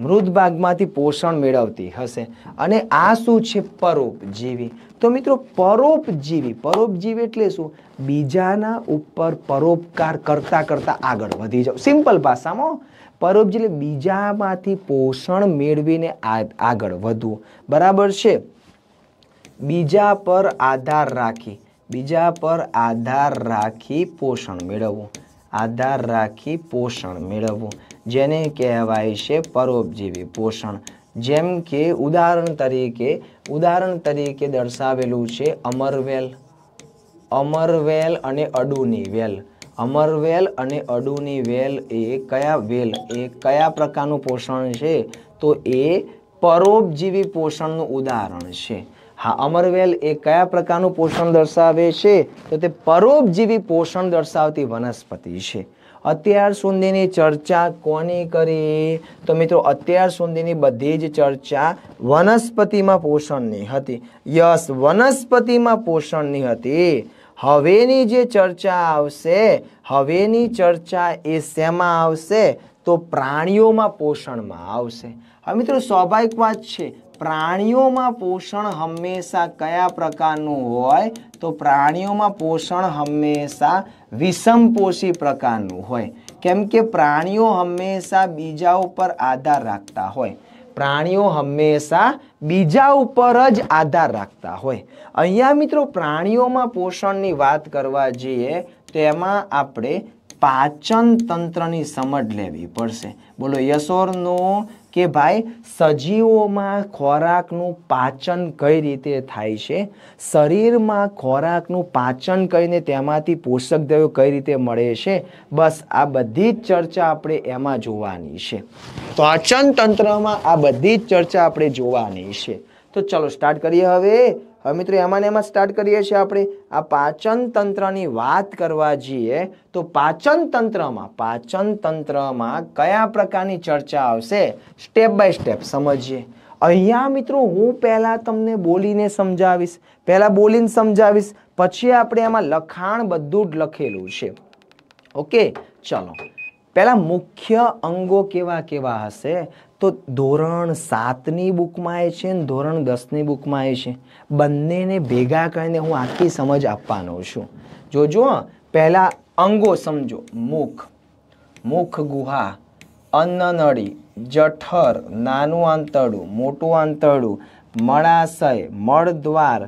મૃદભાગમાંથી પોષણ મેળવતી હશે અને આ શું છે પરોપજીવી તો મિત્રો પરોપજીવી પરોપજીવી એટલે શું બીજાના ઉપર પરોપકાર કરતા કરતા આગળ વધી જાવ સિમ્પલ ભાષામાં પરોપજી એટલે બીજામાંથી પોષણ મેળવીને આગળ વધવું બરાબર છે બીજા પર આધાર રાખી બીજા પર આધાર રાખી પોષણ મેળવવું આધાર રાખી પોષણ મેળવવું જેને કહેવાય છે પરોપજીવી પોષણ જેમ કે ઉદાહરણ તરીકે ઉદાહરણ તરીકે દર્શાવેલું છે અમરવેલ અમરવેલ અને અડુની વેલ અમરવેલ અને અડુની વેલ એ કયા વેલ એ કયા પ્રકારનું પોષણ છે તો એ પરોપજીવી પોષણનું ઉદાહરણ છે હા અમરવેલ એ કયા પ્રકારનું પોષણ દર્શાવે છે તો તે પરોપજીવી પોષણ દર્શાવતી વનસ્પતિ છે અત્યાર સુધીની ચર્ચા કોની કરી તો મિત્રો અત્યાર સુધીની બધી જ ચર્ચા વનસ્પતિમાં પોષણની હતી યસ વનસ્પતિમાં પોષણની હતી હવેની જે ચર્ચા આવશે હવેની ચર્ચા એ શેમાં આવશે તો પ્રાણીઓમાં પોષણમાં આવશે હવે મિત્રો સ્વાભાવિક વાત છે પ્રાણીઓમાં પોષણ હંમેશા કયા પ્રકારનું હોય તો પ્રાણીઓમાં પોષણ હંમેશા વિષમપોષી પ્રકારનું હોય કેમ કે પ્રાણીઓ હંમેશા બીજા ઉપર આધાર રાખતા હોય પ્રાણીઓ હંમેશા બીજા ઉપર જ આધાર રાખતા હોય અહીંયા મિત્રો પ્રાણીઓમાં પોષણની વાત કરવા જઈએ તેમાં આપણે પાચન તંત્રની સમજ લેવી પડશે બોલો યશોરનો કે ભાઈ સજીવોમાં ખોરાકનું પાચન કઈ રીતે થાય છે શરીરમાં ખોરાકનું પાચન કરીને તેમાંથી પોષક દ્રવ્યો કઈ રીતે મળે છે બસ આ બધી જ ચર્ચા આપણે એમાં જોવાની છે પાચન તંત્રમાં આ બધી જ ચર્ચા આપણે જોવાની છે તો ચલો સ્ટાર્ટ કરીએ હવે હવે મિત્રો એમાં એમાં સ્ટાર્ટ કરીએ છીએ આપણે આ પાચન તંત્રની વાત કરવા જઈએ તો પાચન તંત્રમાં પાચન તંત્રમાં કયા પ્રકારની ચર્ચા આવશે સ્ટેપ બાય સ્ટેપ સમજીએ અહીંયા મિત્રો હું પહેલાં તમને બોલીને સમજાવીશ પહેલાં બોલીને સમજાવીશ પછી આપણે એમાં લખાણ બધું જ લખેલું છે ઓકે ચલો પહેલાં મુખ્ય અંગો કેવા કેવા હશે તો ધોરણ સાતની બુકમાં એ છે ને ધોરણ દસની બુકમાં એ છે બંનેને ભેગા કરીને હું આખી સમજ આપવાનો છું જોજો પહેલાં અંગો સમજો મુખ મુખ ગુહા અન્નનળી જઠર નાનું આંતરડું મોટું આંતરડું મળાશય મળદ્વાર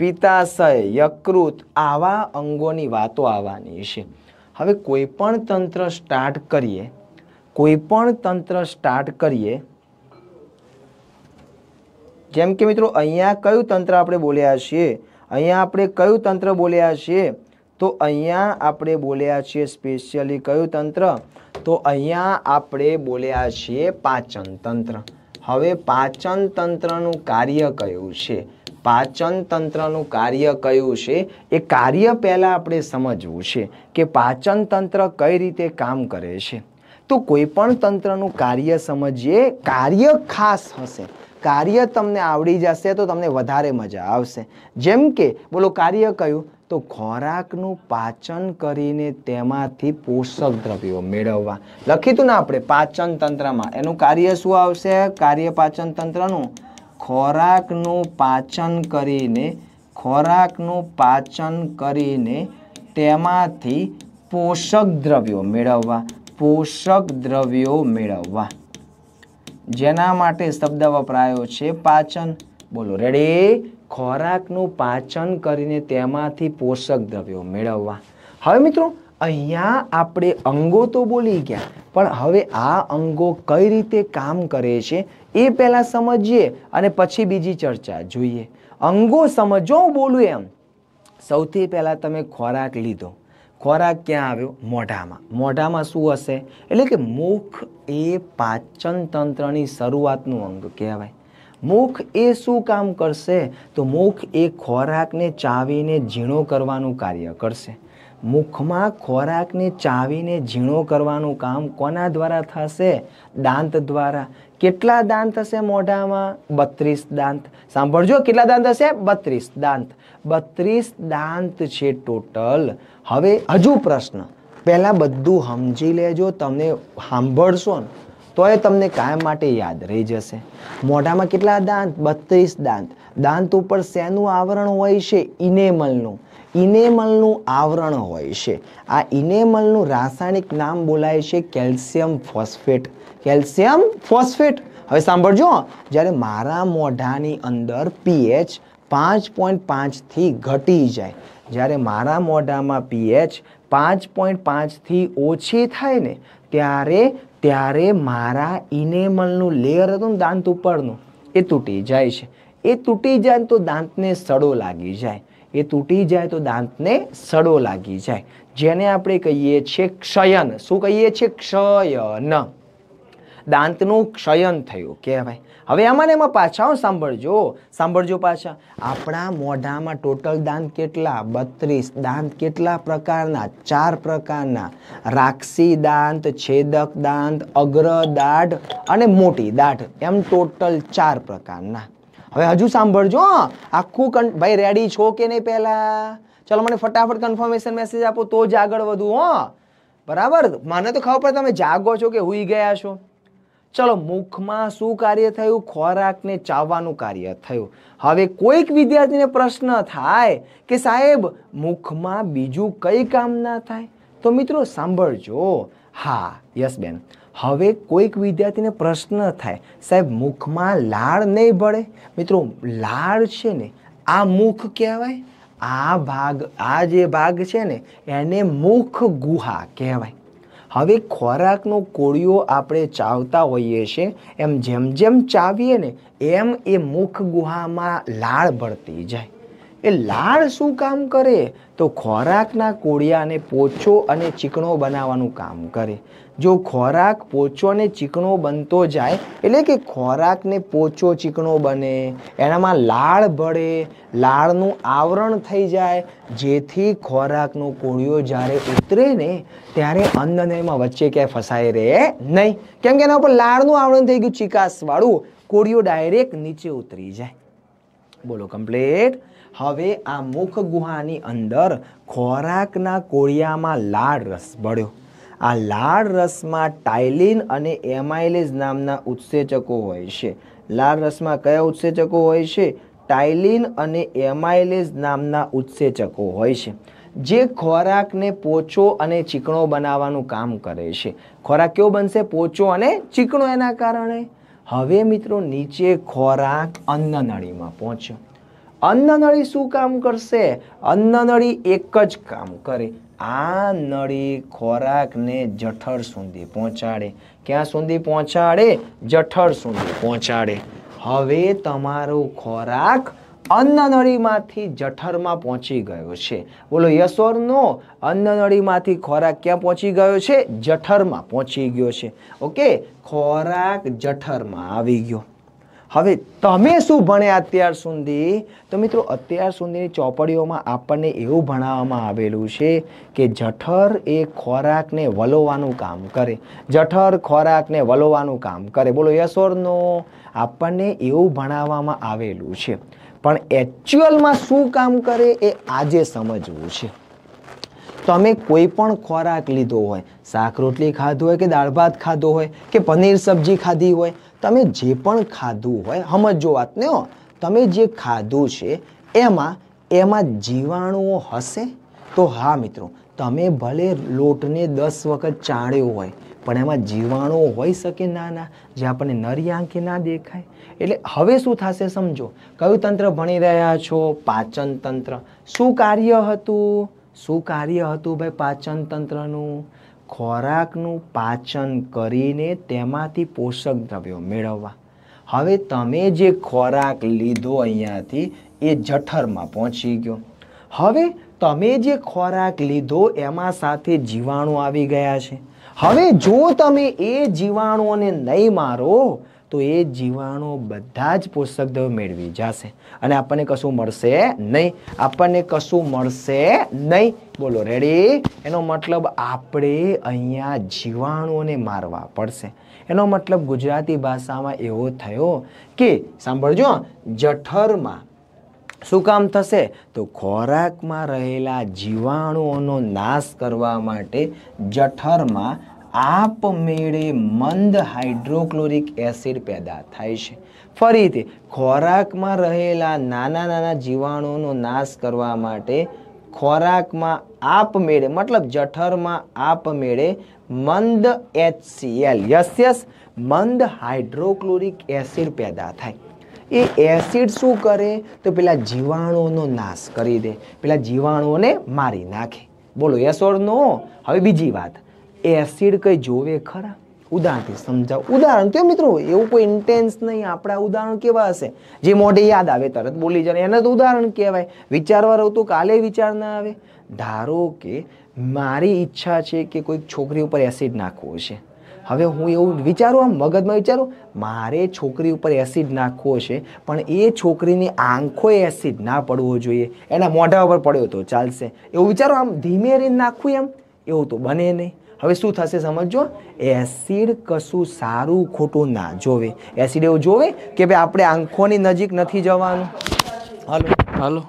પિત્તાશય યકૃત આવા અંગોની વાતો આવવાની છે હવે કોઈ પણ તંત્ર સ્ટાર્ટ કરીએ કોઈ પણ તંત્ર સ્ટાર્ટ કરીએ જેમ કે મિત્રો અહીંયા કયું તંત્ર આપણે બોલ્યા છીએ અહીંયા આપણે કયું તંત્ર બોલ્યા છીએ તો અહીંયા આપણે બોલ્યા છીએ સ્પેશિયલી કયું તંત્ર તો અહીંયા આપણે બોલ્યા છીએ પાચન તંત્ર હવે પાચન તંત્રનું કાર્ય કયું છે પાચન તંત્રનું કાર્ય કયું છે એ કાર્ય પહેલાં આપણે સમજવું છે કે પાચન તંત્ર કઈ રીતે કામ કરે છે તો કોઈ પણ તંત્રનું કાર્ય સમજીએ કાર્ય ખાસ હશે કાર્ય તમને આવડી જશે તો તમને વધારે મજા આવશે જેમ કે બોલો કાર્ય કયું તો ખોરાકનું પાચન કરીને તેમાંથી પોષક દ્રવ્યો મેળવવા લખીતું ને આપણે પાચન તંત્રમાં એનું કાર્ય શું આવશે કાર્ય પાચન તંત્રનું ખોરાકનું પાચન કરીને ખોરાકનું પાચન કરીને તેમાંથી પોષક દ્રવ્યો મેળવવા પોષક દ્રવ્યો મેળવવા જેના માટે શબ્દ વપરાયો છે પાચન બોલો રેડે ખોરાકનું પાચન કરીને તેમાંથી પોષક દ્રવ્યો મેળવવા હવે મિત્રો અહીંયા આપણે અંગો તો બોલી ગયા પણ હવે આ અંગો કઈ રીતે કામ કરે છે એ પહેલાં સમજીએ અને પછી બીજી ચર્ચા જોઈએ અંગો સમજો બોલું એમ સૌથી પહેલાં તમે ખોરાક લીધો ખોરાક ક્યાં આવ્યો મોઢામાં મોઢામાં શું હશે એટલે કે મુખ એ પાચન તંત્રની શરૂઆતનું અંગ કહેવાય મુખ એ શું કામ કરશે તો મુખ એ ખોરાકને ચાવીને ઝીણો કરવાનું કાર્ય કરશે મુખમાં ખોરાકને ચાવીને ઝીણો કરવાનું કામ કોના દ્વારા થશે દાંત દ્વારા કેટલા દાંત હશે મોઢામાં બત્રીસ દાંત સાંભળજો કેટલા દાંત હશે બત્રીસ દાંત બત્રીસ દાંત છે ટોટલ હવે હજુ પ્રશ્ન પહેલાં બધું સમજી લેજો તમને સાંભળશો ને તો એ તમને કાયમ માટે યાદ રહી જશે મોઢામાં કેટલા દાંત બત્રીસ દાંત દાંત ઉપર શેનું આવરણ હોય છે ઇનેમલનું ઇનેમલનું આવરણ હોય છે આ ઇનેમલનું રાસાયણિક નામ બોલાય છે કેલ્શિયમ ફોસ્ફેટ કેલ્શિયમ ફોસ્ફેટ હવે સાંભળજો જ્યારે મારા મોઢાની અંદર પીએચ પાંચ પોઈન્ટ પાંચથી ઘટી જાય જ્યારે મારા મોઢામાં પીએચ પાંચ પોઈન્ટ પાંચથી ઓછી થાય ને ત્યારે ત્યારે મારા ઇનેમલનું લેયર હતું ને દાંત ઉપરનું એ તૂટી જાય છે એ તૂટી જાય તો દાંતને સડો લાગી જાય એ તૂટી જાય તો દાંતને સડો લાગી જાય જેને આપણે કહીએ છીએ ક્ષયન શું કહીએ છીએ ક્ષયન દાંતનું ક્ષયન થયું કહેવાય હવે આમાં એમાં પાછા સાંભળજો સાંભળજો પાછા આપણા મોઢામાં ટોટલ દાંત કેટલા બત્રીસ દાંત કેટલા પ્રકારના ચાર પ્રકારના રાક્ષી દાંત છેદક દાંત અગ્ર દાઢ અને મોટી દાઢ એમ ટોટલ ચાર પ્રકારના હવે હજુ સાંભળજો આખું ભાઈ રેડી છો કે નહીં પહેલા ચલો મને ફટાફટ કન્ફર્મેશન મેસેજ આપો તો જ આગળ વધુ હો બરાબર મને તો ખબર પડે તમે જાગો છો કે હુઈ ગયા છો ચલો મુખમાં શું કાર્ય થયું ખોરાકને ચાવવાનું કાર્ય થયું હવે કોઈક વિદ્યાર્થીને પ્રશ્ન થાય કે સાહેબ મુખમાં બીજું કઈ કામ ના થાય તો મિત્રો સાંભળજો હા યસ બેન હવે કોઈક વિદ્યાર્થીને પ્રશ્ન થાય સાહેબ મુખમાં લાળ નહીં ભળે મિત્રો લાળ છે ને આ મુખ કહેવાય આ ભાગ આ જે ભાગ છે ને એને મુખ ગુહા કહેવાય હવે ખોરાકનો કોળિયો આપણે ચાવતા હોઈએ છીએ એમ જેમ જેમ ચાવીએ ને એમ એ મુખ ગુહામાં લાળ ભળતી જાય એ લાળ શું કામ કરે તો ખોરાકના કોળિયાને પોછો અને ચીકણો બનાવવાનું કામ કરે જો ખોરાક પોચો અને ચીકણો બનતો જાય એટલે કે ખોરાકને પોચો ચીકણો બને એનામાં લાળ ભળે લાળનું આવરણ થઈ જાય જેથી ખોરાકનો કોળિયો જ્યારે ઉતરે ને ત્યારે અન્ન અને એમાં વચ્ચે ક્યાંય ફસાઈ રહે નહીં કેમ કે એના ઉપર લાળનું આવરણ થઈ ગયું ચીકાસવાળું કોળિયો ડાયરેક્ટ નીચે ઉતરી જાય બોલો કમ્પ્લીટ હવે આ મુખ ગુહાની અંદર ખોરાકના કોળિયામાં લાળ રસ ભળ્યો આ લાળ રસમાં ટાઇલિન અને એમાઇલેઝ નામના ઉત્સેચકો હોય છે લાળ રસમાં કયા ઉત્સેચકો હોય છે ટાઇલિન અને એમાઇલેઝ નામના ઉત્સેચકો હોય છે જે ખોરાકને પોચો અને ચીકણો બનાવવાનું કામ કરે છે ખોરાક કેવો બનશે પોચો અને ચીકણો એના કારણે હવે મિત્રો નીચે ખોરાક અન્નનળીમાં પહોંચ્યો અન્નનળી શું કામ કરશે અન્નનળી એક જ કામ કરે આ નળી ખોરાકને જઠર સુધી પહોંચાડે ક્યાં સુધી પહોંચાડે જઠર સુધી પહોંચાડે હવે તમારો ખોરાક અન્નનળીમાંથી જઠરમાં પહોંચી ગયો છે બોલો યસ અન્નનળીમાંથી ખોરાક ક્યાં પહોંચી ગયો છે જઠરમાં પહોંચી ગયો છે ઓકે ખોરાક જઠરમાં આવી ગયો હવે તમે શું ભણ્યા અત્યાર સુધી તો મિત્રો અત્યાર સુધીની ચોપડીઓમાં આપણને એવું ભણાવવામાં આવેલું છે કે જઠર એ ખોરાકને વલોવાનું કામ કરે જઠર ખોરાકને વલોવાનું કામ કરે બોલો યશોરનો આપણને એવું ભણાવવામાં આવેલું છે પણ એકચ્યુઅલમાં શું કામ કરે એ આજે સમજવું છે તમે કોઈ પણ ખોરાક લીધો હોય શાક રોટલી ખાધું હોય કે દાળ ભાત ખાધો હોય કે પનીર સબ્જી ખાધી હોય તમે જે પણ ખાધું હોય સમજો વાતને હો તમે જે ખાધું છે એમાં એમાં જીવાણુઓ હશે તો હા મિત્રો તમે ભલે લોટને દસ વખત ચાળ્યો હોય પણ એમાં જીવાણુઓ હોઈ શકે ના ના જે આપણને નરી આંખે ના દેખાય એટલે હવે શું થશે સમજો કયું તંત્ર ભણી રહ્યા છો પાચન તંત્ર શું કાર્ય હતું શું કાર્ય હતું ભાઈ પાચન તંત્રનું ખોરાકનું પાચન કરીને તેમાંથી પોષક દ્રવ્યો મેળવવા હવે તમે જે ખોરાક લીધો અહીંયાથી એ જઠરમાં પહોંચી ગયો હવે તમે જે ખોરાક લીધો એમાં સાથે જીવાણુ આવી ગયા છે હવે જો તમે એ જીવાણુઓને નહીં મારો તો એ જીવાણુ બધા જ પોષક દ્રવ્યો મેળવી જશે અને આપણને કશું મળશે નહીં આપણને કશું મળશે નહીં બોલો રેડી એનો મતલબ આપણે અહીંયા જીવાણુઓને મારવા પડશે એનો મતલબ ગુજરાતી ભાષામાં એવો થયો કે સાંભળજો જઠરમાં શું કામ થશે તો ખોરાકમાં રહેલા જીવાણુઓનો નાશ કરવા માટે જઠરમાં આપમેળે મંદ હાઇડ્રોક્લોરિક એસિડ પેદા થાય છે ફરીથી ખોરાકમાં રહેલા નાના નાના જીવાણુઓનો નાશ કરવા માટે ખોરાકમાં આપમેળે મતલબ જઠરમાં આપમેળે મંદ એચસીએલ યસ યસ મંદ હાઇડ્રોક્લોરિક એસિડ પેદા થાય એ એસિડ શું કરે તો પેલા જીવાણુઓનો નાશ કરી દે પેલા જીવાણુઓને મારી નાખે બોલો યસ નો હવે બીજી વાત એસિડ કંઈ જોવે ખરા ઉદાહરણથી સમજાવ ઉદાહરણ કેમ મિત્રો એવું કોઈ ઇન્ટેન્સ નહીં આપણા ઉદાહરણ કેવા હશે જે મોઢે યાદ આવે તરત બોલી જાય એને તો ઉદાહરણ કહેવાય વિચારવા રહું તો કાલે વિચાર ના આવે ધારો કે મારી ઈચ્છા છે કે કોઈક છોકરી ઉપર એસિડ નાખવો છે હવે હું એવું વિચારું આમ મગજમાં વિચારું મારે છોકરી ઉપર એસિડ નાખવો છે પણ એ છોકરીની આંખો એસિડ ના પડવો જોઈએ એના મોઢા ઉપર પડ્યો તો ચાલશે એવું વિચારો આમ ધીમે રીત નાખવું એમ એવું તો બને નહીં હવે શું થશે સમજો એસિડ કશું સારું ખોટું ના જોવે એસિડ એવું જોવે કે ભાઈ આપણે આંખોની નજીક નથી જવાનું હાલો હાલો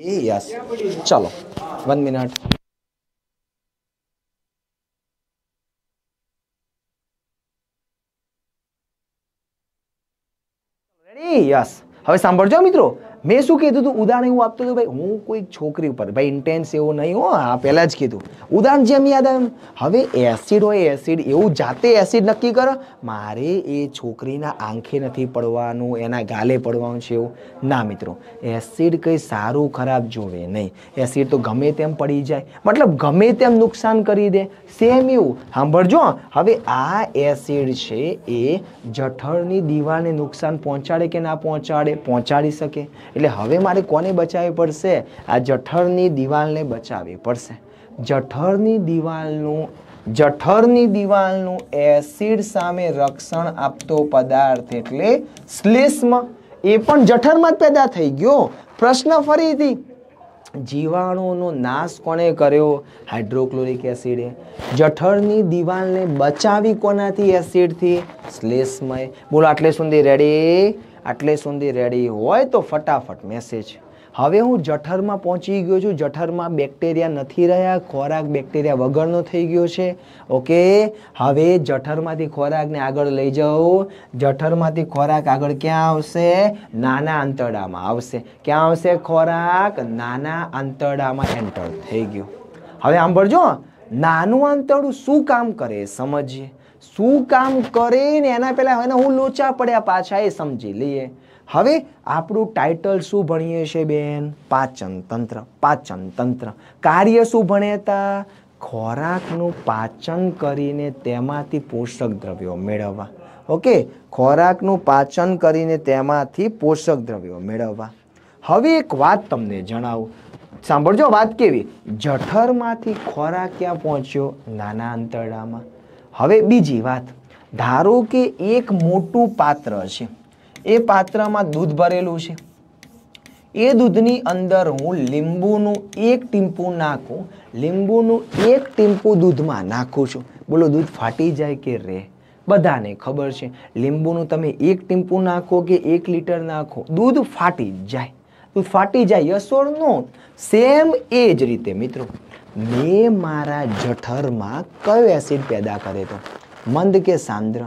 યસ ચાલો વન મિનિટ યસ હવે સાંભળજો મિત્રો મેં શું કીધું હતું ઉદાહરણ એવું આપતો હતો ભાઈ હું કોઈ છોકરી ઉપર ભાઈ ઇન્ટેન્સ એવું નહીં હો આ પહેલાં જ કીધું ઉદાહરણ જેમ યાદ આવે હવે એસિડ હોય એસિડ એવું જાતે એસિડ નક્કી કરો મારે એ છોકરીના આંખે નથી પડવાનું એના ગાલે પડવાનું છે એવું ના મિત્રો એસિડ કંઈ સારું ખરાબ જોવે નહીં એસિડ તો ગમે તેમ પડી જાય મતલબ ગમે તેમ નુકસાન કરી દે સેમ એવું સાંભળજો હવે આ એસિડ છે એ જઠરની દીવાને નુકસાન પહોંચાડે કે ના પહોંચાડે પહોંચાડી શકે એટલે હવે મારે કોને બચાવવી પડશે આ જઠરની દિવાલને બચાવવી પડશે જઠરની દિવાલનું જઠરની દિવાલનું એસિડ સામે રક્ષણ આપતો પદાર્થ એટલે શ્લેષ્મ એ પણ જઠરમાં જ પેદા થઈ ગયો પ્રશ્ન ફરીથી જીવાણુનો નાશ કોણે કર્યો હાઇડ્રોક્લોરિક એસિડે જઠરની દિવાલને બચાવી કોનાથી એસિડથી શ્લેષ્મય બોલો આટલે સુધી રેડી આટલે સુધી રેડી હોય તો ફટાફટ મેસેજ હવે હું જઠરમાં પહોંચી ગયો છું જઠરમાં બેક્ટેરિયા નથી રહ્યા ખોરાક બેક્ટેરિયા વગરનો થઈ ગયો છે ઓકે હવે જઠરમાંથી ખોરાકને આગળ લઈ જાઉં જઠરમાંથી ખોરાક આગળ ક્યાં આવશે નાના આંતરડામાં આવશે ક્યાં આવશે ખોરાક નાના આંતરડામાં એન્ટર થઈ ગયો હવે સાંભળજો નાનું આંતરડું શું કામ કરે સમજીએ શું કામ કરે ને એના પહેલાં હવે હું લોચા પડ્યા પાછા એ સમજી લઈએ હવે આપણું ટાઇટલ શું ભણીએ છે બેન પાચન તંત્ર પાચન તંત્ર કાર્ય શું ભણેતા ખોરાકનું પાચન કરીને તેમાંથી પોષક દ્રવ્યો મેળવવા ઓકે ખોરાકનું પાચન કરીને તેમાંથી પોષક દ્રવ્યો મેળવવા હવે એક વાત તમને જણાવું સાંભળજો વાત કેવી જઠરમાંથી ખોરાક ક્યાં પહોંચ્યો નાના અંતરડામાં હવે બીજી વાત ધારો કે એક મોટું પાત્ર છે એ પાત્રમાં દૂધ ભરેલું છે એ દૂધની અંદર હું લીંબુનું એક ટીમ્પુ નાખું લીંબુનું એક ટીમ્પુ દૂધમાં નાખું છું બોલો દૂધ ફાટી જાય કે રે બધાને ખબર છે લીંબુનું તમે એક ટીમ્પુ નાખો કે એક લીટર નાખો દૂધ ફાટી જાય દૂધ ફાટી જાય યસ નો સેમ એ જ રીતે મિત્રો મેં મારા જઠરમાં કયો એસિડ પેદા કરે તો મંદ કે સાંદ્ર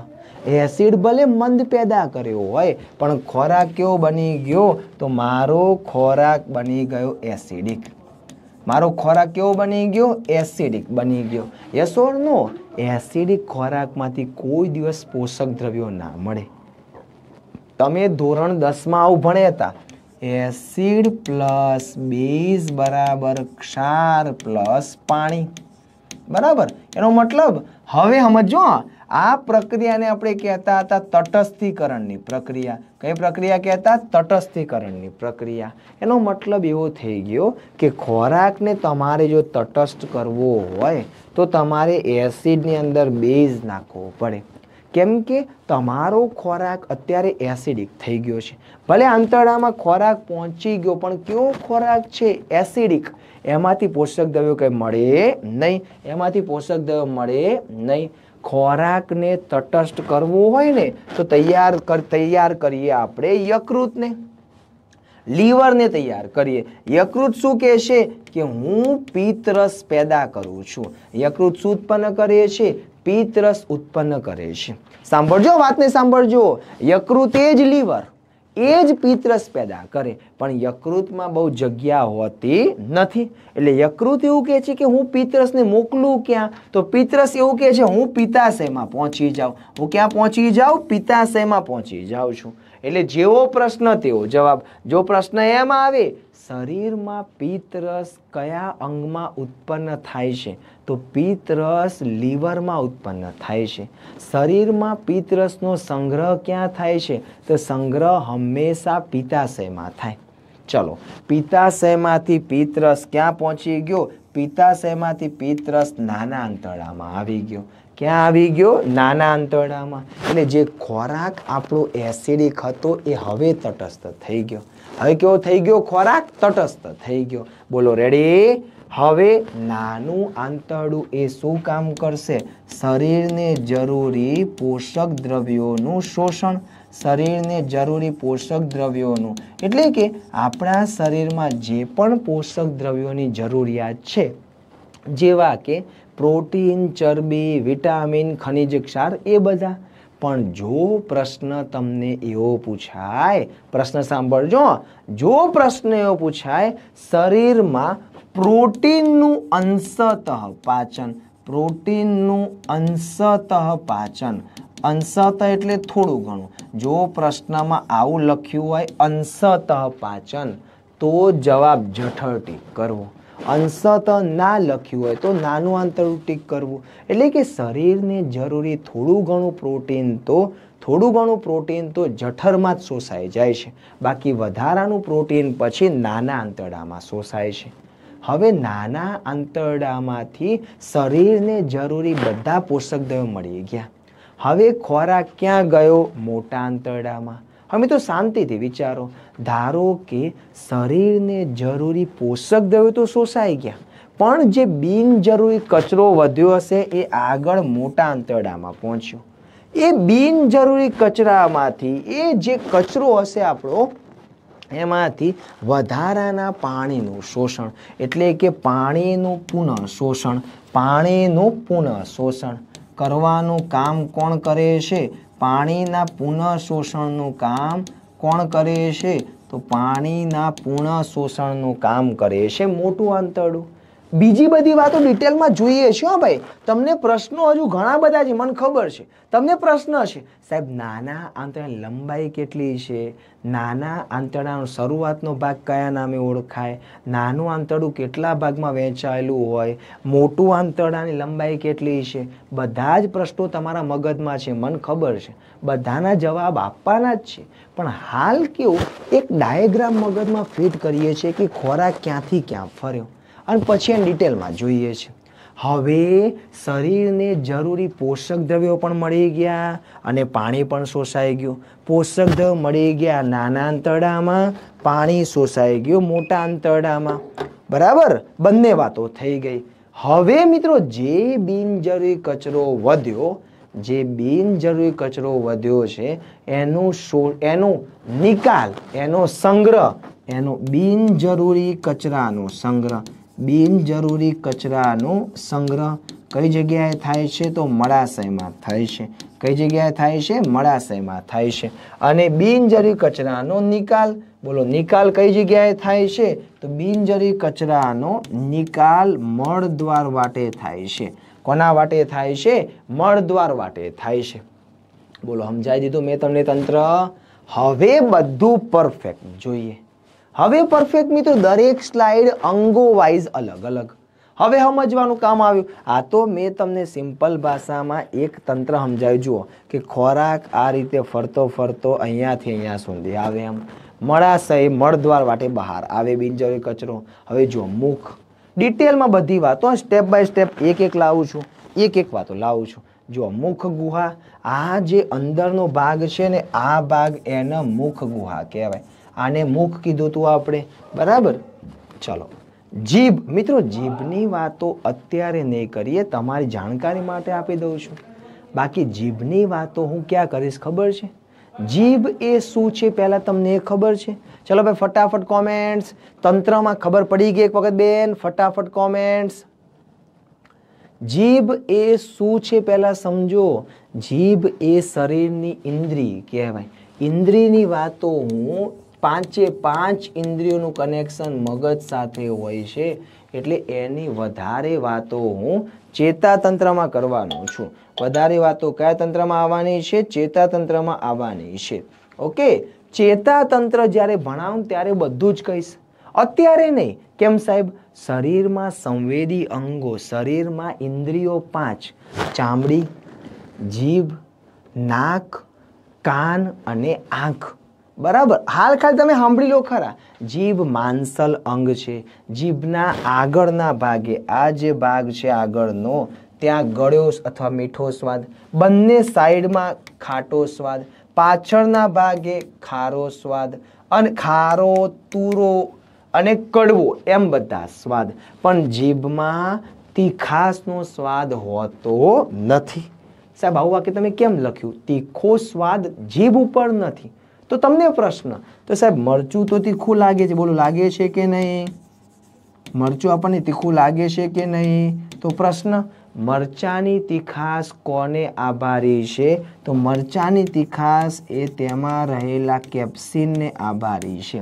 એસિડ ભલે મંદ પેદા કર્યો હોય પણ ખોરાક કેવો બની ગયો તો મારો ખોરાક બની ગયો એસિડિક મારો ખોરાક કેવો બની ગયો એસિડિક બની ગયો યસ નો એસિડિક ખોરાકમાંથી કોઈ દિવસ પોષક દ્રવ્યો ના મળે તમે ધોરણ દસમાં આવું ભણ્યા હતા એસિડ પ્લસ બેઝ બરાબર ક્ષાર પ્લસ પાણી બરાબર એનો મતલબ હવે સમજો આ પ્રક્રિયાને આપણે કહેતા હતા તટસ્થીકરણની પ્રક્રિયા કઈ પ્રક્રિયા કહેતા તટસ્થીકરણની પ્રક્રિયા એનો મતલબ એવો થઈ ગયો કે ખોરાકને તમારે જો તટસ્થ કરવો હોય તો તમારે એસિડની અંદર બેઝ નાખવો પડે કેમ કે તમારો ખોરાક અત્યારે એસિડિક થઈ ગયો છે ભલે આંતરડામાં ખોરાક પહોંચી ગયો પણ કયો ખોરાક છે એસિડિક એમાંથી પોષક દ્રવ્યો કંઈ મળે નહીં એમાંથી પોષક દ્રવ્યો મળે નહીં ખોરાકને તટસ્થ કરવું હોય ને તો તૈયાર તૈયાર કરીએ આપણે યકૃતને લીવરને તૈયાર કરીએ યકૃત શું કહે છે કે હું પિત્તરસ પેદા કરું છું યકૃત શું ઉત્પન્ન કરે છે પિત્તરસ ઉત્પન્ન કરે છે સાંભળજો વાતને સાંભળજો યકૃત એ જ લીવર એ જ પિત્તરસ પેદા કરે પણ યકૃતમાં બહુ જગ્યા હોતી નથી એટલે યકૃત એવું કહે છે કે હું પિત્તરસને મોકલું ક્યાં તો પિત્તરસ એવું કહે છે હું પિત્તાશયમાં પહોંચી જાઉં હું ક્યાં પહોંચી જાઉં પિત્તાશયમાં પહોંચી જાઉં છું એટલે જેવો પ્રશ્ન તેવો જવાબ જો પ્રશ્ન એમ આવે શરીરમાં પિત્તરસ કયા અંગમાં ઉત્પન્ન થાય છે તો પિત્તરસ લીવરમાં ઉત્પન્ન થાય છે શરીરમાં પિત્તરસનો સંગ્રહ ક્યાં થાય છે તો સંગ્રહ હંમેશા પિત્તાશયમાં થાય ચલો પિત્તાશયમાંથી પિત્તરસ ક્યાં પહોંચી ગયો પિત્તાશયમાંથી પિત્તરસ નાના અંતળામાં આવી ગયો ક્યાં આવી ગયો નાના અંતરડામાં એટલે જે ખોરાક આપણો એસિડિક હતો એ હવે તટસ્થ થઈ ગયો હવે કેવો થઈ ગયો ખોરાક તટસ્થ થઈ ગયો બોલો રેડી હવે નાનું આંતરડું એ શું કામ કરશે શરીરને જરૂરી પોષક દ્રવ્યોનું શોષણ શરીરને જરૂરી પોષક દ્રવ્યોનું એટલે કે આપણા શરીરમાં જે પણ પોષક દ્રવ્યોની જરૂરિયાત છે જેવા કે પ્રોટીન ચરબી વિટામિન ખનિજ ક્ષાર એ બધા પણ જો પ્રશ્ન તમને એવો પૂછાય પ્રશ્ન સાંભળજો જો પ્રશ્ન એવો પૂછાય શરીરમાં પ્રોટીનનું અંશતઃ પાચન પ્રોટીનનું અંશતઃ પાચન અંશત એટલે થોડું ઘણું જો પ્રશ્નમાં આવું લખ્યું હોય અંશતઃ પાચન તો જવાબ જઠર ટીક કરવો અંશત ના લખ્યું હોય તો નાનું આંતરડું ટીક કરવું એટલે કે શરીરને જરૂરી થોડું ઘણું પ્રોટીન તો થોડું ઘણું પ્રોટીન તો જઠરમાં જ શોષાઈ જાય છે બાકી વધારાનું પ્રોટીન પછી નાના આંતરડામાં શોષાય છે હવે નાના આંતરડામાંથી શરીરને જરૂરી બધા પોષક દ્રવ્યો મળી ગયા હવે ખોરાક ક્યાં ગયો મોટા આંતરડામાં અમે તો શાંતિથી વિચારો ધારો કે શરીરને જરૂરી પોષક દ્રવ્યો તો શોષાઈ ગયા પણ જે બિનજરૂરી કચરો વધ્યો હશે એ આગળ મોટા આંતરડામાં પહોંચ્યો એ બિનજરૂરી કચરામાંથી એ જે કચરો હશે આપણો એમાંથી વધારાના પાણીનું શોષણ એટલે કે પાણીનું પુનઃ શોષણ પાણીનું પુનઃ શોષણ કરવાનું કામ કોણ કરે છે પાણીના પુનઃ શોષણનું કામ કોણ કરે છે તો પાણીના પુનઃ શોષણનું કામ કરે છે મોટું આંતરડું બીજી બધી વાતો ડિટેલમાં જોઈએ છે હો ભાઈ તમને પ્રશ્નો હજુ ઘણા બધા છે મને ખબર છે તમને પ્રશ્ન છે સાહેબ નાના આંતરણા લંબાઈ કેટલી છે નાના આંતરડાનો શરૂઆતનો ભાગ કયા નામે ઓળખાય નાનું આંતરડું કેટલા ભાગમાં વહેંચાયેલું હોય મોટું આંતરડાની લંબાઈ કેટલી છે બધા જ પ્રશ્નો તમારા મગજમાં છે મને ખબર છે બધાના જવાબ આપવાના જ છે પણ હાલ કેવું એક ડાયગ્રામ મગજમાં ફિટ કરીએ છીએ કે ખોરાક ક્યાંથી ક્યાં ફર્યો અને પછી એને ડિટેલમાં જોઈએ છે હવે શરીરને જરૂરી પોષક દ્રવ્યો પણ મળી ગયા અને પાણી પણ શોષાઈ ગયું પોષક દ્રવ્યો મળી ગયા નાના અંતરડામાં પાણી શોષાઈ ગયું મોટા અંતરડામાં બરાબર બંને વાતો થઈ ગઈ હવે મિત્રો જે બિનજરૂરી કચરો વધ્યો જે બિનજરૂરી કચરો વધ્યો છે એનું શો એનું નિકાલ એનો સંગ્રહ એનો બિનજરૂરી કચરાનો સંગ્રહ બિનજરૂરી કચરાનો સંગ્રહ કઈ જગ્યાએ થાય છે તો મળાશયમાં થાય છે કઈ જગ્યાએ થાય છે મળાશયમાં થાય છે અને બિનજરૂરી કચરાનો નિકાલ બોલો નિકાલ કઈ જગ્યાએ થાય છે તો બિનજરૂરી કચરાનો નિકાલ મળદ્વાર વાટે થાય છે કોના વાટે થાય છે મળદ્વાર વાટે થાય છે બોલો સમજાવી દીધું મેં તમને તંત્ર હવે બધું પરફેક્ટ જોઈએ હવે પરફેક્ટ મિત્રો દરેક સ્લાઇડ અંગો વાઇઝ અલગ અલગ હવે સમજવાનું કામ આવ્યું આ તો મેં તમને સિમ્પલ ભાષામાં એક તંત્ર સમજાવ્યું જુઓ કે ખોરાક આ રીતે ફરતો ફરતો અહીંયાથી અહીંયા સુધી આવે એમ મળાશય મળદ્વાર વાટે બહાર આવે બિનજરૂરી કચરો હવે જુઓ મુખ ડિટેલમાં બધી વાતો સ્ટેપ બાય સ્ટેપ એક એક લાવું છું એક એક વાતો લાવું છું જો મુખ ગુહા આ જે અંદરનો ભાગ છે ને આ ભાગ એને મુખ ગુહા કહેવાય આને મુખ કીધું હતું આપણે બરાબર ચલો જીભ મિત્રો જીભની વાતો અત્યારે નહીં કરીએ તમારી જાણકારી માટે આપી દઉં છું બાકી જીભની વાતો હું ક્યાં કરીશ ખબર છે જીભ એ શું છે પહેલાં તમને એ ખબર છે ચલો ભાઈ ફટાફટ કોમેન્ટ્સ તંત્રમાં ખબર પડી ગઈ એક વખત બેન ફટાફટ કોમેન્ટ્સ જીભ એ શું છે પહેલાં સમજો જીભ એ શરીરની ઇન્દ્રી કહેવાય ઇન્દ્રિયની વાતો હું પાંચે પાંચ ઇન્દ્રિયોનું કનેક્શન મગજ સાથે હોય છે એટલે એની વધારે વાતો હું ચેતાતંત્રમાં કરવાનો છું વધારે વાતો કયા તંત્રમાં આવવાની છે ચેતાતંત્રમાં આવવાની છે ઓકે ચેતાતંત્ર જ્યારે ભણાવું ત્યારે બધું જ કહીશ અત્યારે નહીં કેમ સાહેબ શરીરમાં સંવેદી અંગો શરીરમાં ઇન્દ્રિયો પાંચ ચામડી જીભ નાક કાન અને આંખ બરાબર હાલ ખાલી તમે સાંભળી લો ખરા જીભ માનસલ અંગ છે જીભના આગળના ભાગે આ જે ભાગ છે આગળનો ત્યાં ગળ્યો અથવા મીઠો સ્વાદ બંને સાઈડમાં ખાટો સ્વાદ પાછળના ભાગે ખારો સ્વાદ અને ખારો તુરો અને કડવો એમ બધા સ્વાદ પણ જીભમાં તીખાસનો સ્વાદ હોતો નથી સાહેબ આવું વાક્ય તમે કેમ લખ્યું તીખો સ્વાદ જીભ ઉપર નથી તો તમને પ્રશ્ન તો સાહેબ મરચું તો તીખું લાગે છે બોલો લાગે છે કે નહીં મરચું આપણને તીખું લાગે છે કે નહીં તો પ્રશ્ન મરચાની તીખાસ કોને આભારી છે તો મરચાની તીખાસ એ તેમાં રહેલા કેપ્સિનને આભારી છે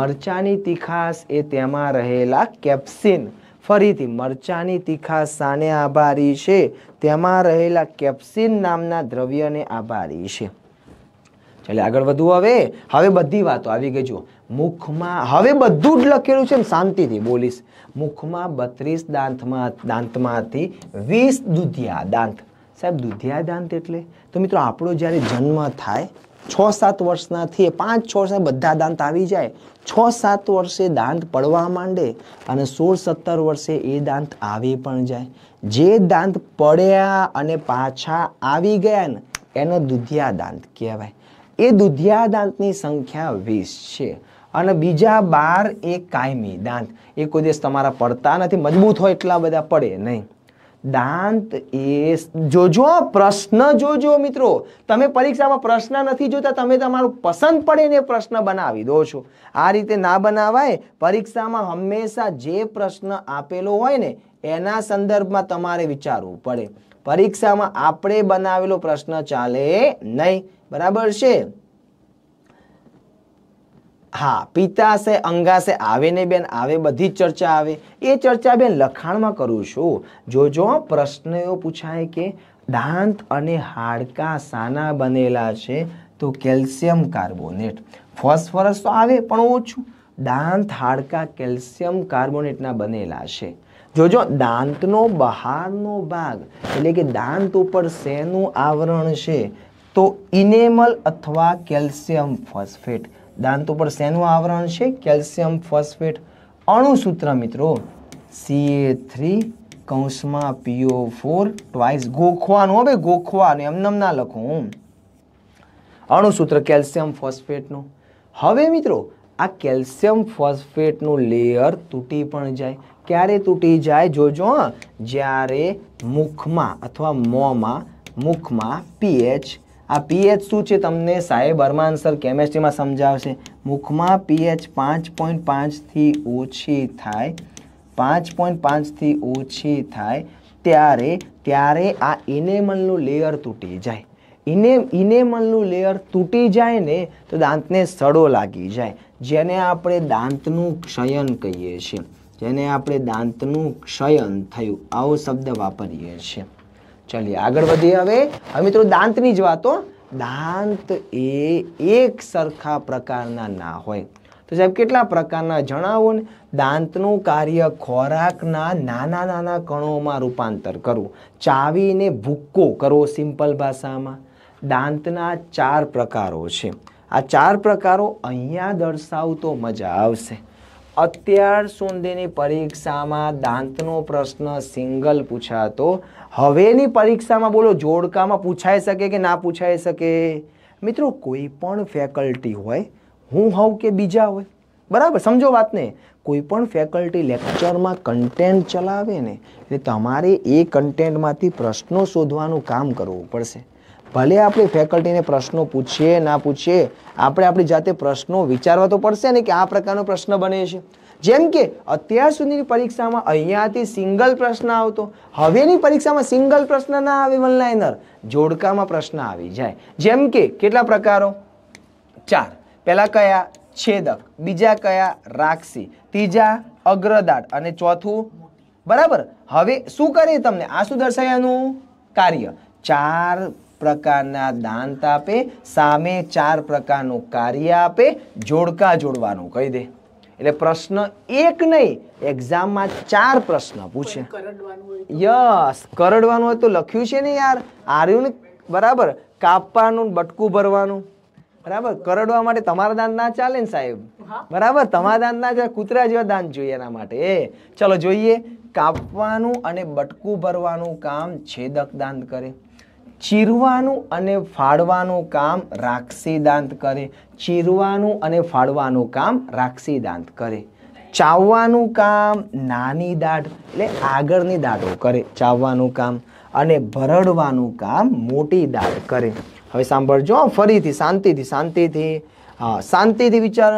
મરચાની તીખાસ એ તેમાં રહેલા કેપ્સિન ફરીથી મરચાની તીખાસ સાને આભારી છે તેમાં રહેલા કેપ્સિન નામના દ્રવ્યને આભારી છે ચાલે આગળ વધવું હવે હવે બધી વાતો આવી ગઈ જુઓ મુખમાં હવે બધું જ લખેલું છે ને શાંતિથી બોલીશ મુખમાં બત્રીસ દાંતમાં દાંતમાંથી વીસ દુધિયા દાંત સાહેબ દુધિયા દાંત એટલે તો મિત્રો આપણો જ્યારે જન્મ થાય છ સાત વર્ષનાથી પાંચ છ વર્ષના બધા દાંત આવી જાય છ સાત વર્ષે દાંત પડવા માંડે અને સોળ સત્તર વર્ષે એ દાંત આવી પણ જાય જે દાંત પડ્યા અને પાછા આવી ગયા ને એને દુધિયા દાંત કહેવાય એ દુધિયા દાંતની સંખ્યા વીસ છે અને બીજા બાર એ કાયમી દાંત એ કોઈ દિવસ તમારા પડતા નથી મજબૂત હોય એટલા બધા પડે નહીં દાંત એ જોજો પ્રશ્ન જોજો મિત્રો તમે પરીક્ષામાં પ્રશ્ન નથી જોતા તમે તમારું પસંદ પડે ને પ્રશ્ન બનાવી દો છો આ રીતે ના બનાવાય પરીક્ષામાં હંમેશા જે પ્રશ્ન આપેલો હોય ને એના સંદર્ભમાં તમારે વિચારવું પડે પરીક્ષામાં આપણે બનાવેલો પ્રશ્ન ચાલે નહીં બરાબર છે હા પિતા છે અંગા છે આવે ને બેન આવે બધી જ ચર્ચા આવે એ ચર્ચા બેન લખાણમાં કરું છું જોજો પ્રશ્ન એવો પૂછાય કે દાંત અને હાડકા સાના બનેલા છે તો કેલ્શિયમ કાર્બોનેટ ફોસ્ફરસ તો આવે પણ ઓછું દાંત હાડકા કેલ્શિયમ કાર્બોનેટના બનેલા છે જોજો દાંતનો બહારનો ભાગ એટલે કે દાંત ઉપર શેનું આવરણ છે તો ઇનેમલ અથવા કેલ્શિયમ ફોસ્ફેટ દાંત ઉપર શેનું આવરણ છે કેલ્શિયમ ફોસ્ફેટ અણુસૂત્ર મિત્રો સીએ થ્રી કૌંસમાં પીઓ ફોર ટ્વાઇસ ગોખવાનું હવે ગોખવાનું એમનેમ ના લખું અણુસૂત્ર કેલ્શિયમ ફોસ્ફેટનું હવે મિત્રો આ કેલ્શિયમ ફોસ્ફેટનું લેયર તૂટી પણ જાય ક્યારે તૂટી જાય જોજો જ્યારે મુખમાં અથવા મોંમાં મુખમાં પીએચ આ પીએચ શું છે તમને સાહેબ અરમાન સર કેમેસ્ટ્રીમાં સમજાવશે મુખમાં પીએચ પાંચ પોઈન્ટ પાંચથી ઓછી થાય પાંચ પોઈન્ટ પાંચથી ઓછી થાય ત્યારે ત્યારે આ ઇનેમલનું લેયર તૂટી જાય ઇને ઇનેમલનું લેયર તૂટી જાય ને તો દાંતને સડો લાગી જાય જેને આપણે દાંતનું ક્ષયન કહીએ છીએ જેને આપણે દાંતનું ક્ષયન થયું આવો શબ્દ વાપરીએ છીએ ચલીએ આગળ વધીએ હવે હવે મિત્રો દાંતની જ વાતો દાંત એ એક સરખા પ્રકારના ના હોય તો સાહેબ કેટલા પ્રકારના જણાવો ને દાંતનું કાર્ય ખોરાકના નાના નાના કણોમાં રૂપાંતર કરવું ચાવીને ભૂક્કો કરવો સિમ્પલ ભાષામાં દાંતના ચાર પ્રકારો છે આ ચાર પ્રકારો અહીંયા દર્શાવતો મજા આવશે અત્યાર સુધીની પરીક્ષામાં દાંતનો પ્રશ્ન સિંગલ પૂછાતો હવેની પરીક્ષામાં બોલો જોડકામાં પૂછાઈ શકે કે ના પૂછાઈ શકે મિત્રો કોઈ પણ ફેકલ્ટી હોય હું હોઉં કે બીજા હોય બરાબર સમજો વાતને કોઈ પણ ફેકલ્ટી લેક્ચરમાં કન્ટેન્ટ ચલાવે ને એટલે તમારે એ કન્ટેન્ટમાંથી પ્રશ્નો શોધવાનું કામ કરવું પડશે ભલે આપણી ફેકલ્ટીને પ્રશ્નો પૂછીએ ના પૂછીએ આપણે આપણી જાતે પ્રશ્નો વિચારવા તો પડશે ને કે આ પ્રકારનો પ્રશ્ન બને છે જેમ કે અત્યાર સુધીની પરીક્ષામાં અહીંયાથી સિંગલ પ્રશ્ન આવતો હવેની પરીક્ષામાં સિંગલ પ્રશ્ન ના આવે વનલાઇનર જોડકામાં પ્રશ્ન આવી જાય જેમ કે કેટલા પ્રકારો ચાર પહેલા કયા છેદક બીજા કયા રાક્ષી ત્રીજા અગ્રદાટ અને ચોથું બરાબર હવે શું કરે તમને આ શું દર્શાવ્યાનું કાર્ય ચાર પ્રકારના દાંત આપે સામે ચાર પ્રકારનું કાર્ય આપે જોડકા જોડવાનું કહી દે એટલે પ્રશ્ન એક નહીં એક્ઝામમાં ચાર પ્રશ્ન પૂછે યસ કરડવાનું હોય તો લખ્યું છે ને યાર આર્યું બરાબર કાપવાનું બટકું ભરવાનું બરાબર કરડવા માટે તમારા દાંત ના ચાલે ને સાહેબ બરાબર તમારા દાંત ના ચાલે કૂતરા જેવા દાંત જોઈએ એના માટે ચલો જોઈએ કાપવાનું અને બટકું ભરવાનું કામ છેદક દાંત કરે ચીરવાનું અને ફાળવાનું કામ રાક્ષી દાંત કરે ચીરવાનું અને ફાળવાનું કામ રાક્ષી દાંત કરે ચાવવાનું કામ નાની દાઢ એટલે આગળની દાઢો કરે ચાવવાનું કામ અને ભરડવાનું કામ મોટી દાઢ કરે હવે સાંભળજો ફરીથી શાંતિથી શાંતિથી હા શાંતિથી વિચાર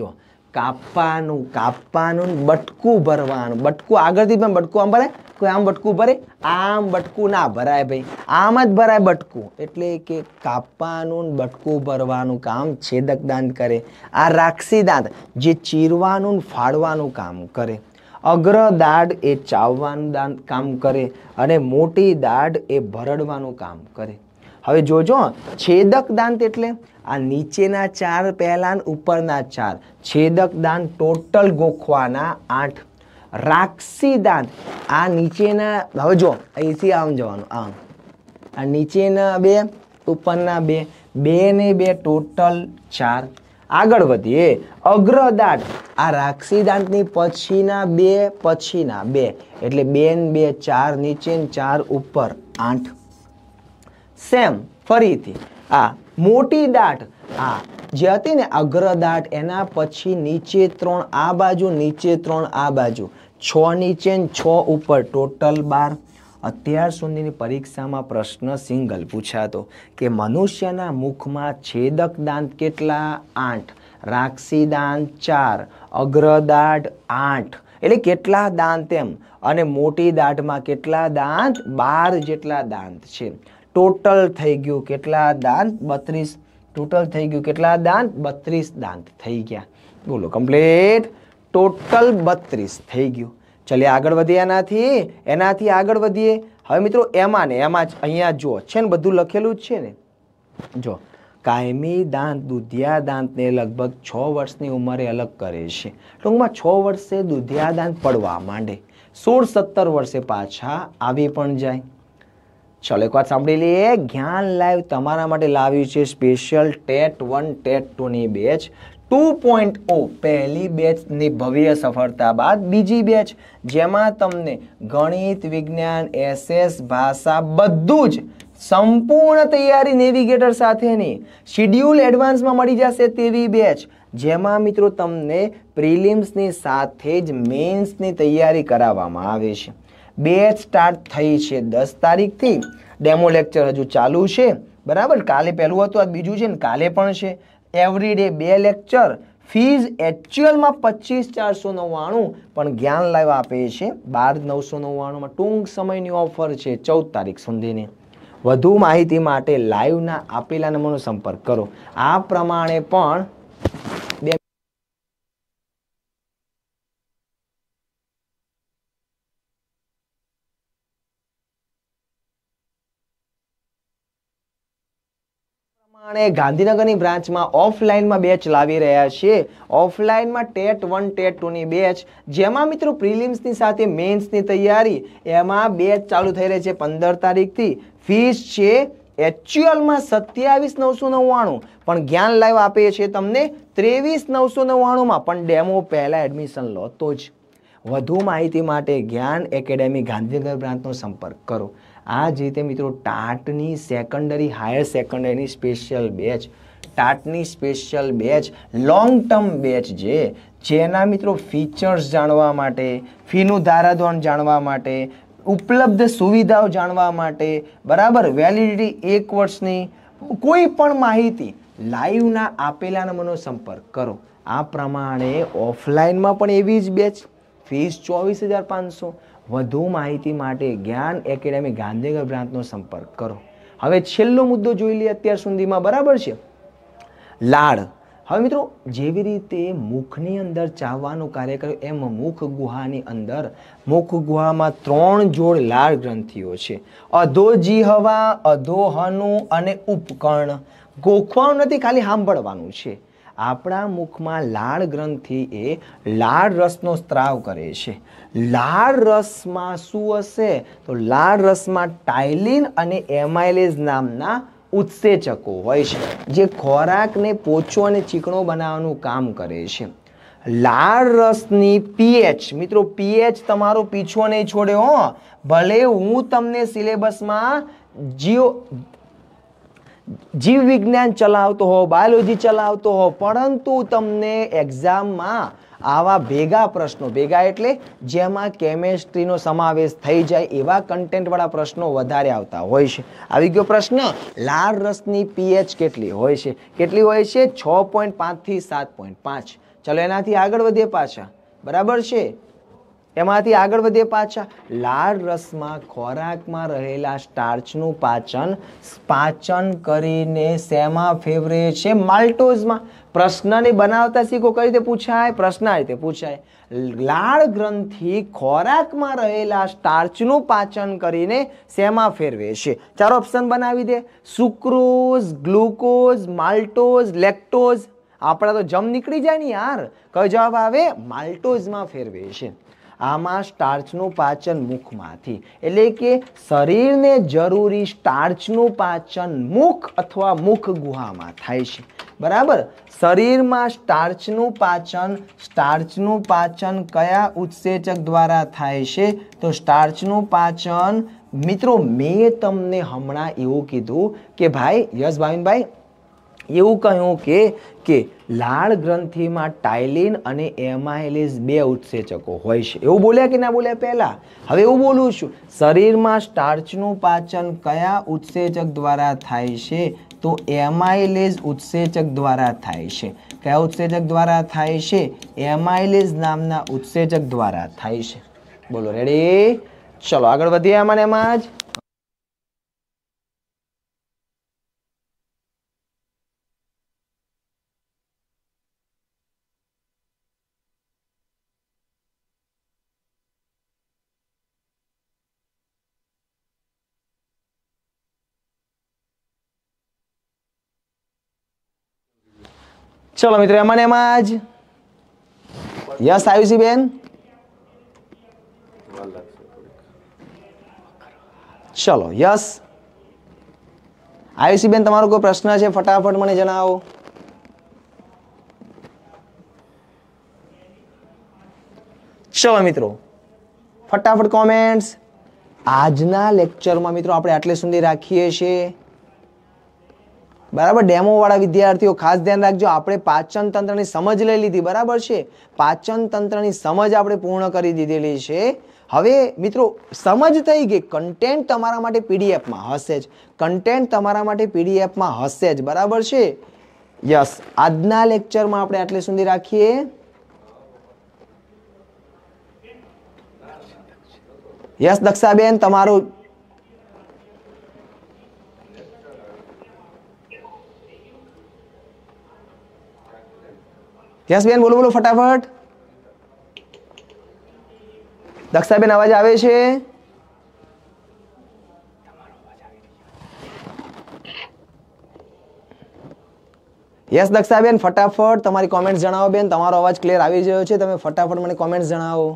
જુઓ કાપવાનું કાપવાનું બટકું ભરવાનું બટકું આગળથી પણ બટકું આમ ભરાય કોઈ આમ બટકું ભરે આમ બટકું ના ભરાય ભાઈ આમ જ ભરાય બટકું એટલે કે કાપવાનું બટકું ભરવાનું કામ છેદક દાંત કરે આ રાક્ષી દાંત જે ચીરવાનું ફાડવાનું કામ કરે અગ્ર દાઢ એ ચાવવાનું દાંત કામ કરે અને મોટી દાઢ એ ભરડવાનું કામ કરે હવે જોજો છેદક દાંત એટલે આ નીચેના ચાર પહેલાં ઉપરના ચાર છેદક દાંત ટોટલ ગોખવાના આઠ રાક્ષી દાંત આ નીચેના હવે જો અહીંથી આમ જવાનું આમ આ નીચેના બે ઉપરના બે બે ને બે ટોટલ ચાર આગળ વધીએ અગ્રદાંત આ રાક્ષી દાંતની પછીના બે પછીના બે એટલે બે ને બે ચાર નીચે ચાર ઉપર આઠ સેમ ફરીથી આ મોટી દાટ આ જે હતી ને અગ્ર એના પછી નીચે ત્રણ આ બાજુ નીચે ત્રણ આ બાજુ છ નીચે છ ઉપર ટોટલ બાર અત્યાર સુધીની પરીક્ષામાં પ્રશ્ન સિંગલ પૂછાતો કે મનુષ્યના મુખમાં છેદક દાંત કેટલા આઠ રાક્ષી દાંત ચાર અગ્રદાટ આઠ એટલે કેટલા દાંત એમ અને મોટી દાંતમાં કેટલા દાંત બાર જેટલા દાંત છે ટોટલ થઈ ગયું કેટલા દાંત બત્રીસ ટોટલ થઈ ગયું કેટલા દાંત બત્રીસ દાંત થઈ ગયા બોલો કમ્પ્લીટ ટોટલ બત્રીસ થઈ ગયું ચલે આગળ વધીએ એનાથી એનાથી આગળ વધીએ હવે મિત્રો એમાં ને એમાં જ અહીંયા જો છે ને બધું લખેલું જ છે ને જો કાયમી દાંત દુધિયા દાંતને લગભગ છ વર્ષની ઉંમરે અલગ કરે છે ટૂંકમાં છ વર્ષે દુધિયા દાંત પડવા માંડે સોળ સત્તર વર્ષે પાછા આવી પણ જાય ચાલો એક વાત સાંભળી લઈએ જ્ઞાન લાઈવ તમારા માટે લાવ્યું છે સ્પેશિયલ ટેટ વન ટેટ ટુની બેચ ટુ પોઈન્ટ ઓ પહેલી બેચની ભવ્ય સફળતા બાદ બીજી બેચ જેમાં તમને ગણિત વિજ્ઞાન એસએસ ભાષા બધું જ સંપૂર્ણ તૈયારી નેવિગેટર સાથેની શિડ્યુલ એડવાન્સમાં મળી જશે તેવી બેચ જેમાં મિત્રો તમને પ્રિલિમ્સની સાથે જ મેન્સની તૈયારી કરાવવામાં આવે છે બે સ્ટાર્ટ થઈ છે દસ તારીખથી ડેમો લેક્ચર હજુ ચાલુ છે બરાબર કાલે પહેલું હતું આ બીજું છે ને કાલે પણ છે એવરીડે બે લેક્ચર ફીઝ એક્ચ્યુઅલમાં પચીસ ચારસો નવ્વાણું પણ જ્ઞાન લાઈવ આપે છે બાર નવસો નવ્વાણુંમાં ટૂંક સમયની ઓફર છે ચૌદ તારીખ સુધીની વધુ માહિતી માટે લાઈવના આપેલા નંબરનો સંપર્ક કરો આ પ્રમાણે પણ આપણે ગાંધીનગરની બ્રાન્ચમાં ઓફલાઈનમાં બેચ લાવી રહ્યા છીએ ઓફલાઈનમાં ટેટ વન ટેટ ટુની બેચ જેમાં મિત્રો પ્રિલિમ્સની સાથે મેન્સની તૈયારી એમાં બેચ ચાલુ થઈ રહી છે પંદર તારીખથી ફીસ છે એક્ચ્યુઅલમાં સત્યાવીસ નવસો નવ્વાણું પણ જ્ઞાન લાઈવ આપીએ છીએ તમને ત્રેવીસ નવસો નવ્વાણુંમાં પણ ડેમો પહેલાં એડમિશન લો તો જ વધુ માહિતી માટે જ્ઞાન એકેડેમી ગાંધીનગર બ્રાન્ચનો સંપર્ક કરો આ જ રીતે મિત્રો ટાટની સેકન્ડરી હાયર સેકન્ડરીની સ્પેશિયલ બેચ ટાટની special batch long term batch જે જેના મિત્રો ફીચર્સ જાણવા માટે ફીનું ધારાધોરણ જાણવા માટે ઉપલબ્ધ સુવિધાઓ જાણવા માટે બરાબર વેલિડિટી એક વર્ષની કોઈ પણ માહિતી લાઈવના આપેલા નંબરનો સંપર્ક કરો આ પ્રમાણે ઓફલાઈનમાં પણ એવી જ બેચ ફીસ ચોવીસ હજાર પાંચસો વધુ માહિતી માટે જ્ઞાન એકેડેમી ગાંધીનગર બ્રાન્ચનો સંપર્ક કરો હવે છેલ્લો મુદ્દો જોઈ લઈએ અત્યાર સુધીમાં બરાબર છે લાળ હવે મિત્રો જેવી રીતે મુખની અંદર ચાવવાનું કાર્ય કર્યું એમ મુખ ગુહાની અંદર મુખ ગુહામાં ત્રણ જોડ લાળ ગ્રંથિઓ છે અધો જીહવા અધો અને ઉપકર્ણ ગોખવાનું નથી ખાલી સાંભળવાનું છે આપણા મુખમાં લાળ ગ્રંથિ એ લાળ રસનો સ્ત્રાવ કરે છે લાળ રસમાં શું હશે તો લાળ રસમાં ટાઇલિન અને એમાઇલેઝ નામના ઉત્સેચકો હોય છે જે ખોરાકને પોચો અને ચીકણો બનાવવાનું કામ કરે છે લાળ રસની પીએચ મિત્રો પીએચ તમારો પીછો નહીં છોડ્યો હો ભલે હું તમને સિલેબસમાં જીઓ જીવ વિજ્ઞાન ચલાવતો હો બાયોલોજી ચલાવતો હો પરંતુ તમને એક્ઝામમાં આવા ભેગા પ્રશ્નો ભેગા એટલે જેમાં કેમેસ્ટ્રીનો સમાવેશ થઈ જાય એવા કન્ટેન્ટવાળા પ્રશ્નો વધારે આવતા હોય છે આવી ગયો પ્રશ્ન લાળ રસની પીએચ કેટલી હોય છે કેટલી હોય છે છ પોઈન્ટ પાંચથી સાત પોઈન્ટ પાંચ ચલો એનાથી આગળ વધીએ પાછા બરાબર છે એમાંથી આગળ વધીએ પાછા લાળ રસમાં ખોરાકમાં રહેલા સ્ટાર્ચનું પાચન પાચન કરીને શેમાં ફેવરે છે માલ્ટોઝમાં પ્રશ્નને બનાવતા શીખો કઈ રીતે પૂછાય પ્રશ્ન આ રીતે પૂછાય લાળ ગ્રંથિ ખોરાકમાં રહેલા સ્ટાર્ચનું પાચન કરીને શેમાં ફેરવે છે ચાર ઓપ્શન બનાવી દે સુક્રોઝ ગ્લુકોઝ માલ્ટોઝ લેક્ટોઝ આપણા તો જમ નીકળી જાય ને યાર કયો જવાબ આવે માલ્ટોઝમાં ફેરવે છે આમાં સ્ટાર્ચનું પાચન મુખમાંથી એટલે કે શરીરને જરૂરી સ્ટાર્ચનું પાચન મુખ અથવા મુખ ગુહામાં થાય છે બરાબર શરીરમાં સ્ટાર્ચનું પાચન સ્ટાર્ચનું પાચન કયા ઉત્સેચક દ્વારા થાય છે તો સ્ટાર્ચનું પાચન મિત્રો મેં તમને હમણાં એવું કીધું કે ભાઈ યશ ભાવિનભાઈ એવું કહ્યું કે કે લાળ ગ્રંથિમાં ટાઇલિન અને એમાઇલિસ બે ઉત્સેચકો હોય છે એવું બોલ્યા કે ના બોલ્યા પહેલાં હવે એવું બોલું છું શરીરમાં સ્ટાર્ચનું પાચન કયા ઉત્સેચક દ્વારા થાય છે તો એમાઇલેઝ ઉત્સેચક દ્વારા થાય છે કયા ઉત્સેચક દ્વારા થાય છે એમાઇલેઝ નામના ઉત્સેચક દ્વારા થાય છે બોલો રેડી ચલો આગળ વધીએ આમાં એમાં જ ચલો મિત્રો એમાં ને એમાં જ યસ આવ્યું છે બેન ચલો યસ આવ્યું છે બેન તમારો કોઈ પ્રશ્ન છે ફટાફટ મને જણાવો ચલો મિત્રો ફટાફટ કોમેન્ટ્સ આજના લેક્ચરમાં મિત્રો આપણે આટલે સુધી રાખીએ છીએ બરાબર ડેમો વાળા વિદ્યાર્થીઓ ખાસ ધ્યાન રાખજો આપણે પાચન તંત્રની સમજ લઈ લીધી બરાબર છે પાચન તંત્રની સમજ આપણે પૂર્ણ કરી દીધેલી છે હવે મિત્રો સમજ થઈ ગઈ કન્ટેન્ટ તમારા માટે પીડીએફમાં હશે જ કન્ટેન્ટ તમારા માટે પીડીએફમાં હશે જ બરાબર છે યસ આજના લેક્ચરમાં આપણે આટલે સુધી રાખીએ યસ દક્ષાબેન તમારું યસ બેન બોલો બોલો ફટાફટ દક્ષાબેન અવાજ આવે છે યસ દક્ષાબેન ફટાફટ તમારી કોમેન્ટ જણાવો બેન તમારો અવાજ ક્લિયર આવી રહ્યો છે તમે ફટાફટ મને કોમેન્ટ જણાવો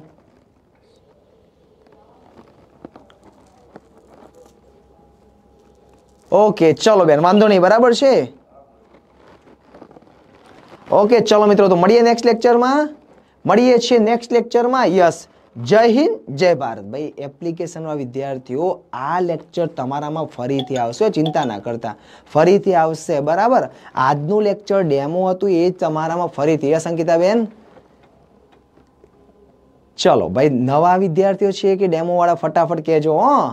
ઓકે ચલો બેન વાંધો નહીં બરાબર છે ઓકે ચલો મિત્રો તો મળીએ નેક્સ્ટ લેક્ચરમાં મળીએ છીએ નેક્સ્ટ લેક્ચરમાં યસ જય હિન્દ જય ભારત ભાઈ એપ્લિકેશનના વિદ્યાર્થીઓ આ લેક્ચર તમારામાં ફરીથી આવશે ચિંતા ના કરતા ફરીથી આવશે બરાબર આજનું લેક્ચર ડેમો હતું એ જ તમારામાં ફરીથી યસ અંકિતાબેન ચલો ભાઈ નવા વિદ્યાર્થીઓ છે કે ડેમોવાળા ફટાફટ કહેજો હં